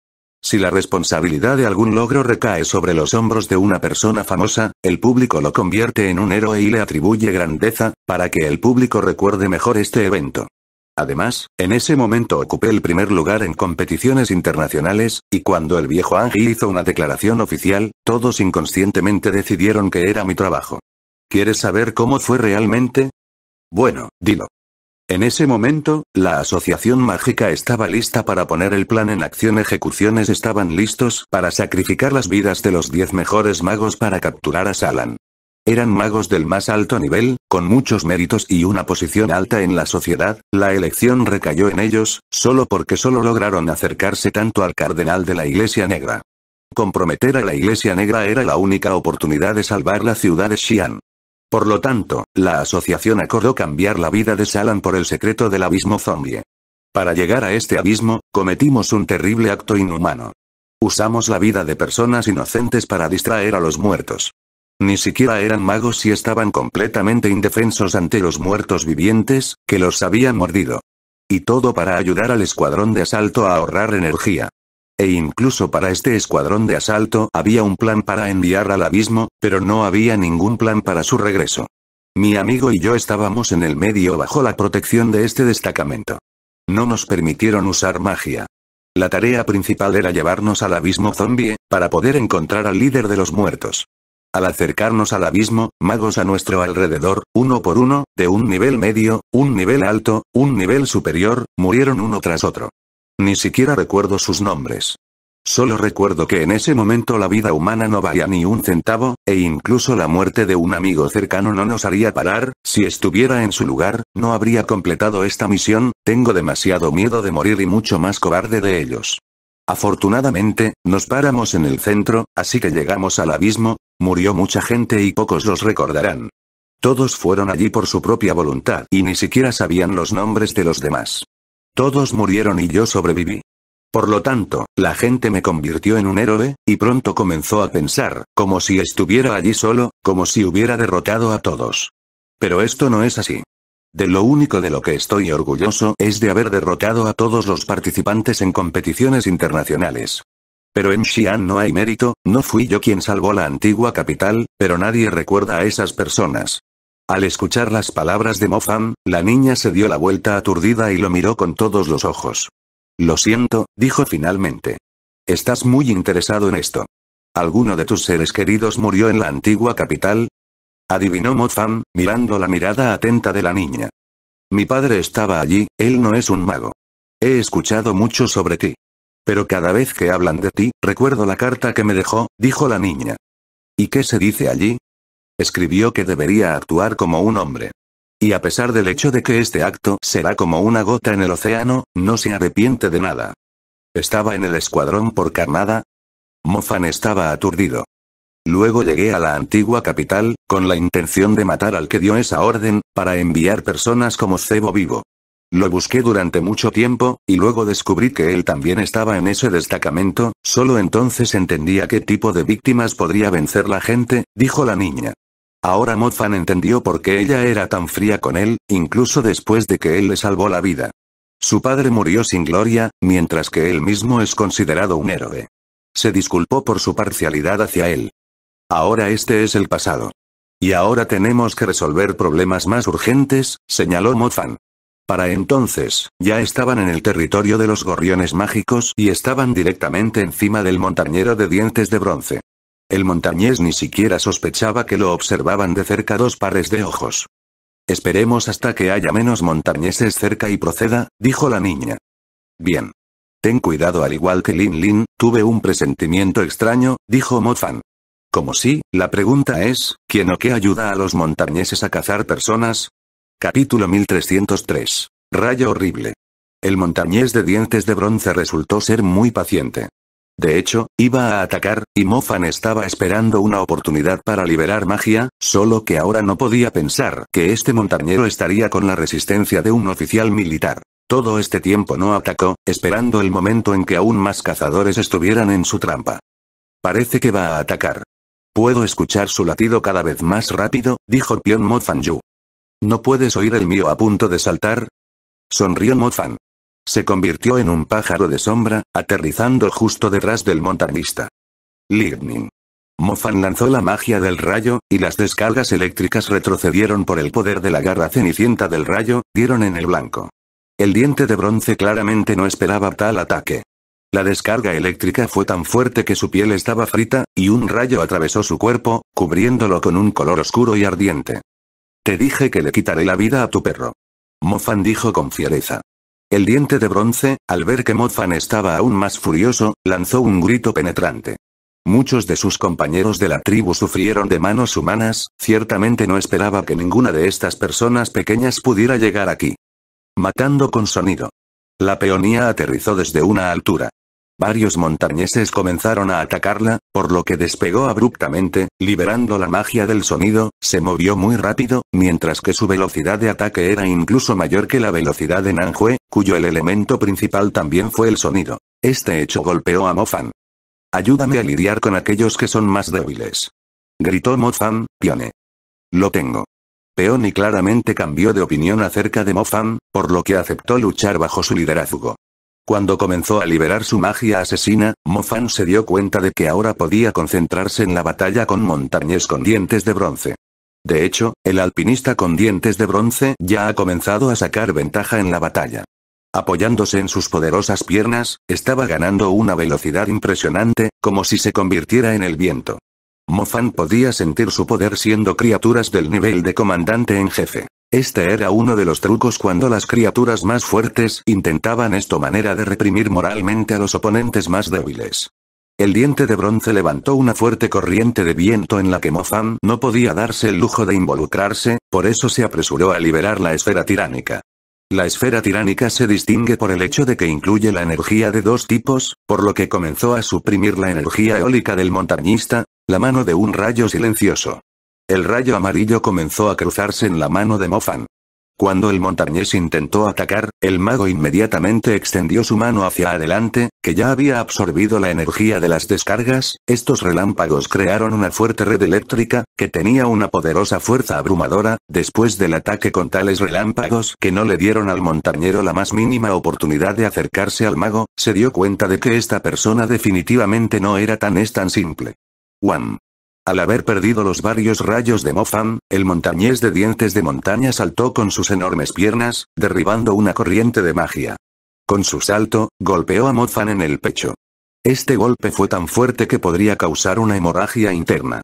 Si la responsabilidad de algún logro recae sobre los hombros de una persona famosa, el público lo convierte en un héroe y le atribuye grandeza, para que el público recuerde mejor este evento. Además, en ese momento ocupé el primer lugar en competiciones internacionales, y cuando el viejo Angie hizo una declaración oficial, todos inconscientemente decidieron que era mi trabajo. ¿Quieres saber cómo fue realmente? Bueno, dilo. En ese momento, la asociación mágica estaba lista para poner el plan en acción. Ejecuciones estaban listos para sacrificar las vidas de los diez mejores magos para capturar a Salan. Eran magos del más alto nivel, con muchos méritos y una posición alta en la sociedad, la elección recayó en ellos, solo porque solo lograron acercarse tanto al cardenal de la Iglesia Negra. Comprometer a la Iglesia Negra era la única oportunidad de salvar la ciudad de Xi'an. Por lo tanto, la asociación acordó cambiar la vida de Salan por el secreto del abismo zombie. Para llegar a este abismo, cometimos un terrible acto inhumano. Usamos la vida de personas inocentes para distraer a los muertos. Ni siquiera eran magos y estaban completamente indefensos ante los muertos vivientes, que los habían mordido. Y todo para ayudar al escuadrón de asalto a ahorrar energía. E incluso para este escuadrón de asalto había un plan para enviar al abismo, pero no había ningún plan para su regreso. Mi amigo y yo estábamos en el medio bajo la protección de este destacamento. No nos permitieron usar magia. La tarea principal era llevarnos al abismo zombie, para poder encontrar al líder de los muertos. Al acercarnos al abismo, magos a nuestro alrededor, uno por uno, de un nivel medio, un nivel alto, un nivel superior, murieron uno tras otro. Ni siquiera recuerdo sus nombres. Solo recuerdo que en ese momento la vida humana no valía ni un centavo, e incluso la muerte de un amigo cercano no nos haría parar, si estuviera en su lugar, no habría completado esta misión, tengo demasiado miedo de morir y mucho más cobarde de ellos. Afortunadamente, nos paramos en el centro, así que llegamos al abismo, murió mucha gente y pocos los recordarán. Todos fueron allí por su propia voluntad y ni siquiera sabían los nombres de los demás. Todos murieron y yo sobreviví. Por lo tanto, la gente me convirtió en un héroe, y pronto comenzó a pensar, como si estuviera allí solo, como si hubiera derrotado a todos. Pero esto no es así. De lo único de lo que estoy orgulloso es de haber derrotado a todos los participantes en competiciones internacionales. Pero en Xi'an no hay mérito, no fui yo quien salvó la antigua capital, pero nadie recuerda a esas personas. Al escuchar las palabras de Mofam, la niña se dio la vuelta aturdida y lo miró con todos los ojos. Lo siento, dijo finalmente. Estás muy interesado en esto. ¿Alguno de tus seres queridos murió en la antigua capital? Adivinó Mofam, mirando la mirada atenta de la niña. Mi padre estaba allí, él no es un mago. He escuchado mucho sobre ti. Pero cada vez que hablan de ti, recuerdo la carta que me dejó, dijo la niña. ¿Y qué se dice allí? escribió que debería actuar como un hombre. Y a pesar del hecho de que este acto será como una gota en el océano, no se arrepiente de nada. Estaba en el escuadrón por Carnada. Mofan estaba aturdido. Luego llegué a la antigua capital, con la intención de matar al que dio esa orden, para enviar personas como cebo vivo. Lo busqué durante mucho tiempo, y luego descubrí que él también estaba en ese destacamento, solo entonces entendía qué tipo de víctimas podría vencer la gente, dijo la niña. Ahora Mofan entendió por qué ella era tan fría con él, incluso después de que él le salvó la vida. Su padre murió sin gloria, mientras que él mismo es considerado un héroe. Se disculpó por su parcialidad hacia él. Ahora este es el pasado. Y ahora tenemos que resolver problemas más urgentes, señaló Mofan. Para entonces, ya estaban en el territorio de los gorriones mágicos y estaban directamente encima del montañero de dientes de bronce. El montañés ni siquiera sospechaba que lo observaban de cerca dos pares de ojos. Esperemos hasta que haya menos montañeses cerca y proceda, dijo la niña. Bien. Ten cuidado al igual que Lin Lin, tuve un presentimiento extraño, dijo Mofan. Como si, la pregunta es, ¿quién o qué ayuda a los montañeses a cazar personas? Capítulo 1303. Rayo horrible. El montañés de dientes de bronce resultó ser muy paciente. De hecho, iba a atacar, y Mofan estaba esperando una oportunidad para liberar magia, solo que ahora no podía pensar que este montañero estaría con la resistencia de un oficial militar. Todo este tiempo no atacó, esperando el momento en que aún más cazadores estuvieran en su trampa. Parece que va a atacar. Puedo escuchar su latido cada vez más rápido, dijo Pion Mofan Yu. ¿No puedes oír el mío a punto de saltar? Sonrió Mofan. Se convirtió en un pájaro de sombra, aterrizando justo detrás del montañista. Lightning. Mofan lanzó la magia del rayo, y las descargas eléctricas retrocedieron por el poder de la garra cenicienta del rayo, dieron en el blanco. El diente de bronce claramente no esperaba tal ataque. La descarga eléctrica fue tan fuerte que su piel estaba frita, y un rayo atravesó su cuerpo, cubriéndolo con un color oscuro y ardiente. Te dije que le quitaré la vida a tu perro. Mofan dijo con fiereza. El diente de bronce, al ver que Mofan estaba aún más furioso, lanzó un grito penetrante. Muchos de sus compañeros de la tribu sufrieron de manos humanas, ciertamente no esperaba que ninguna de estas personas pequeñas pudiera llegar aquí. Matando con sonido. La peonía aterrizó desde una altura. Varios montañeses comenzaron a atacarla, por lo que despegó abruptamente, liberando la magia del sonido, se movió muy rápido, mientras que su velocidad de ataque era incluso mayor que la velocidad de Nanjue, cuyo el elemento principal también fue el sonido. Este hecho golpeó a Mofan. Ayúdame a lidiar con aquellos que son más débiles. Gritó Mofan, Pione. Lo tengo. Peoni claramente cambió de opinión acerca de Mofan, por lo que aceptó luchar bajo su liderazgo. Cuando comenzó a liberar su magia asesina, Mofan se dio cuenta de que ahora podía concentrarse en la batalla con montañés con dientes de bronce. De hecho, el alpinista con dientes de bronce ya ha comenzado a sacar ventaja en la batalla. Apoyándose en sus poderosas piernas, estaba ganando una velocidad impresionante, como si se convirtiera en el viento. Mofan podía sentir su poder siendo criaturas del nivel de comandante en jefe. Este era uno de los trucos cuando las criaturas más fuertes intentaban esto manera de reprimir moralmente a los oponentes más débiles. El diente de bronce levantó una fuerte corriente de viento en la que Mofan no podía darse el lujo de involucrarse, por eso se apresuró a liberar la esfera tiránica. La esfera tiránica se distingue por el hecho de que incluye la energía de dos tipos, por lo que comenzó a suprimir la energía eólica del montañista, la mano de un rayo silencioso. El rayo amarillo comenzó a cruzarse en la mano de Mofan. Cuando el montañés intentó atacar, el mago inmediatamente extendió su mano hacia adelante, que ya había absorbido la energía de las descargas, estos relámpagos crearon una fuerte red eléctrica, que tenía una poderosa fuerza abrumadora, después del ataque con tales relámpagos que no le dieron al montañero la más mínima oportunidad de acercarse al mago, se dio cuenta de que esta persona definitivamente no era tan es tan simple. Juan. Al haber perdido los varios rayos de Mofan, el montañés de dientes de montaña saltó con sus enormes piernas, derribando una corriente de magia. Con su salto, golpeó a Mofan en el pecho. Este golpe fue tan fuerte que podría causar una hemorragia interna.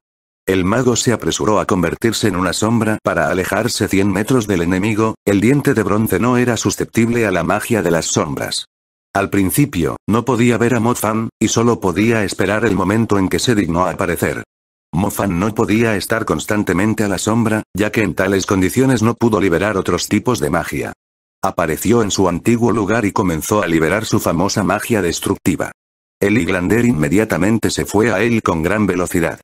El mago se apresuró a convertirse en una sombra para alejarse 100 metros del enemigo, el diente de bronce no era susceptible a la magia de las sombras. Al principio, no podía ver a Mofan, y solo podía esperar el momento en que se dignó a aparecer. Mofan no podía estar constantemente a la sombra, ya que en tales condiciones no pudo liberar otros tipos de magia. Apareció en su antiguo lugar y comenzó a liberar su famosa magia destructiva. El Iglander inmediatamente se fue a él con gran velocidad.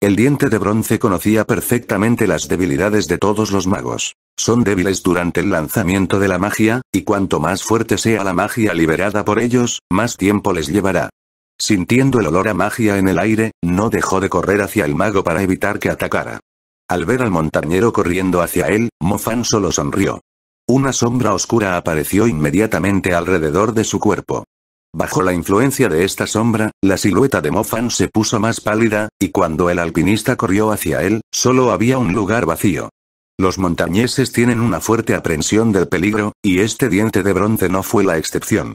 El diente de bronce conocía perfectamente las debilidades de todos los magos. Son débiles durante el lanzamiento de la magia, y cuanto más fuerte sea la magia liberada por ellos, más tiempo les llevará. Sintiendo el olor a magia en el aire, no dejó de correr hacia el mago para evitar que atacara. Al ver al montañero corriendo hacia él, Mofan solo sonrió. Una sombra oscura apareció inmediatamente alrededor de su cuerpo. Bajo la influencia de esta sombra, la silueta de Mofan se puso más pálida, y cuando el alpinista corrió hacia él, solo había un lugar vacío. Los montañeses tienen una fuerte aprensión del peligro, y este diente de bronce no fue la excepción.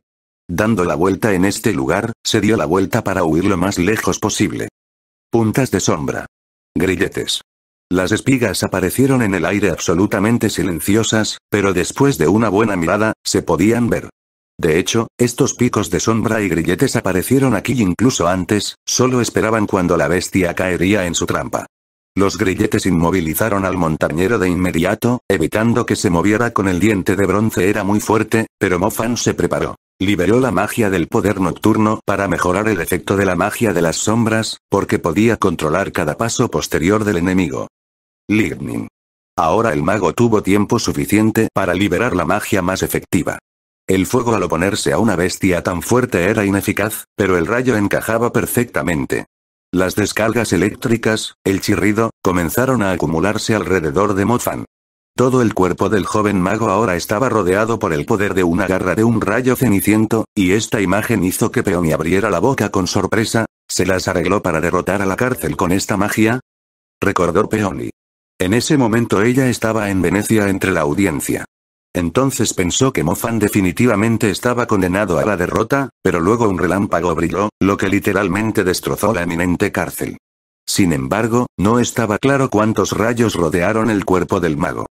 Dando la vuelta en este lugar, se dio la vuelta para huir lo más lejos posible. Puntas de sombra. Grilletes. Las espigas aparecieron en el aire absolutamente silenciosas, pero después de una buena mirada, se podían ver. De hecho, estos picos de sombra y grilletes aparecieron aquí incluso antes, solo esperaban cuando la bestia caería en su trampa. Los grilletes inmovilizaron al montañero de inmediato, evitando que se moviera con el diente de bronce era muy fuerte, pero Mofan se preparó. Liberó la magia del poder nocturno para mejorar el efecto de la magia de las sombras, porque podía controlar cada paso posterior del enemigo. Lightning. Ahora el mago tuvo tiempo suficiente para liberar la magia más efectiva. El fuego al oponerse a una bestia tan fuerte era ineficaz, pero el rayo encajaba perfectamente. Las descargas eléctricas, el chirrido, comenzaron a acumularse alrededor de Mofan. Todo el cuerpo del joven mago ahora estaba rodeado por el poder de una garra de un rayo ceniciento, y esta imagen hizo que Peony abriera la boca con sorpresa, ¿se las arregló para derrotar a la cárcel con esta magia? Recordó Peony. En ese momento ella estaba en Venecia entre la audiencia. Entonces pensó que Mofan definitivamente estaba condenado a la derrota, pero luego un relámpago brilló, lo que literalmente destrozó la eminente cárcel. Sin embargo, no estaba claro cuántos rayos rodearon el cuerpo del mago.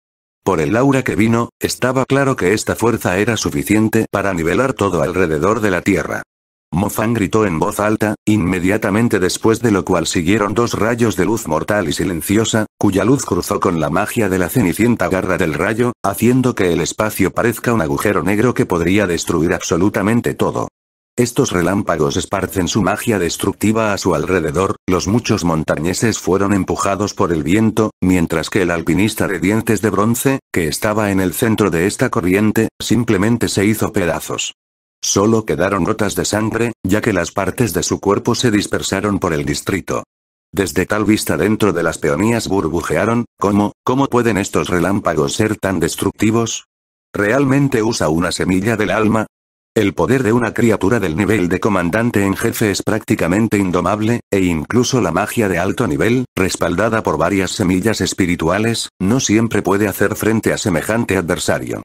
Por el aura que vino, estaba claro que esta fuerza era suficiente para nivelar todo alrededor de la Tierra. Mofan gritó en voz alta, inmediatamente después de lo cual siguieron dos rayos de luz mortal y silenciosa, cuya luz cruzó con la magia de la cenicienta garra del rayo, haciendo que el espacio parezca un agujero negro que podría destruir absolutamente todo. Estos relámpagos esparcen su magia destructiva a su alrededor, los muchos montañeses fueron empujados por el viento, mientras que el alpinista de dientes de bronce, que estaba en el centro de esta corriente, simplemente se hizo pedazos. Solo quedaron gotas de sangre, ya que las partes de su cuerpo se dispersaron por el distrito. Desde tal vista dentro de las peonías burbujearon, ¿cómo, cómo pueden estos relámpagos ser tan destructivos? Realmente usa una semilla del alma, el poder de una criatura del nivel de comandante en jefe es prácticamente indomable, e incluso la magia de alto nivel, respaldada por varias semillas espirituales, no siempre puede hacer frente a semejante adversario.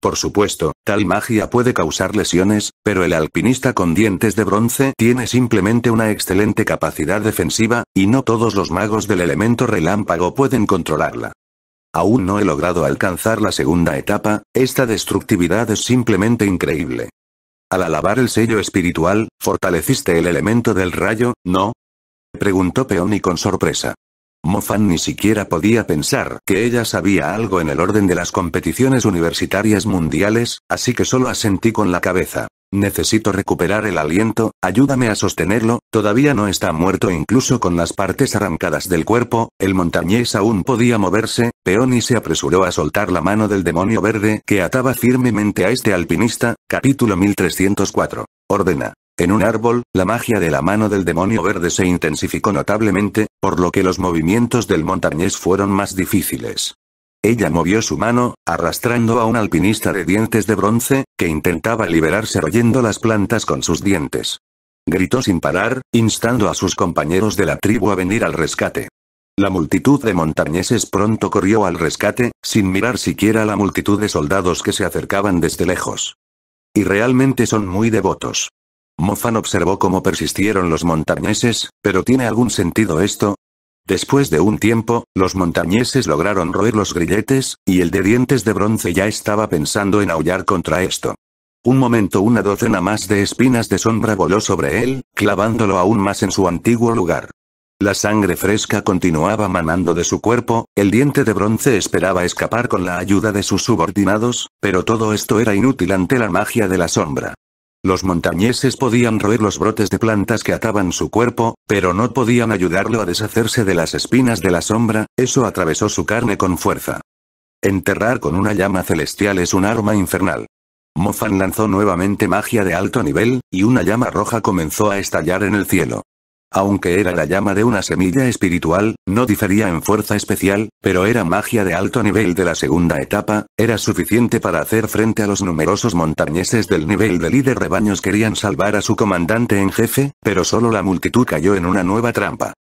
Por supuesto, tal magia puede causar lesiones, pero el alpinista con dientes de bronce tiene simplemente una excelente capacidad defensiva, y no todos los magos del elemento relámpago pueden controlarla. Aún no he logrado alcanzar la segunda etapa, esta destructividad es simplemente increíble. Al alabar el sello espiritual, fortaleciste el elemento del rayo, ¿no? Preguntó Peoni con sorpresa. Mofan ni siquiera podía pensar que ella sabía algo en el orden de las competiciones universitarias mundiales, así que solo asentí con la cabeza. Necesito recuperar el aliento, ayúdame a sostenerlo, todavía no está muerto e incluso con las partes arrancadas del cuerpo, el montañés aún podía moverse, Peony se apresuró a soltar la mano del demonio verde que ataba firmemente a este alpinista, capítulo 1304. Ordena. En un árbol, la magia de la mano del demonio verde se intensificó notablemente, por lo que los movimientos del montañés fueron más difíciles. Ella movió su mano, arrastrando a un alpinista de dientes de bronce, que intentaba liberarse royendo las plantas con sus dientes. Gritó sin parar, instando a sus compañeros de la tribu a venir al rescate. La multitud de montañeses pronto corrió al rescate, sin mirar siquiera la multitud de soldados que se acercaban desde lejos. Y realmente son muy devotos. Mofan observó cómo persistieron los montañeses, pero ¿tiene algún sentido esto? Después de un tiempo, los montañeses lograron roer los grilletes, y el de dientes de bronce ya estaba pensando en aullar contra esto. Un momento una docena más de espinas de sombra voló sobre él, clavándolo aún más en su antiguo lugar. La sangre fresca continuaba manando de su cuerpo, el diente de bronce esperaba escapar con la ayuda de sus subordinados, pero todo esto era inútil ante la magia de la sombra. Los montañeses podían roer los brotes de plantas que ataban su cuerpo, pero no podían ayudarlo a deshacerse de las espinas de la sombra, eso atravesó su carne con fuerza. Enterrar con una llama celestial es un arma infernal. Mofan lanzó nuevamente magia de alto nivel, y una llama roja comenzó a estallar en el cielo. Aunque era la llama de una semilla espiritual, no difería en fuerza especial, pero era magia de alto nivel de la segunda etapa, era suficiente para hacer frente a los numerosos montañeses del nivel de líder rebaños querían salvar a su comandante en jefe, pero solo la multitud cayó en una nueva trampa.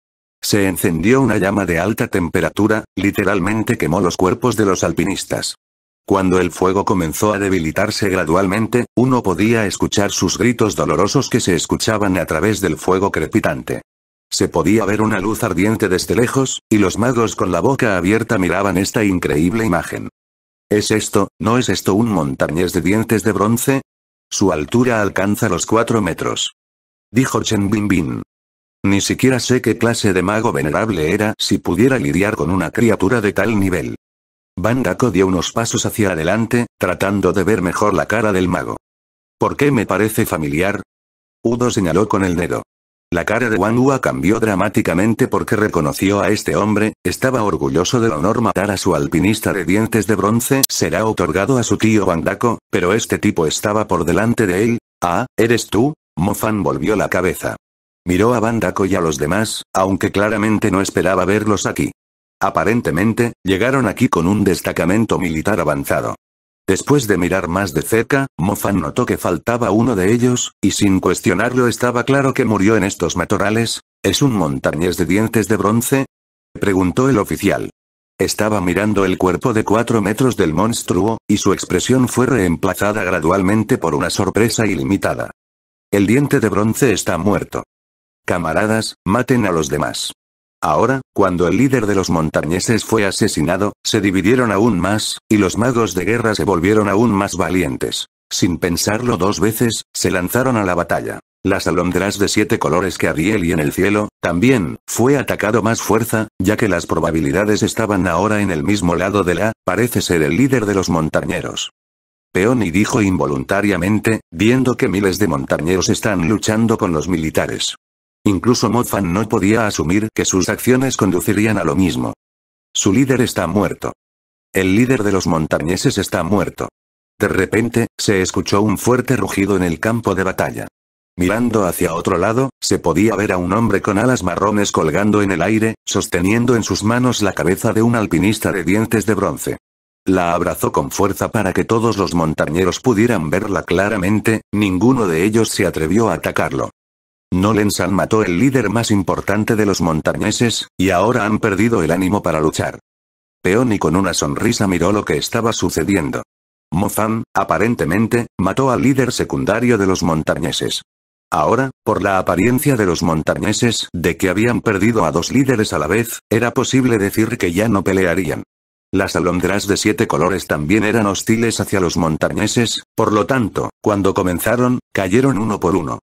Se encendió una llama de alta temperatura, literalmente quemó los cuerpos de los alpinistas. Cuando el fuego comenzó a debilitarse gradualmente, uno podía escuchar sus gritos dolorosos que se escuchaban a través del fuego crepitante. Se podía ver una luz ardiente desde lejos, y los magos con la boca abierta miraban esta increíble imagen. ¿Es esto, no es esto un montañés de dientes de bronce? Su altura alcanza los cuatro metros. Dijo Chen Binbin. Ni siquiera sé qué clase de mago venerable era si pudiera lidiar con una criatura de tal nivel. Bandako dio unos pasos hacia adelante, tratando de ver mejor la cara del mago. ¿Por qué me parece familiar? Udo señaló con el dedo. La cara de Wang cambió dramáticamente porque reconoció a este hombre, estaba orgulloso del honor matar a su alpinista de dientes de bronce será otorgado a su tío Bandako, pero este tipo estaba por delante de él. Ah, ¿eres tú? Mofan volvió la cabeza. Miró a Bandako y a los demás, aunque claramente no esperaba verlos aquí. Aparentemente, llegaron aquí con un destacamento militar avanzado. Después de mirar más de cerca, Mofan notó que faltaba uno de ellos, y sin cuestionarlo estaba claro que murió en estos matorrales. ¿Es un montañés de dientes de bronce? preguntó el oficial. Estaba mirando el cuerpo de cuatro metros del monstruo, y su expresión fue reemplazada gradualmente por una sorpresa ilimitada. El diente de bronce está muerto. Camaradas, maten a los demás. Ahora, cuando el líder de los montañeses fue asesinado, se dividieron aún más, y los magos de guerra se volvieron aún más valientes. Sin pensarlo dos veces, se lanzaron a la batalla. Las alondras de siete colores que Ariel y en el cielo, también, fue atacado más fuerza, ya que las probabilidades estaban ahora en el mismo lado de la, parece ser el líder de los montañeros. Peoni dijo involuntariamente, viendo que miles de montañeros están luchando con los militares. Incluso Mofan no podía asumir que sus acciones conducirían a lo mismo. Su líder está muerto. El líder de los montañeses está muerto. De repente, se escuchó un fuerte rugido en el campo de batalla. Mirando hacia otro lado, se podía ver a un hombre con alas marrones colgando en el aire, sosteniendo en sus manos la cabeza de un alpinista de dientes de bronce. La abrazó con fuerza para que todos los montañeros pudieran verla claramente, ninguno de ellos se atrevió a atacarlo. Nolensan mató el líder más importante de los montañeses, y ahora han perdido el ánimo para luchar. Peony con una sonrisa miró lo que estaba sucediendo. Mofan, aparentemente, mató al líder secundario de los montañeses. Ahora, por la apariencia de los montañeses de que habían perdido a dos líderes a la vez, era posible decir que ya no pelearían. Las alondras de siete colores también eran hostiles hacia los montañeses, por lo tanto, cuando comenzaron, cayeron uno por uno.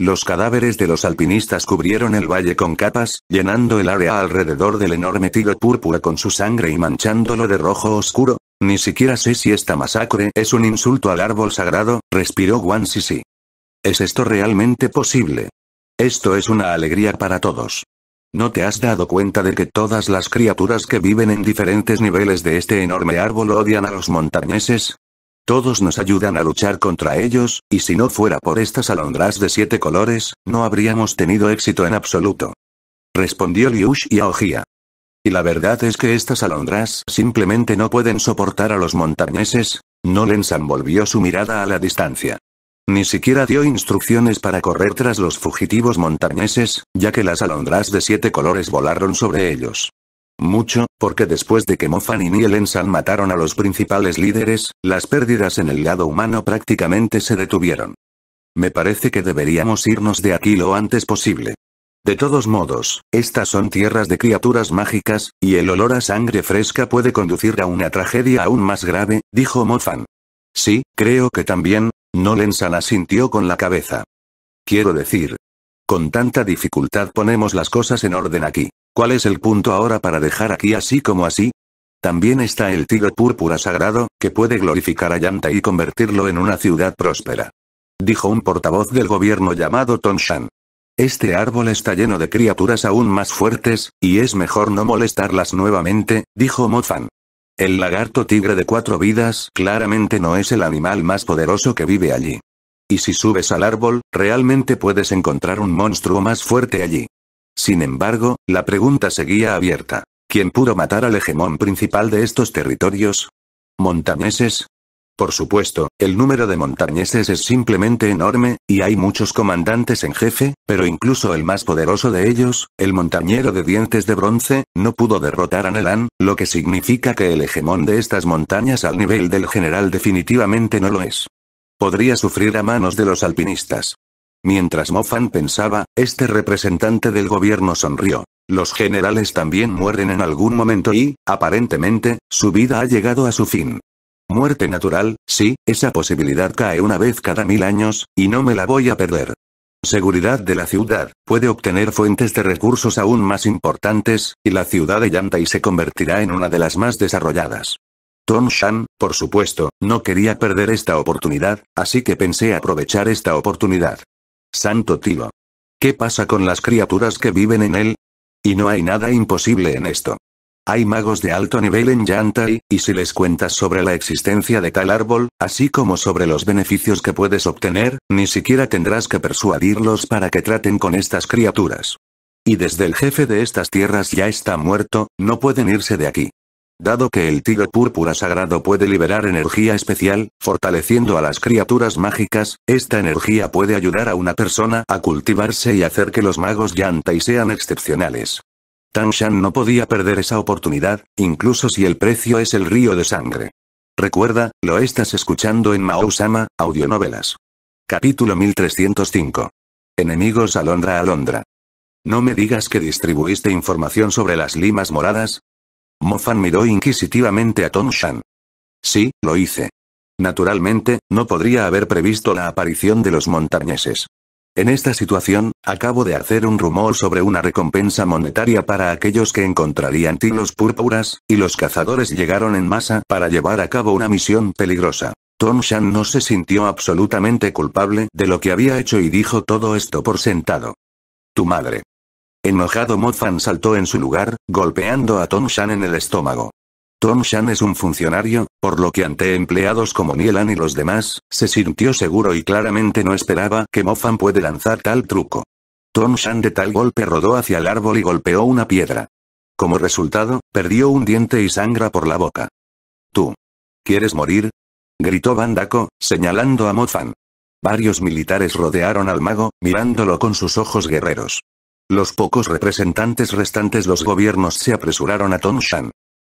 Los cadáveres de los alpinistas cubrieron el valle con capas, llenando el área alrededor del enorme tiro púrpura con su sangre y manchándolo de rojo oscuro. Ni siquiera sé si esta masacre es un insulto al árbol sagrado, respiró Wan Sisi. ¿Es esto realmente posible? Esto es una alegría para todos. ¿No te has dado cuenta de que todas las criaturas que viven en diferentes niveles de este enorme árbol odian a los montañeses? Todos nos ayudan a luchar contra ellos, y si no fuera por estas alondras de siete colores, no habríamos tenido éxito en absoluto. Respondió y Aogia. Y la verdad es que estas alondras simplemente no pueden soportar a los montañeses. Nolensan volvió su mirada a la distancia. Ni siquiera dio instrucciones para correr tras los fugitivos montañeses, ya que las alondras de siete colores volaron sobre ellos. Mucho, porque después de que Mofan y Nielensan mataron a los principales líderes, las pérdidas en el lado humano prácticamente se detuvieron. Me parece que deberíamos irnos de aquí lo antes posible. De todos modos, estas son tierras de criaturas mágicas, y el olor a sangre fresca puede conducir a una tragedia aún más grave, dijo Mofan. Sí, creo que también, Nolensan asintió con la cabeza. Quiero decir. Con tanta dificultad ponemos las cosas en orden aquí. ¿Cuál es el punto ahora para dejar aquí así como así? También está el tigre púrpura sagrado, que puede glorificar a Yanta y convertirlo en una ciudad próspera. Dijo un portavoz del gobierno llamado Tonshan. Este árbol está lleno de criaturas aún más fuertes, y es mejor no molestarlas nuevamente, dijo Mofan. El lagarto tigre de cuatro vidas claramente no es el animal más poderoso que vive allí. Y si subes al árbol, realmente puedes encontrar un monstruo más fuerte allí. Sin embargo, la pregunta seguía abierta. ¿Quién pudo matar al hegemón principal de estos territorios? ¿Montañeses? Por supuesto, el número de montañeses es simplemente enorme, y hay muchos comandantes en jefe, pero incluso el más poderoso de ellos, el montañero de dientes de bronce, no pudo derrotar a Nelan, lo que significa que el hegemón de estas montañas al nivel del general definitivamente no lo es. Podría sufrir a manos de los alpinistas. Mientras Fan pensaba, este representante del gobierno sonrió. Los generales también mueren en algún momento y, aparentemente, su vida ha llegado a su fin. Muerte natural, sí, esa posibilidad cae una vez cada mil años, y no me la voy a perder. Seguridad de la ciudad, puede obtener fuentes de recursos aún más importantes, y la ciudad de Yantai se convertirá en una de las más desarrolladas. Tom Shan, por supuesto, no quería perder esta oportunidad, así que pensé aprovechar esta oportunidad. Santo Tilo. ¿Qué pasa con las criaturas que viven en él? Y no hay nada imposible en esto. Hay magos de alto nivel en Yantai, y si les cuentas sobre la existencia de tal árbol, así como sobre los beneficios que puedes obtener, ni siquiera tendrás que persuadirlos para que traten con estas criaturas. Y desde el jefe de estas tierras ya está muerto, no pueden irse de aquí. Dado que el tigre púrpura sagrado puede liberar energía especial, fortaleciendo a las criaturas mágicas, esta energía puede ayudar a una persona a cultivarse y hacer que los magos y sean excepcionales. Tang Shan no podía perder esa oportunidad, incluso si el precio es el río de sangre. Recuerda, lo estás escuchando en Mao Sama, Audionovelas. Capítulo 1305. Enemigos Alondra Alondra. No me digas que distribuiste información sobre las limas moradas, Mofan miró inquisitivamente a Tom Shan. Sí, lo hice. Naturalmente, no podría haber previsto la aparición de los montañeses. En esta situación, acabo de hacer un rumor sobre una recompensa monetaria para aquellos que encontrarían tilos púrpuras, y los cazadores llegaron en masa para llevar a cabo una misión peligrosa. Tom Shan no se sintió absolutamente culpable de lo que había hecho y dijo todo esto por sentado. Tu madre. Enojado Mofan saltó en su lugar, golpeando a Tom Shan en el estómago. Tom Shan es un funcionario, por lo que ante empleados como Nielan y los demás, se sintió seguro y claramente no esperaba que Mofan puede lanzar tal truco. Tom Shan de tal golpe rodó hacia el árbol y golpeó una piedra. Como resultado, perdió un diente y sangra por la boca. ¿Tú? ¿Quieres morir? Gritó Bandako, señalando a Mofan. Varios militares rodearon al mago, mirándolo con sus ojos guerreros. Los pocos representantes restantes los gobiernos se apresuraron a Shan.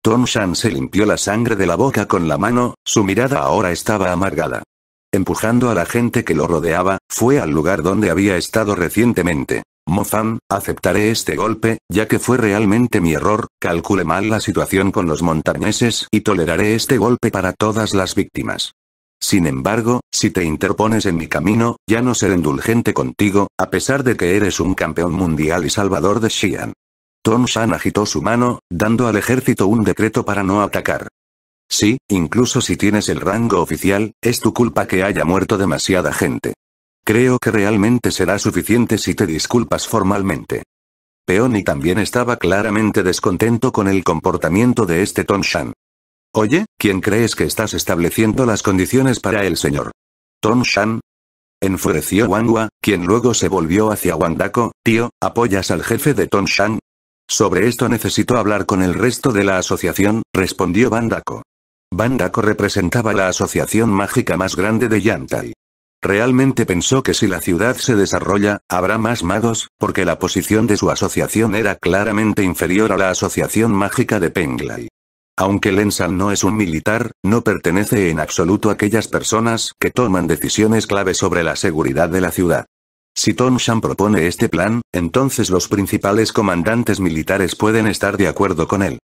Tongshan. Shan se limpió la sangre de la boca con la mano, su mirada ahora estaba amargada. Empujando a la gente que lo rodeaba, fue al lugar donde había estado recientemente. Mo Fan, aceptaré este golpe, ya que fue realmente mi error, calculé mal la situación con los montañeses y toleraré este golpe para todas las víctimas. Sin embargo, si te interpones en mi camino, ya no seré indulgente contigo, a pesar de que eres un campeón mundial y salvador de Xi'an. Tom Shan agitó su mano, dando al ejército un decreto para no atacar. Sí, incluso si tienes el rango oficial, es tu culpa que haya muerto demasiada gente. Creo que realmente será suficiente si te disculpas formalmente. Peony también estaba claramente descontento con el comportamiento de este Tom Shan. Oye, ¿quién crees que estás estableciendo las condiciones para el señor? ¿Ton Shan. Enfureció Wangwa, quien luego se volvió hacia Wandako, tío, ¿apoyas al jefe de Ton Shan? Sobre esto necesito hablar con el resto de la asociación, respondió Bandako. Bandako representaba la asociación mágica más grande de Yantai. Realmente pensó que si la ciudad se desarrolla, habrá más magos, porque la posición de su asociación era claramente inferior a la asociación mágica de Penglai. Aunque Lensan no es un militar, no pertenece en absoluto a aquellas personas que toman decisiones clave sobre la seguridad de la ciudad. Si Shan propone este plan, entonces los principales comandantes militares pueden estar de acuerdo con él.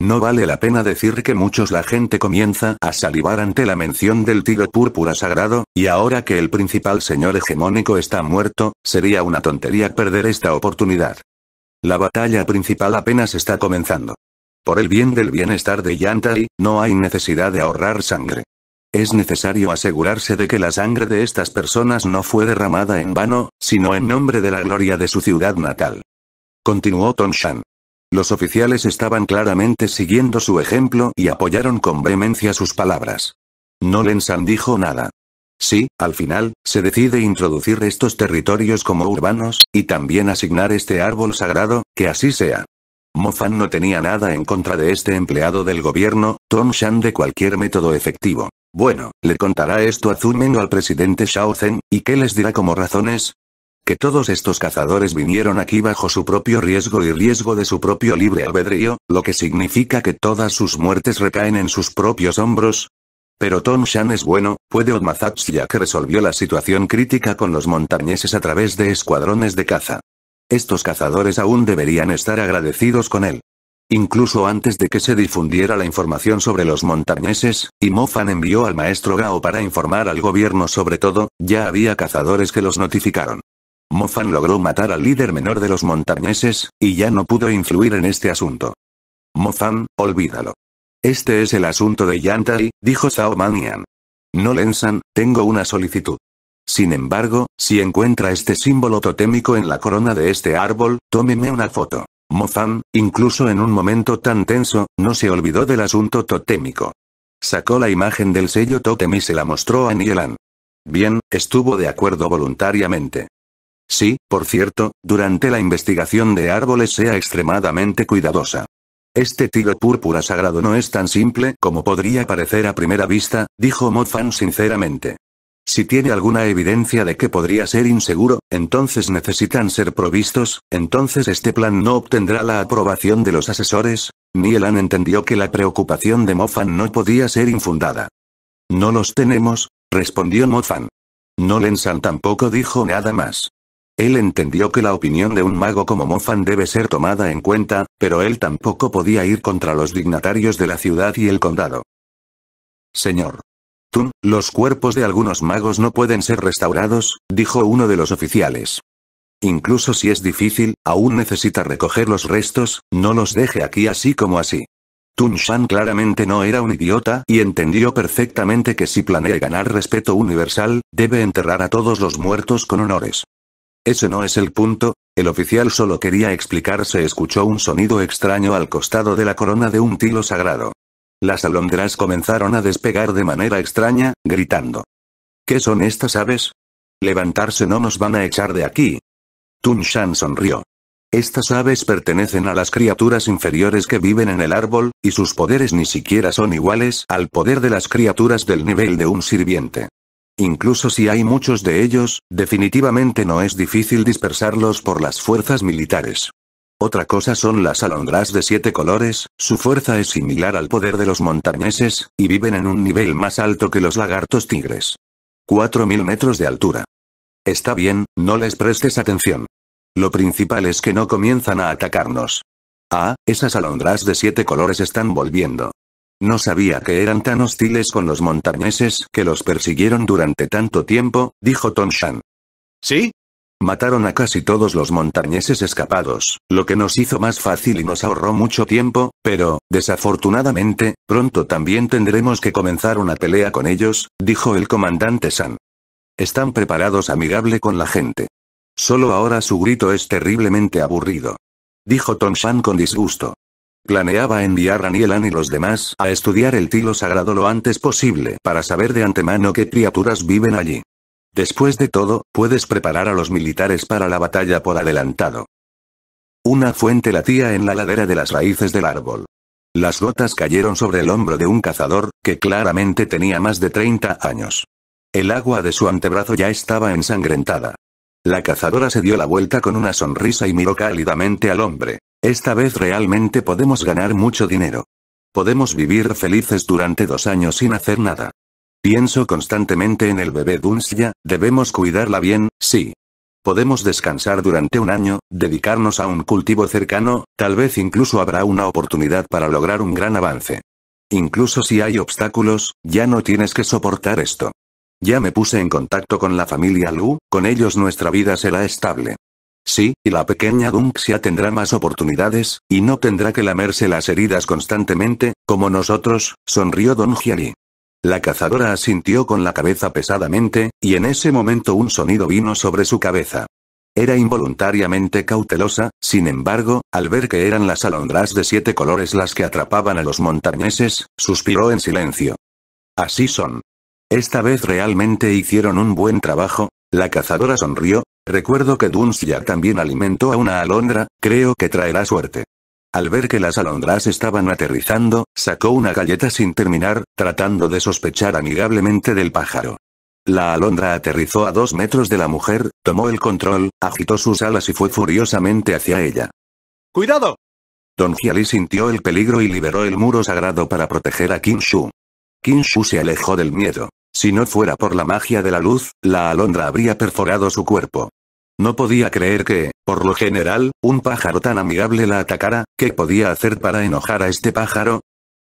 No vale la pena decir que muchos la gente comienza a salivar ante la mención del tiro púrpura sagrado, y ahora que el principal señor hegemónico está muerto, sería una tontería perder esta oportunidad. La batalla principal apenas está comenzando. Por el bien del bienestar de Yantai, no hay necesidad de ahorrar sangre. Es necesario asegurarse de que la sangre de estas personas no fue derramada en vano, sino en nombre de la gloria de su ciudad natal. Continuó Tonshan. Los oficiales estaban claramente siguiendo su ejemplo y apoyaron con vehemencia sus palabras. No Lensan dijo nada. Sí, al final, se decide introducir estos territorios como urbanos, y también asignar este árbol sagrado, que así sea. Fan no tenía nada en contra de este empleado del gobierno, Tom Shan de cualquier método efectivo. Bueno, le contará esto a Zunmen o al presidente Shaozen, ¿y qué les dirá como razones? Que todos estos cazadores vinieron aquí bajo su propio riesgo y riesgo de su propio libre albedrío, lo que significa que todas sus muertes recaen en sus propios hombros, pero Tom Shan es bueno, puede Odmazats ya que resolvió la situación crítica con los montañeses a través de escuadrones de caza. Estos cazadores aún deberían estar agradecidos con él. Incluso antes de que se difundiera la información sobre los montañeses, y Fan envió al maestro Gao para informar al gobierno sobre todo, ya había cazadores que los notificaron. Fan logró matar al líder menor de los montañeses, y ya no pudo influir en este asunto. Fan, olvídalo. Este es el asunto de Yantai, dijo Zhao Manian. No Lensan, tengo una solicitud. Sin embargo, si encuentra este símbolo totémico en la corona de este árbol, tómeme una foto. Fan, incluso en un momento tan tenso, no se olvidó del asunto totémico. Sacó la imagen del sello totem y se la mostró a Nielan. Bien, estuvo de acuerdo voluntariamente. Sí, por cierto, durante la investigación de árboles sea extremadamente cuidadosa. Este tiro púrpura sagrado no es tan simple como podría parecer a primera vista, dijo Fan sinceramente. Si tiene alguna evidencia de que podría ser inseguro, entonces necesitan ser provistos, entonces este plan no obtendrá la aprobación de los asesores. Nielan entendió que la preocupación de Mofan no podía ser infundada. No los tenemos, respondió Moffan. Nolensan tampoco dijo nada más. Él entendió que la opinión de un mago como Mofan debe ser tomada en cuenta, pero él tampoco podía ir contra los dignatarios de la ciudad y el condado. Señor, los cuerpos de algunos magos no pueden ser restaurados, dijo uno de los oficiales. Incluso si es difícil, aún necesita recoger los restos, no los deje aquí así como así. Tun Shan claramente no era un idiota y entendió perfectamente que si planea ganar respeto universal, debe enterrar a todos los muertos con honores. Ese no es el punto, el oficial solo quería explicarse escuchó un sonido extraño al costado de la corona de un tilo sagrado. Las alondras comenzaron a despegar de manera extraña, gritando. ¿Qué son estas aves? Levantarse no nos van a echar de aquí. Tun Shan sonrió. Estas aves pertenecen a las criaturas inferiores que viven en el árbol, y sus poderes ni siquiera son iguales al poder de las criaturas del nivel de un sirviente. Incluso si hay muchos de ellos, definitivamente no es difícil dispersarlos por las fuerzas militares. Otra cosa son las alondras de siete colores, su fuerza es similar al poder de los montañeses, y viven en un nivel más alto que los lagartos tigres. 4.000 metros de altura. Está bien, no les prestes atención. Lo principal es que no comienzan a atacarnos. Ah, esas alondras de siete colores están volviendo. No sabía que eran tan hostiles con los montañeses que los persiguieron durante tanto tiempo, dijo Tom Shan. ¿Sí? Mataron a casi todos los montañeses escapados, lo que nos hizo más fácil y nos ahorró mucho tiempo, pero, desafortunadamente, pronto también tendremos que comenzar una pelea con ellos, dijo el comandante San. Están preparados amigable con la gente. Solo ahora su grito es terriblemente aburrido. Dijo Tom Shan con disgusto. Planeaba enviar a Nielan y los demás a estudiar el tilo sagrado lo antes posible para saber de antemano qué criaturas viven allí. Después de todo, puedes preparar a los militares para la batalla por adelantado. Una fuente latía en la ladera de las raíces del árbol. Las gotas cayeron sobre el hombro de un cazador, que claramente tenía más de 30 años. El agua de su antebrazo ya estaba ensangrentada. La cazadora se dio la vuelta con una sonrisa y miró cálidamente al hombre. Esta vez realmente podemos ganar mucho dinero. Podemos vivir felices durante dos años sin hacer nada. Pienso constantemente en el bebé Dunxia, debemos cuidarla bien, sí. Podemos descansar durante un año, dedicarnos a un cultivo cercano, tal vez incluso habrá una oportunidad para lograr un gran avance. Incluso si hay obstáculos, ya no tienes que soportar esto. Ya me puse en contacto con la familia Lu, con ellos nuestra vida será estable. Sí, y la pequeña Dunxia tendrá más oportunidades, y no tendrá que lamerse las heridas constantemente, como nosotros, sonrió Don la cazadora asintió con la cabeza pesadamente, y en ese momento un sonido vino sobre su cabeza. Era involuntariamente cautelosa, sin embargo, al ver que eran las alondras de siete colores las que atrapaban a los montañeses, suspiró en silencio. Así son. Esta vez realmente hicieron un buen trabajo, la cazadora sonrió, recuerdo que ya también alimentó a una alondra, creo que traerá suerte. Al ver que las alondras estaban aterrizando, sacó una galleta sin terminar, tratando de sospechar amigablemente del pájaro. La alondra aterrizó a dos metros de la mujer, tomó el control, agitó sus alas y fue furiosamente hacia ella. ¡Cuidado! Don Jiali sintió el peligro y liberó el muro sagrado para proteger a Kinshu. Kinshu se alejó del miedo. Si no fuera por la magia de la luz, la alondra habría perforado su cuerpo. No podía creer que, por lo general, un pájaro tan amigable la atacara, ¿qué podía hacer para enojar a este pájaro?